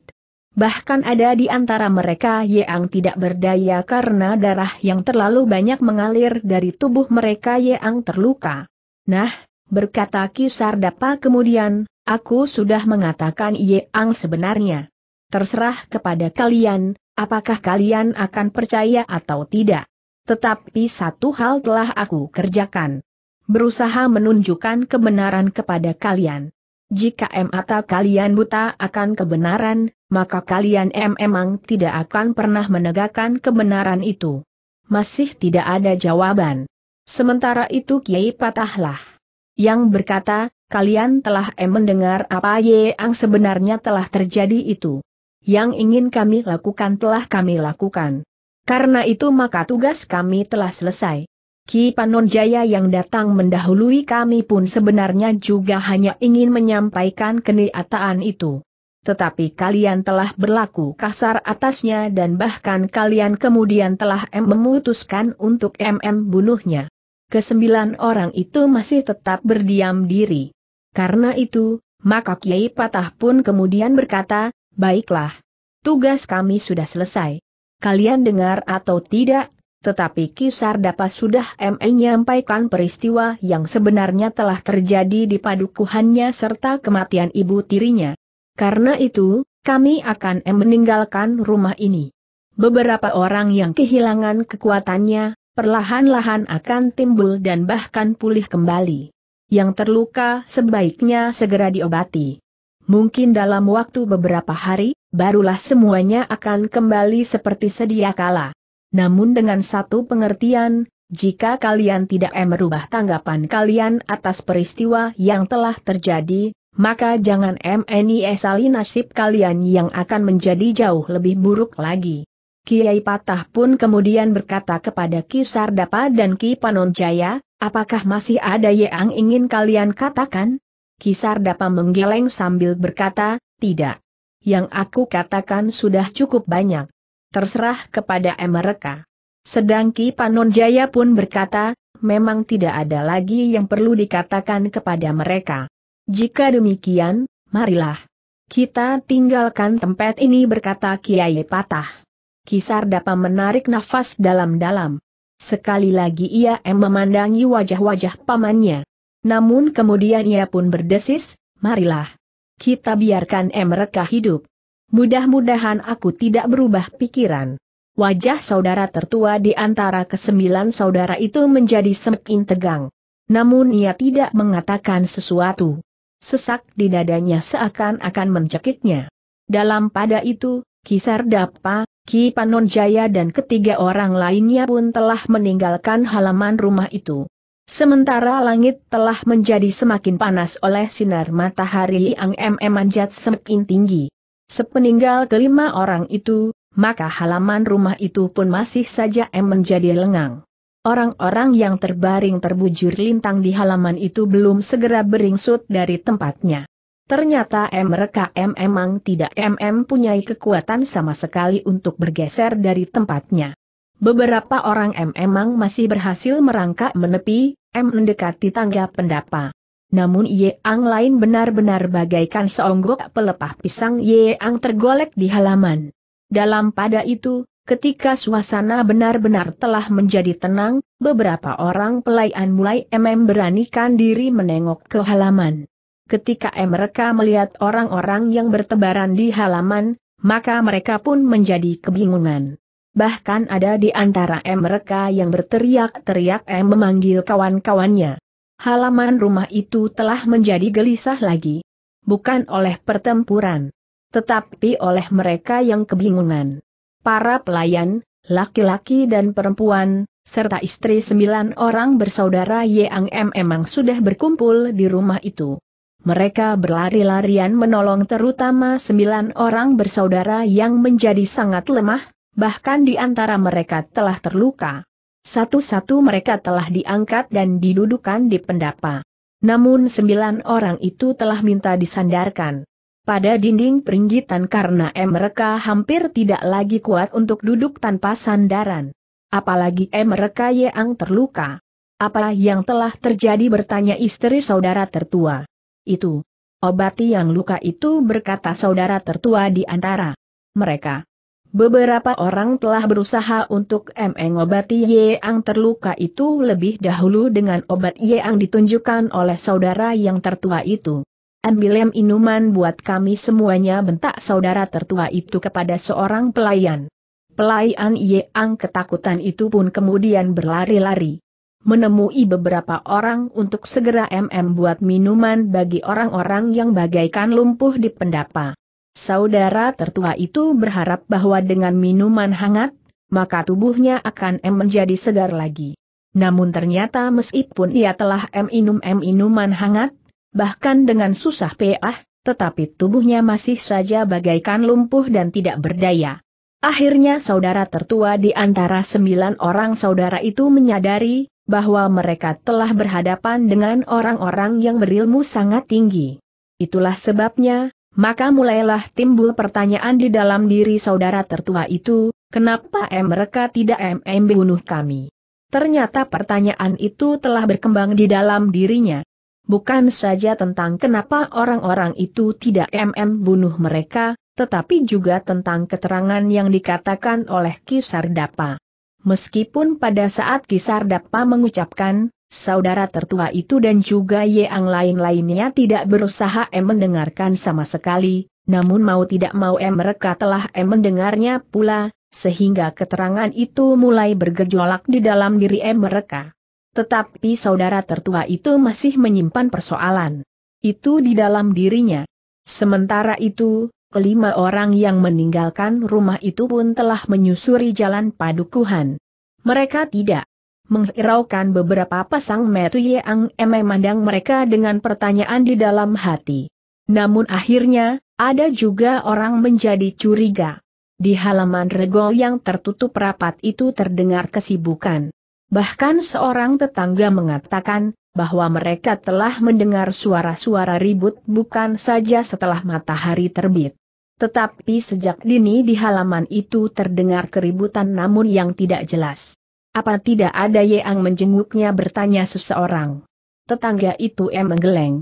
Speaker 1: Bahkan ada di antara mereka yang tidak berdaya karena darah yang terlalu banyak mengalir dari tubuh mereka yang terluka. Nah, berkata Kisar dapa kemudian, aku sudah mengatakan ang sebenarnya. Terserah kepada kalian, apakah kalian akan percaya atau tidak. Tetapi satu hal telah aku kerjakan. Berusaha menunjukkan kebenaran kepada kalian. Jika M atau kalian buta akan kebenaran, maka kalian m emang tidak akan pernah menegakkan kebenaran itu. Masih tidak ada jawaban. Sementara itu Kiai patahlah yang berkata, kalian telah mendengar apa yang sebenarnya telah terjadi itu. Yang ingin kami lakukan telah kami lakukan. Karena itu maka tugas kami telah selesai. Ki Panon Jaya yang datang mendahului kami pun sebenarnya juga hanya ingin menyampaikan kenyataan itu. Tetapi kalian telah berlaku kasar atasnya dan bahkan kalian kemudian telah memutuskan untuk MM bunuhnya kesembilan orang itu masih tetap berdiam diri. Karena itu, maka Kiai Patah pun kemudian berkata, baiklah, tugas kami sudah selesai. Kalian dengar atau tidak, tetapi Kisar Dapat sudah menyampaikan peristiwa yang sebenarnya telah terjadi di padukuhannya serta kematian ibu tirinya. Karena itu, kami akan meninggalkan rumah ini. Beberapa orang yang kehilangan kekuatannya perlahan-lahan akan timbul dan bahkan pulih kembali. Yang terluka sebaiknya segera diobati. Mungkin dalam waktu beberapa hari, barulah semuanya akan kembali seperti sedia kala. Namun dengan satu pengertian, jika kalian tidak eh, merubah tanggapan kalian atas peristiwa yang telah terjadi, maka jangan eh, MNI esali eh, nasib kalian yang akan menjadi jauh lebih buruk lagi. Kiai Patah pun kemudian berkata kepada Ki Sardapa dan Ki Panonjaya, apakah masih ada yang ingin kalian katakan? Ki Sardapa menggeleng sambil berkata, tidak. Yang aku katakan sudah cukup banyak. Terserah kepada mereka. Sedang Ki Panonjaya pun berkata, memang tidak ada lagi yang perlu dikatakan kepada mereka. Jika demikian, marilah. Kita tinggalkan tempat ini berkata Kiai Patah. Kisar dapat menarik nafas dalam-dalam. Sekali lagi ia em memandangi wajah-wajah pamannya. Namun kemudian ia pun berdesis, marilah. Kita biarkan em mereka hidup. Mudah-mudahan aku tidak berubah pikiran. Wajah saudara tertua di antara kesembilan saudara itu menjadi semakin tegang. Namun ia tidak mengatakan sesuatu. Sesak di dadanya seakan-akan mencekiknya. Dalam pada itu, Kisar Dapa, Ki Jaya dan ketiga orang lainnya pun telah meninggalkan halaman rumah itu. Sementara langit telah menjadi semakin panas oleh sinar matahari yang mm semakin tinggi. Sepeninggal kelima orang itu, maka halaman rumah itu pun masih saja em menjadi lengang. Orang-orang yang terbaring terbujur lintang di halaman itu belum segera beringsut dari tempatnya. Ternyata MRKM emang tidak MM punyai kekuatan sama sekali untuk bergeser dari tempatnya. Beberapa orang M memang masih berhasil merangkak menepi, M mendekati tangga pendapa. Namun Yeang lain benar-benar bagaikan seonggok pelepah pisang ang tergolek di halaman. Dalam pada itu, ketika suasana benar-benar telah menjadi tenang, beberapa orang pelayan mulai MM beranikan diri menengok ke halaman ketika mereka melihat orang-orang yang bertebaran di halaman, maka mereka pun menjadi kebingungan. Bahkan ada di antara mereka yang berteriak-teriak memanggil kawan-kawannya. Halaman rumah itu telah menjadi gelisah lagi. Bukan oleh pertempuran. Tetapi oleh mereka yang kebingungan. Para pelayan, laki-laki dan perempuan, serta istri sembilan orang bersaudara Yang M memang sudah berkumpul di rumah itu. Mereka berlari-larian menolong terutama sembilan orang bersaudara yang menjadi sangat lemah, bahkan di antara mereka telah terluka. Satu-satu mereka telah diangkat dan didudukan di pendapa. Namun sembilan orang itu telah minta disandarkan pada dinding peringgitan karena mereka hampir tidak lagi kuat untuk duduk tanpa sandaran. Apalagi mereka yang terluka. Apa yang telah terjadi bertanya istri saudara tertua itu. Obati yang luka itu berkata saudara tertua di antara mereka. Beberapa orang telah berusaha untuk mengobati Yeang terluka itu lebih dahulu dengan obat Yeang ditunjukkan oleh saudara yang tertua itu. Ambilem inuman buat kami semuanya bentak saudara tertua itu kepada seorang pelayan. Pelayan Yeang ketakutan itu pun kemudian berlari-lari menemui beberapa orang untuk segera MM buat minuman bagi orang-orang yang bagaikan lumpuh di pendapa. Saudara tertua itu berharap bahwa dengan minuman hangat, maka tubuhnya akan M menjadi segar lagi. Namun ternyata meskipun ia telah M minum M minuman hangat, bahkan dengan susah peah, tetapi tubuhnya masih saja bagaikan lumpuh dan tidak berdaya. Akhirnya saudara tertua di antara sembilan orang saudara itu menyadari, bahwa mereka telah berhadapan dengan orang-orang yang berilmu sangat tinggi. Itulah sebabnya, maka mulailah timbul pertanyaan di dalam diri saudara tertua itu, kenapa M mereka tidak MM bunuh kami? Ternyata pertanyaan itu telah berkembang di dalam dirinya. Bukan saja tentang kenapa orang-orang itu tidak MM bunuh mereka, tetapi juga tentang keterangan yang dikatakan oleh Kisar Dapa meskipun pada saat Kisar dapat mengucapkan, saudara tertua itu dan juga yang lain-lainnya tidak berusaha em mendengarkan sama sekali, namun mau tidak mau em mereka telah em mendengarnya pula, sehingga keterangan itu mulai bergejolak di dalam diri em mereka. Tetapi saudara tertua itu masih menyimpan persoalan. Itu di dalam dirinya. Sementara itu, kelima orang yang meninggalkan rumah itu pun telah menyusuri jalan padukuhan. Mereka tidak menghiraukan beberapa pasang metu yang memandang mereka dengan pertanyaan di dalam hati. Namun akhirnya, ada juga orang menjadi curiga. Di halaman regol yang tertutup rapat itu terdengar kesibukan. Bahkan seorang tetangga mengatakan, bahwa mereka telah mendengar suara-suara ribut bukan saja setelah matahari terbit. Tetapi sejak dini di halaman itu terdengar keributan namun yang tidak jelas. Apa tidak ada yang menjenguknya bertanya seseorang. Tetangga itu em menggeleng.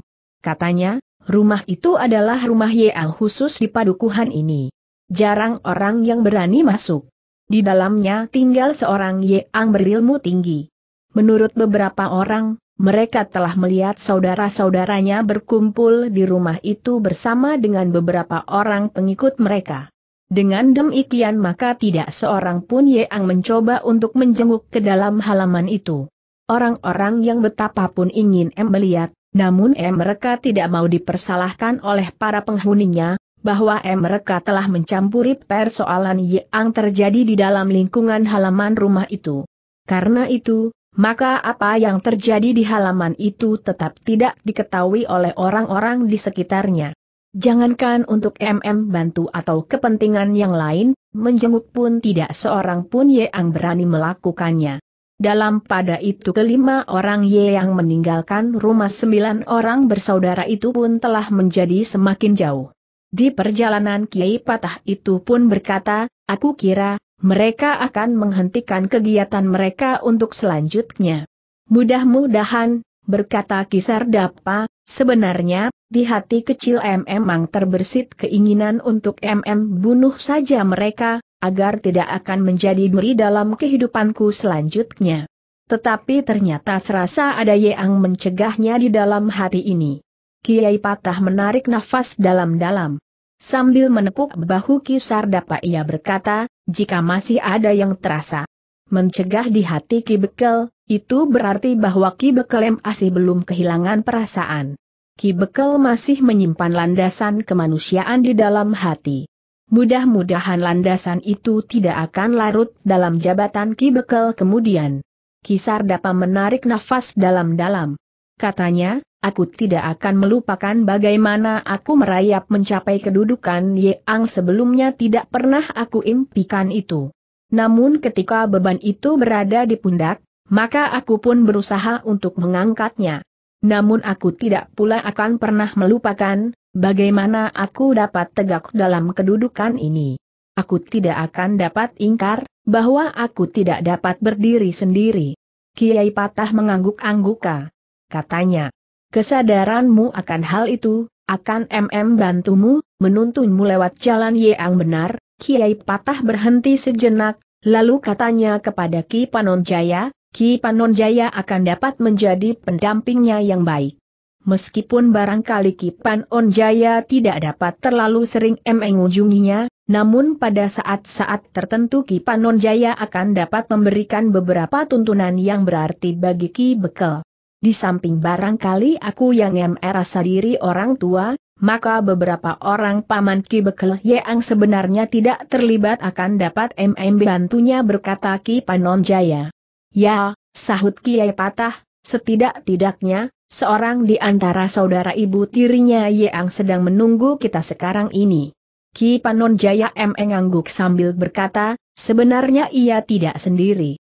Speaker 1: Katanya, rumah itu adalah rumah yang khusus di padukuhan ini. Jarang orang yang berani masuk. Di dalamnya tinggal seorang yang berilmu tinggi. Menurut beberapa orang, mereka telah melihat saudara-saudaranya berkumpul di rumah itu bersama dengan beberapa orang pengikut mereka. Dengan demikian maka tidak seorang pun yang mencoba untuk menjenguk ke dalam halaman itu. Orang-orang yang betapapun ingin M melihat, namun M mereka tidak mau dipersalahkan oleh para penghuninya, bahwa M mereka telah mencampuri persoalan yang terjadi di dalam lingkungan halaman rumah itu. Karena itu, maka apa yang terjadi di halaman itu tetap tidak diketahui oleh orang-orang di sekitarnya. Jangankan untuk MM bantu atau kepentingan yang lain, menjenguk pun tidak seorang pun Ye Ang berani melakukannya. Dalam pada itu kelima orang Ye yang meninggalkan rumah sembilan orang bersaudara itu pun telah menjadi semakin jauh. Di perjalanan Kiai Patah itu pun berkata, aku kira, mereka akan menghentikan kegiatan mereka untuk selanjutnya. Mudah-mudahan, berkata Kisar Dapa, sebenarnya, di hati kecil MM memang terbersit keinginan untuk MM bunuh saja mereka, agar tidak akan menjadi duri dalam kehidupanku selanjutnya. Tetapi ternyata serasa ada yang mencegahnya di dalam hati ini. Kiai Patah menarik nafas dalam-dalam. Sambil menepuk bahu Kisar Dapa ia berkata, jika masih ada yang terasa. Mencegah di hati Ki Bekel, itu berarti bahwa Ki Bekel masih belum kehilangan perasaan. Ki Bekel masih menyimpan landasan kemanusiaan di dalam hati. Mudah-mudahan landasan itu tidak akan larut dalam jabatan Ki Bekel kemudian. Kisar dapat menarik nafas dalam-dalam. Katanya, aku tidak akan melupakan bagaimana aku merayap mencapai kedudukan yang sebelumnya tidak pernah aku impikan itu. Namun ketika beban itu berada di pundak, maka aku pun berusaha untuk mengangkatnya. Namun aku tidak pula akan pernah melupakan, bagaimana aku dapat tegak dalam kedudukan ini. Aku tidak akan dapat ingkar, bahwa aku tidak dapat berdiri sendiri. Kiai Patah mengangguk-angguka. Katanya, Kesadaranmu akan hal itu, akan MM bantumu, menuntunmu lewat jalan yang benar, Kiai Patah berhenti sejenak, lalu katanya kepada Ki Panonjaya, Ki Panonjaya akan dapat menjadi pendampingnya yang baik. Meskipun barangkali Ki Panonjaya tidak dapat terlalu sering mengunjunginya, namun pada saat-saat tertentu Ki Panonjaya akan dapat memberikan beberapa tuntunan yang berarti bagi Ki Bekel. Di samping barangkali aku yang merasa diri orang tua, maka beberapa orang paman Ki Bekel yang sebenarnya tidak terlibat akan dapat MM bantunya berkata Ki Panon Jaya. Ya, sahut Kiai Patah, setidak-tidaknya, seorang di antara saudara ibu tirinya yang sedang menunggu kita sekarang ini. Ki Panon Jaya MM ngangguk sambil berkata, sebenarnya ia tidak sendiri.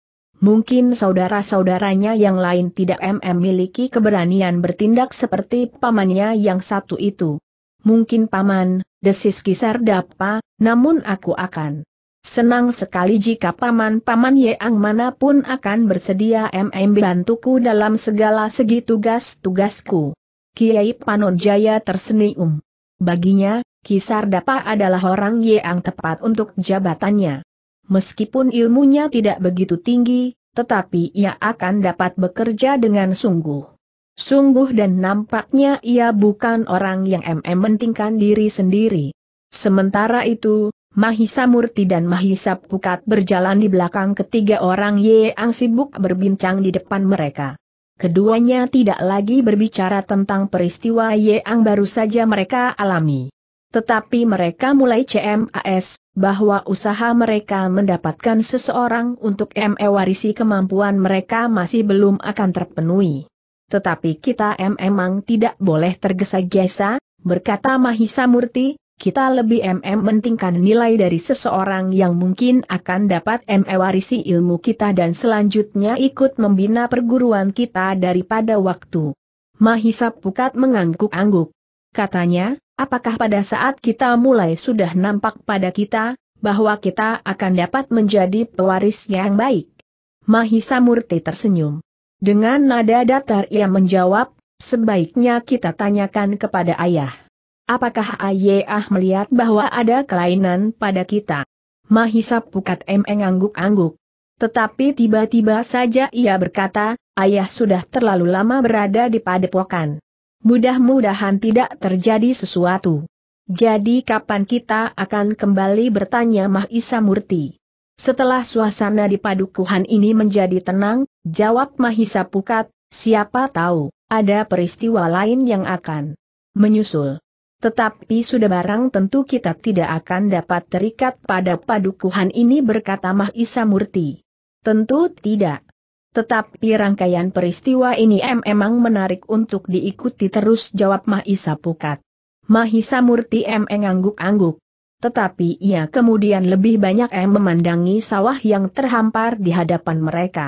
Speaker 1: Mungkin saudara-saudaranya yang lain tidak memiliki keberanian bertindak seperti pamannya yang satu itu. Mungkin paman, desis kisar dapa, namun aku akan senang sekali jika paman-paman yang manapun akan bersedia membantuku dalam segala segi tugas-tugasku. Kiai Panonjaya tersenyum. Baginya, Kisar Dapa adalah orang yang tepat untuk jabatannya meskipun ilmunya tidak begitu tinggi, tetapi ia akan dapat bekerja dengan sungguh. Sungguh dan nampaknya ia bukan orang yang mm mentingkan diri sendiri. Sementara itu, Mahisa Murti dan Mahisa Pukat berjalan di belakang ketiga orang yang sibuk berbincang di depan mereka. Keduanya tidak lagi berbicara tentang peristiwa yang baru saja mereka alami. Tetapi mereka mulai CMAS, bahwa usaha mereka mendapatkan seseorang untuk mewarisi kemampuan mereka masih belum akan terpenuhi. Tetapi kita memang tidak boleh tergesa-gesa, berkata Mahisa Murti, kita lebih MM mentingkan nilai dari seseorang yang mungkin akan dapat mewarisi ilmu kita dan selanjutnya ikut membina perguruan kita daripada waktu. Mahisa Pukat mengangguk-angguk. Katanya, Apakah pada saat kita mulai sudah nampak pada kita, bahwa kita akan dapat menjadi pewaris yang baik? Mahisa Murti tersenyum. Dengan nada datar ia menjawab, sebaiknya kita tanyakan kepada ayah. Apakah Ayah melihat bahwa ada kelainan pada kita? Mahisa Pukat Emeng angguk-angguk. Tetapi tiba-tiba saja ia berkata, ayah sudah terlalu lama berada di padepokan. Mudah-mudahan tidak terjadi sesuatu. Jadi kapan kita akan kembali bertanya Mahisa Murti? Setelah suasana di padukuhan ini menjadi tenang, jawab Mahisa Pukat, siapa tahu, ada peristiwa lain yang akan menyusul. Tetapi sudah barang tentu kita tidak akan dapat terikat pada padukuhan ini berkata Mahisa Murti. Tentu tidak. Tetapi rangkaian peristiwa ini memang menarik untuk diikuti terus jawab Mahisa Pukat. Mahisa Murti mengangguk angguk-angguk. Tetapi ia kemudian lebih banyak em memandangi sawah yang terhampar di hadapan mereka.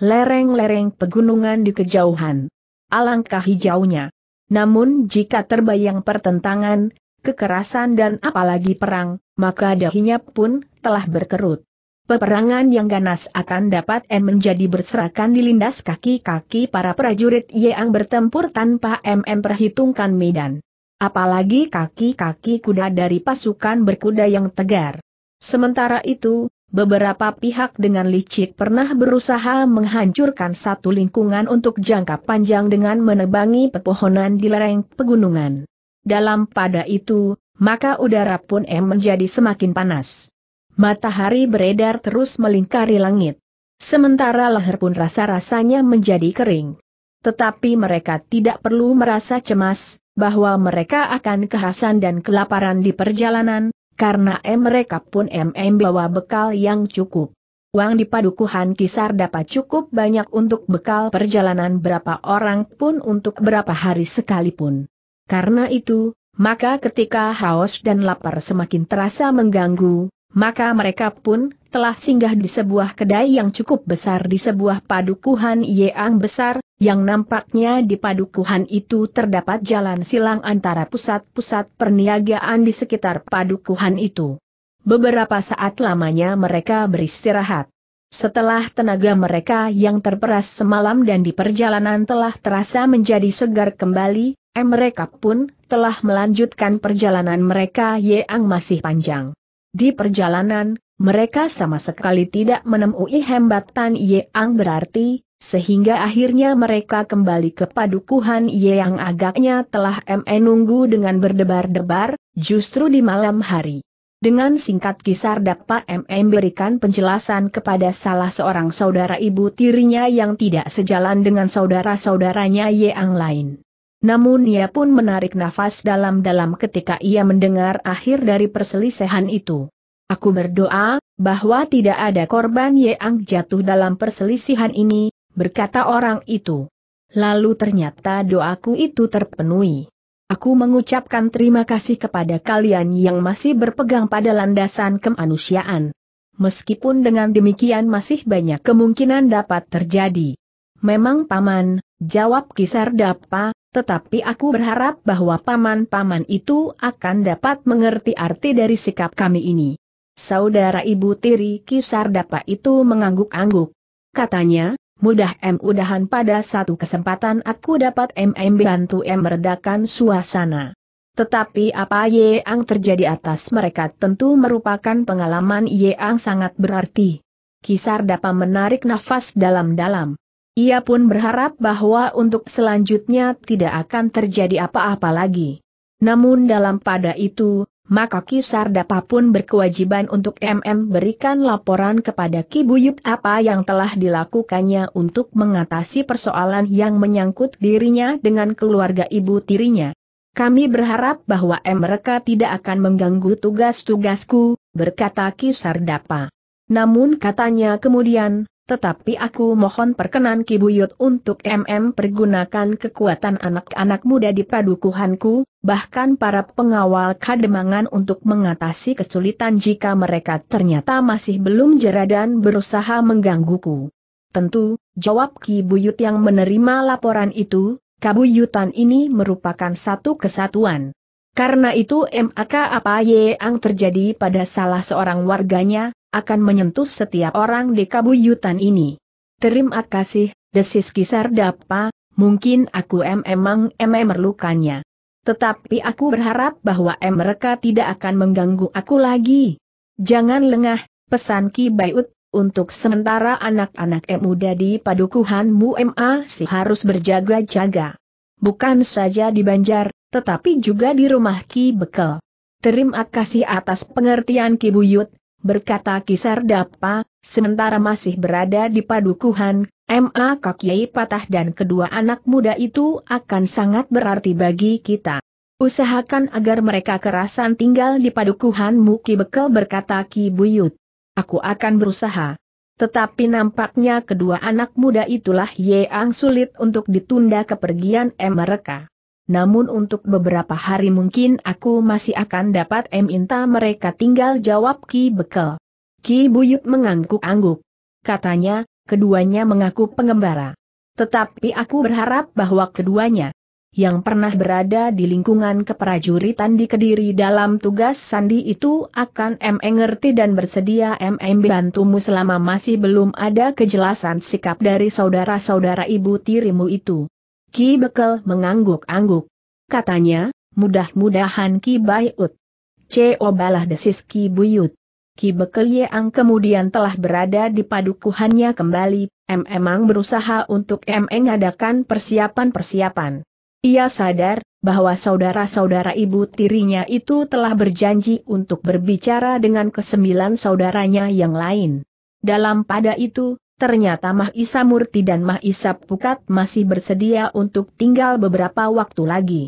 Speaker 1: Lereng-lereng pegunungan di kejauhan. Alangkah hijaunya. Namun jika terbayang pertentangan, kekerasan dan apalagi perang, maka dahinya pun telah berkerut peperangan yang ganas akan dapat m menjadi berserakan di lindas kaki-kaki para prajurit yang bertempur tanpa MM perhitungkan medan. Apalagi kaki-kaki kuda dari pasukan berkuda yang tegar. Sementara itu, beberapa pihak dengan licik pernah berusaha menghancurkan satu lingkungan untuk jangka panjang dengan menebangi pepohonan di lereng pegunungan. Dalam pada itu, maka udara pun M menjadi semakin panas matahari beredar terus melingkari langit. Sementara leher pun rasa-rasanya menjadi kering. Tetapi mereka tidak perlu merasa cemas, bahwa mereka akan kehasan dan kelaparan di perjalanan, karena M mereka pun MM bawa bekal yang cukup. Uang di padukuhan kisar dapat cukup banyak untuk bekal perjalanan berapa orang pun untuk berapa hari sekalipun. Karena itu, maka ketika haus dan lapar semakin terasa mengganggu, maka mereka pun telah singgah di sebuah kedai yang cukup besar di sebuah padukuhan yang besar, yang nampaknya di padukuhan itu terdapat jalan silang antara pusat-pusat perniagaan di sekitar padukuhan itu. Beberapa saat lamanya mereka beristirahat. Setelah tenaga mereka yang terperas semalam dan di perjalanan telah terasa menjadi segar kembali, mereka pun telah melanjutkan perjalanan mereka yang masih panjang. Di perjalanan, mereka sama sekali tidak menemui hambatan Ang berarti, sehingga akhirnya mereka kembali ke padukuhan Ye yang agaknya telah menunggu dengan berdebar-debar, justru di malam hari. Dengan singkat kisar dapat MM e berikan penjelasan kepada salah seorang saudara ibu tirinya yang tidak sejalan dengan saudara-saudaranya yang lain. Namun ia pun menarik nafas dalam-dalam ketika ia mendengar akhir dari perselisihan itu. Aku berdoa, bahwa tidak ada korban yang jatuh dalam perselisihan ini, berkata orang itu. Lalu ternyata doaku itu terpenuhi. Aku mengucapkan terima kasih kepada kalian yang masih berpegang pada landasan kemanusiaan. Meskipun dengan demikian masih banyak kemungkinan dapat terjadi. Memang paman, jawab Kisar Dapa. Tetapi aku berharap bahwa paman-paman itu akan dapat mengerti arti dari sikap kami ini. Saudara ibu tiri Kisar dapat itu mengangguk-angguk. Katanya, mudah mudahan pada satu kesempatan aku dapat MM bantu M meredakan suasana. Tetapi apa yang terjadi atas mereka tentu merupakan pengalaman yang sangat berarti. Kisar dapat menarik nafas dalam-dalam. Ia pun berharap bahwa untuk selanjutnya tidak akan terjadi apa-apa lagi. Namun dalam pada itu, maka Kisar Dapa pun berkewajiban untuk MM berikan laporan kepada Ki Buyut apa yang telah dilakukannya untuk mengatasi persoalan yang menyangkut dirinya dengan keluarga ibu tirinya. Kami berharap bahwa M mereka tidak akan mengganggu tugas-tugasku, berkata Kisar Dapa. Namun katanya kemudian, tetapi aku mohon perkenan Ki Buyut untuk MM pergunakan kekuatan anak-anak muda di padukuhanku, bahkan para pengawal kademangan untuk mengatasi kesulitan jika mereka ternyata masih belum jera dan berusaha menggangguku. Tentu, jawab Ki Buyut yang menerima laporan itu, kabuyutan ini merupakan satu kesatuan. Karena itu MAK apa yang terjadi pada salah seorang warganya, akan menyentuh setiap orang di kabuyutan ini. Terima kasih, desis kisar dapa, mungkin aku em emang em Tetapi aku berharap bahwa em mereka tidak akan mengganggu aku lagi. Jangan lengah, pesan Ki Baiut, untuk sementara anak-anak em muda di padukuhanmu si harus berjaga-jaga. Bukan saja di Banjar, tetapi juga di rumah Ki Bekel. Terima kasih atas pengertian Ki Buyut, berkata Kisar Dapa, sementara masih berada di padukuhan, M.A. Kakyai patah dan kedua anak muda itu akan sangat berarti bagi kita. Usahakan agar mereka kerasan tinggal di padukuhan Muki Bekel berkata Ki Buyut. Aku akan berusaha. Tetapi nampaknya kedua anak muda itulah yang sulit untuk ditunda kepergian mereka namun untuk beberapa hari mungkin aku masih akan dapat minta mereka tinggal jawab Ki Bekel. Ki Buyut mengangguk-angguk. Katanya, keduanya mengaku pengembara. Tetapi aku berharap bahwa keduanya yang pernah berada di lingkungan keprajuritan di Kediri dalam tugas Sandi itu akan mengerti dan bersedia MM bantumu selama masih belum ada kejelasan sikap dari saudara-saudara ibu tirimu itu. Ki Bekel mengangguk-angguk. Katanya, mudah-mudahan Ki Bayut. CO balah desis Ki Buyut. Ki Bekel yang kemudian telah berada di padukuhannya kembali, memang emang berusaha untuk mengadakan persiapan-persiapan. Ia sadar, bahwa saudara-saudara ibu tirinya itu telah berjanji untuk berbicara dengan kesembilan saudaranya yang lain. Dalam pada itu, Ternyata Mah Isa Murti dan Mah Isa Pukat masih bersedia untuk tinggal beberapa waktu lagi.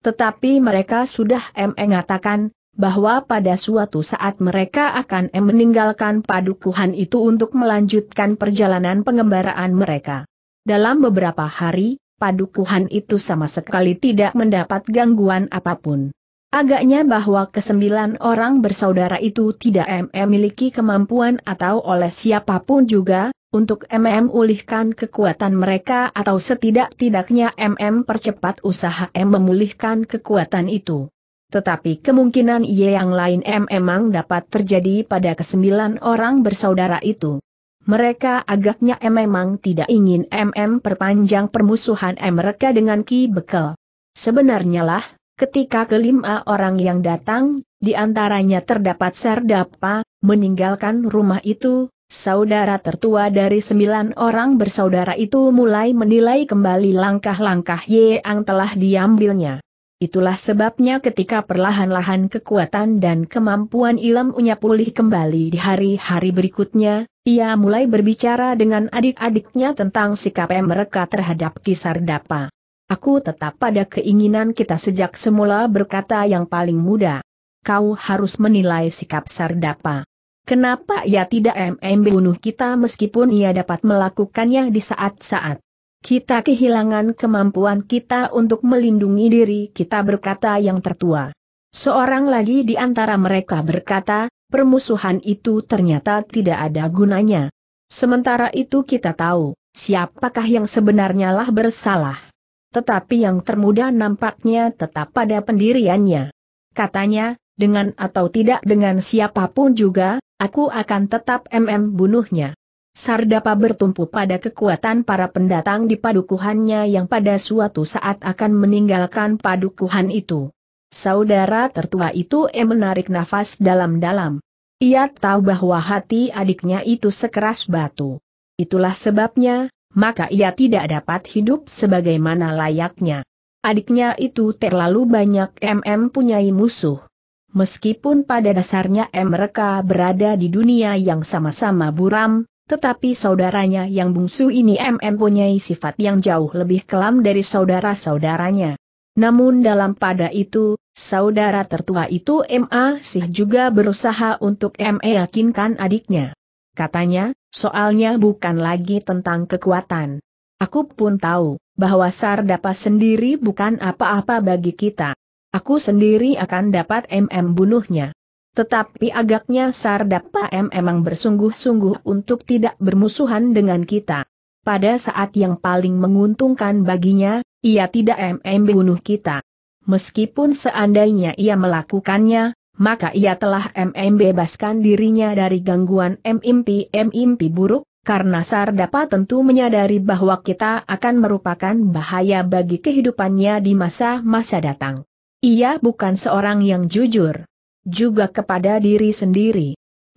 Speaker 1: Tetapi mereka sudah mengatakan, bahwa pada suatu saat mereka akan meninggalkan padukuhan itu untuk melanjutkan perjalanan pengembaraan mereka. Dalam beberapa hari, padukuhan itu sama sekali tidak mendapat gangguan apapun. Agaknya bahwa kesembilan orang bersaudara itu tidak memiliki eh, kemampuan atau oleh siapapun juga, untuk MM ulihkan kekuatan mereka atau setidak-tidaknya MM percepat usaha M memulihkan kekuatan itu. Tetapi kemungkinan Y yang lain M memang dapat terjadi pada kesembilan orang bersaudara itu. Mereka agaknya M memang tidak ingin MM perpanjang permusuhan M mereka dengan Ki Bekel. Sebenarnya lah, Ketika kelima orang yang datang, di antaranya terdapat Serdapa, meninggalkan rumah itu, saudara tertua dari sembilan orang bersaudara itu mulai menilai kembali langkah-langkah Yeang telah diambilnya. Itulah sebabnya ketika perlahan-lahan kekuatan dan kemampuan ilam unya pulih kembali di hari-hari berikutnya, ia mulai berbicara dengan adik-adiknya tentang sikap mereka terhadap kisar dapa. Aku tetap pada keinginan kita sejak semula berkata yang paling muda. Kau harus menilai sikap Sardapa. Kenapa ia tidak MM bunuh kita meskipun ia dapat melakukannya di saat-saat kita kehilangan kemampuan kita untuk melindungi diri kita berkata yang tertua. Seorang lagi di antara mereka berkata, permusuhan itu ternyata tidak ada gunanya. Sementara itu kita tahu, siapakah yang sebenarnya lah bersalah. Tetapi yang termuda nampaknya tetap pada pendiriannya. Katanya, dengan atau tidak dengan siapapun juga, aku akan tetap MM bunuhnya. Sardapa bertumpu pada kekuatan para pendatang di padukuhannya yang pada suatu saat akan meninggalkan padukuhan itu. Saudara tertua itu m eh, menarik nafas dalam-dalam. Ia tahu bahwa hati adiknya itu sekeras batu. Itulah sebabnya, maka ia tidak dapat hidup sebagaimana layaknya. Adiknya itu terlalu banyak MM punyai musuh. Meskipun pada dasarnya M mereka berada di dunia yang sama-sama buram, tetapi saudaranya yang bungsu ini MM punyai sifat yang jauh lebih kelam dari saudara-saudaranya. Namun dalam pada itu, saudara tertua itu MA sih juga berusaha untuk ME yakinkan adiknya. Katanya, Soalnya bukan lagi tentang kekuatan. Aku pun tahu, bahwa Sardapa sendiri bukan apa-apa bagi kita. Aku sendiri akan dapat MM bunuhnya. Tetapi agaknya Sardapa M memang bersungguh-sungguh untuk tidak bermusuhan dengan kita. Pada saat yang paling menguntungkan baginya, ia tidak MM bunuh kita. Meskipun seandainya ia melakukannya, maka ia telah MM bebaskan dirinya dari gangguan mimpi-mimpi buruk, karena Sar dapat tentu menyadari bahwa kita akan merupakan bahaya bagi kehidupannya di masa-masa datang. Ia bukan seorang yang jujur. Juga kepada diri sendiri.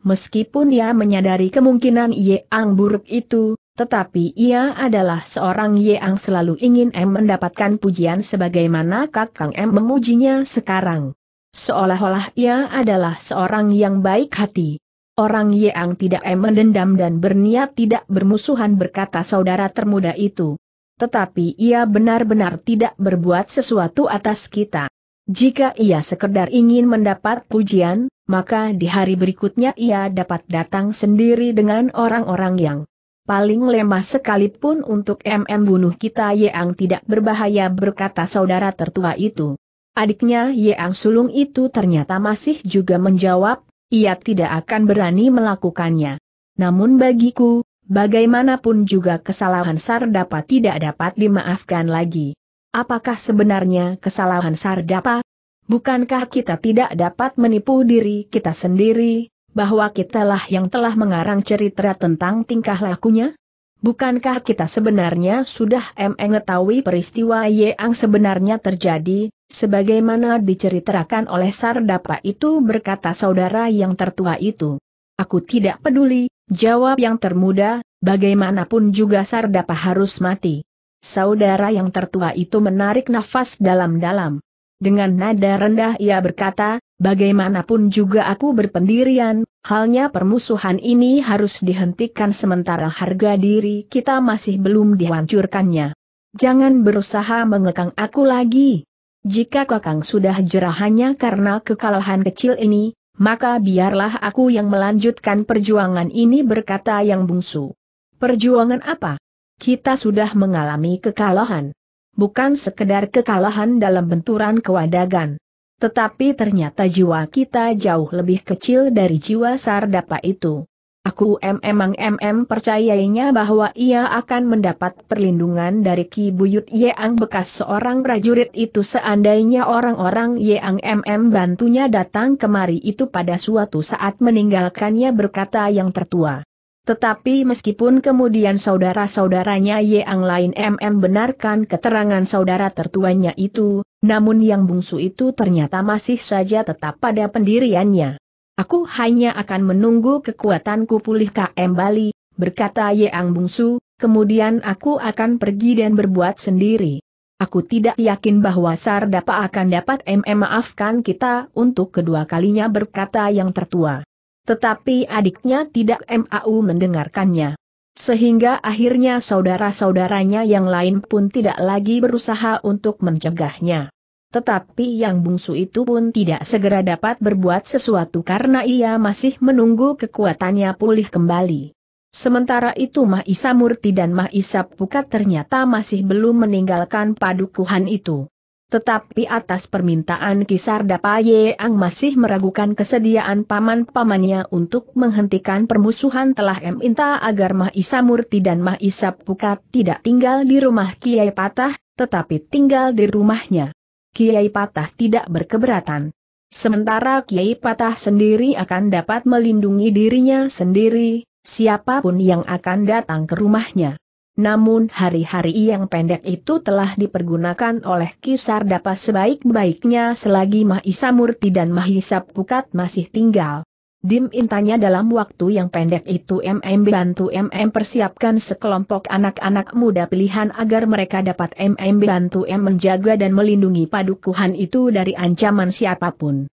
Speaker 1: Meskipun ia menyadari kemungkinan Yeang buruk itu, tetapi ia adalah seorang Yeang selalu ingin M mendapatkan pujian sebagaimana Kakang M memujinya sekarang. Seolah-olah ia adalah seorang yang baik hati. Orang yang tidak mendendam dan berniat tidak bermusuhan berkata saudara termuda itu. Tetapi ia benar-benar tidak berbuat sesuatu atas kita. Jika ia sekedar ingin mendapat pujian, maka di hari berikutnya ia dapat datang sendiri dengan orang-orang yang paling lemah sekalipun untuk MM bunuh kita yang tidak berbahaya berkata saudara tertua itu. Adiknya Yeang Sulung itu ternyata masih juga menjawab, ia tidak akan berani melakukannya. Namun bagiku, bagaimanapun juga kesalahan Sar dapat tidak dapat dimaafkan lagi. Apakah sebenarnya kesalahan Sar dapat? Bukankah kita tidak dapat menipu diri kita sendiri, bahwa kitalah yang telah mengarang cerita tentang tingkah lakunya? Bukankah kita sebenarnya sudah mengetahui peristiwa yang sebenarnya terjadi, sebagaimana diceritakan oleh Sardapa itu berkata saudara yang tertua itu. Aku tidak peduli, jawab yang termuda, bagaimanapun juga Sardapa harus mati. Saudara yang tertua itu menarik nafas dalam-dalam. Dengan nada rendah ia berkata, bagaimanapun juga aku berpendirian, Halnya permusuhan ini harus dihentikan sementara harga diri kita masih belum dihancurkannya. Jangan berusaha mengekang aku lagi. Jika kakang sudah jerahannya karena kekalahan kecil ini, maka biarlah aku yang melanjutkan perjuangan ini berkata yang bungsu. Perjuangan apa? Kita sudah mengalami kekalahan. Bukan sekedar kekalahan dalam benturan kewadagan. Tetapi ternyata jiwa kita jauh lebih kecil dari jiwa Sardapa itu. Aku memang MM percayainya bahwa ia akan mendapat perlindungan dari Ki Buyut Yeang bekas seorang prajurit itu seandainya orang-orang Yeang MM bantunya datang kemari itu pada suatu saat meninggalkannya berkata yang tertua. Tetapi meskipun kemudian saudara-saudaranya yang lain MM benarkan keterangan saudara tertuanya itu, namun yang bungsu itu ternyata masih saja tetap pada pendiriannya. Aku hanya akan menunggu kekuatanku pulih kembali, berkata Yang bungsu, kemudian aku akan pergi dan berbuat sendiri. Aku tidak yakin bahwa Sardapa akan dapat MM maafkan kita untuk kedua kalinya berkata yang tertua. Tetapi adiknya tidak mau mendengarkannya. Sehingga akhirnya saudara-saudaranya yang lain pun tidak lagi berusaha untuk mencegahnya. Tetapi yang bungsu itu pun tidak segera dapat berbuat sesuatu karena ia masih menunggu kekuatannya pulih kembali. Sementara itu Mahisa Murti dan Mahisa Pukat ternyata masih belum meninggalkan padukuhan itu. Tetapi atas permintaan Kisar Dapaye Ang masih meragukan kesediaan paman-pamannya untuk menghentikan permusuhan telah meminta agar Mahisa Murti dan Mahisa Pukat tidak tinggal di rumah Kiai Patah, tetapi tinggal di rumahnya. Kiai Patah tidak berkeberatan. Sementara Kiai Patah sendiri akan dapat melindungi dirinya sendiri, siapapun yang akan datang ke rumahnya namun hari-hari yang pendek itu telah dipergunakan oleh Kisar dapat sebaik-baiknya selagi Mahisa Murti dan Mahisa Pukat masih tinggal. Dim intanya dalam waktu yang pendek itu MM bantu MM persiapkan sekelompok anak-anak muda pilihan agar mereka dapat MM bantu M menjaga dan melindungi padukuhan itu dari ancaman siapapun.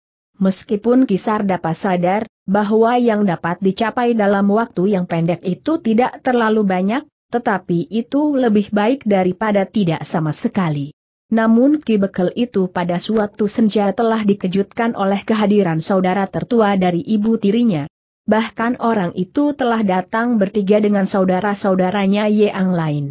Speaker 1: Meskipun Kisar dapat sadar bahwa yang dapat dicapai dalam waktu yang pendek itu tidak terlalu banyak, tetapi itu lebih baik daripada tidak sama sekali. Namun Ki Bekel itu pada suatu senja telah dikejutkan oleh kehadiran saudara tertua dari ibu tirinya. Bahkan orang itu telah datang bertiga dengan saudara-saudaranya Yeang lain.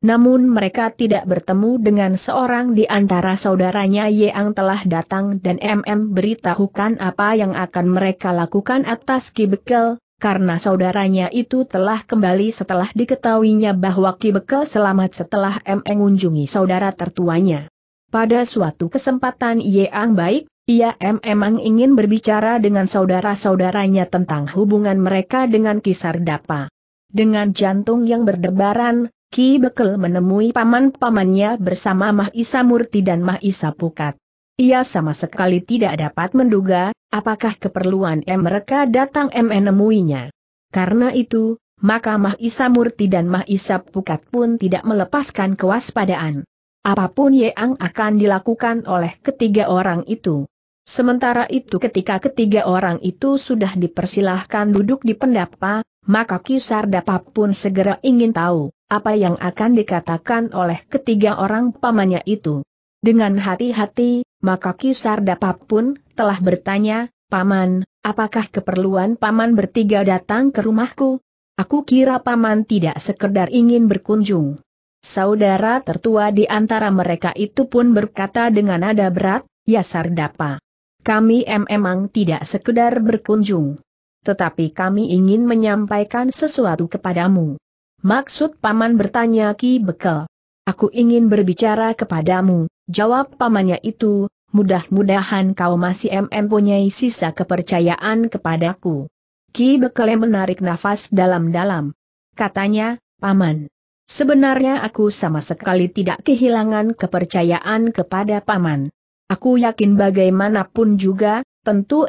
Speaker 1: Namun mereka tidak bertemu dengan seorang di antara saudaranya Yeang telah datang dan MM beritahukan apa yang akan mereka lakukan atas Ki Bekel, karena saudaranya itu telah kembali setelah diketahuinya bahwa Ki Bekel selamat setelah M mengunjungi saudara tertuanya. Pada suatu kesempatan Yeang baik, ia M memang ingin berbicara dengan saudara-saudaranya tentang hubungan mereka dengan Kisar Dapa. Dengan jantung yang berdebaran, Ki Bekel menemui paman-pamannya bersama Mahisa Murti dan Mahisa Pukat. Ia sama sekali tidak dapat menduga apakah keperluan M mereka datang M menemuinya. Karena itu, maka Mah Isa Murti dan Mah Isa Pukat pun tidak melepaskan kewaspadaan. Apapun yang akan dilakukan oleh ketiga orang itu. Sementara itu ketika ketiga orang itu sudah dipersilahkan duduk di pendapa, maka kisar dapap pun segera ingin tahu, apa yang akan dikatakan oleh ketiga orang pamannya itu. Dengan hati-hati, maka Kisar Dapap pun telah bertanya, Paman, apakah keperluan Paman bertiga datang ke rumahku? Aku kira Paman tidak sekedar ingin berkunjung. Saudara tertua di antara mereka itu pun berkata dengan nada berat, Ya Sardapa, kami memang tidak sekedar berkunjung. Tetapi kami ingin menyampaikan sesuatu kepadamu. Maksud Paman bertanya Ki Bekel. Aku ingin berbicara kepadamu, Jawab pamannya itu, mudah-mudahan kau masih mempunyai sisa kepercayaan kepadaku. Ki Bekele menarik nafas dalam-dalam. Katanya, Paman. Sebenarnya aku sama sekali tidak kehilangan kepercayaan kepada Paman. Aku yakin bagaimanapun juga, tentu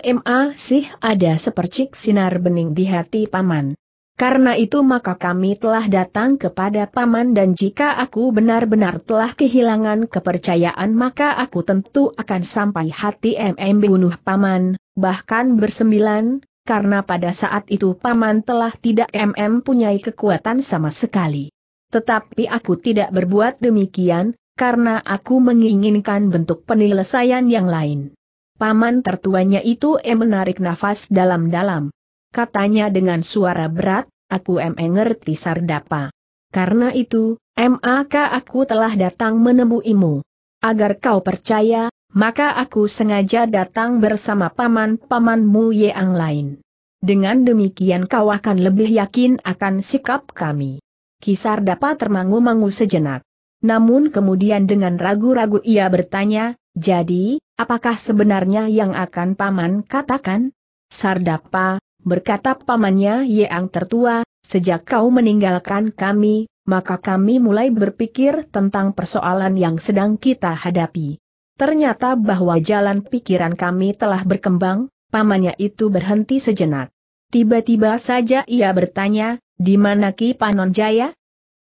Speaker 1: sih ada sepercik sinar bening di hati Paman. Karena itu maka kami telah datang kepada Paman dan jika aku benar-benar telah kehilangan kepercayaan maka aku tentu akan sampai hati MM bunuh Paman, bahkan bersembilan, karena pada saat itu Paman telah tidak MM punyai kekuatan sama sekali. Tetapi aku tidak berbuat demikian, karena aku menginginkan bentuk penyelesaian yang lain. Paman tertuanya itu M menarik nafas dalam-dalam katanya dengan suara berat, aku mengerti sardapa. Karena itu, maka aku telah datang menemuimu. Agar kau percaya, maka aku sengaja datang bersama paman-pamanmu yang lain. Dengan demikian kau akan lebih yakin akan sikap kami. Kisar dapat termangu-mangu sejenak. Namun kemudian dengan ragu-ragu ia bertanya, jadi, apakah sebenarnya yang akan paman katakan? Sardapa, berkata pamannya Yeang tertua, sejak kau meninggalkan kami, maka kami mulai berpikir tentang persoalan yang sedang kita hadapi. Ternyata bahwa jalan pikiran kami telah berkembang, pamannya itu berhenti sejenak. Tiba-tiba saja ia bertanya, di mana Ki Panon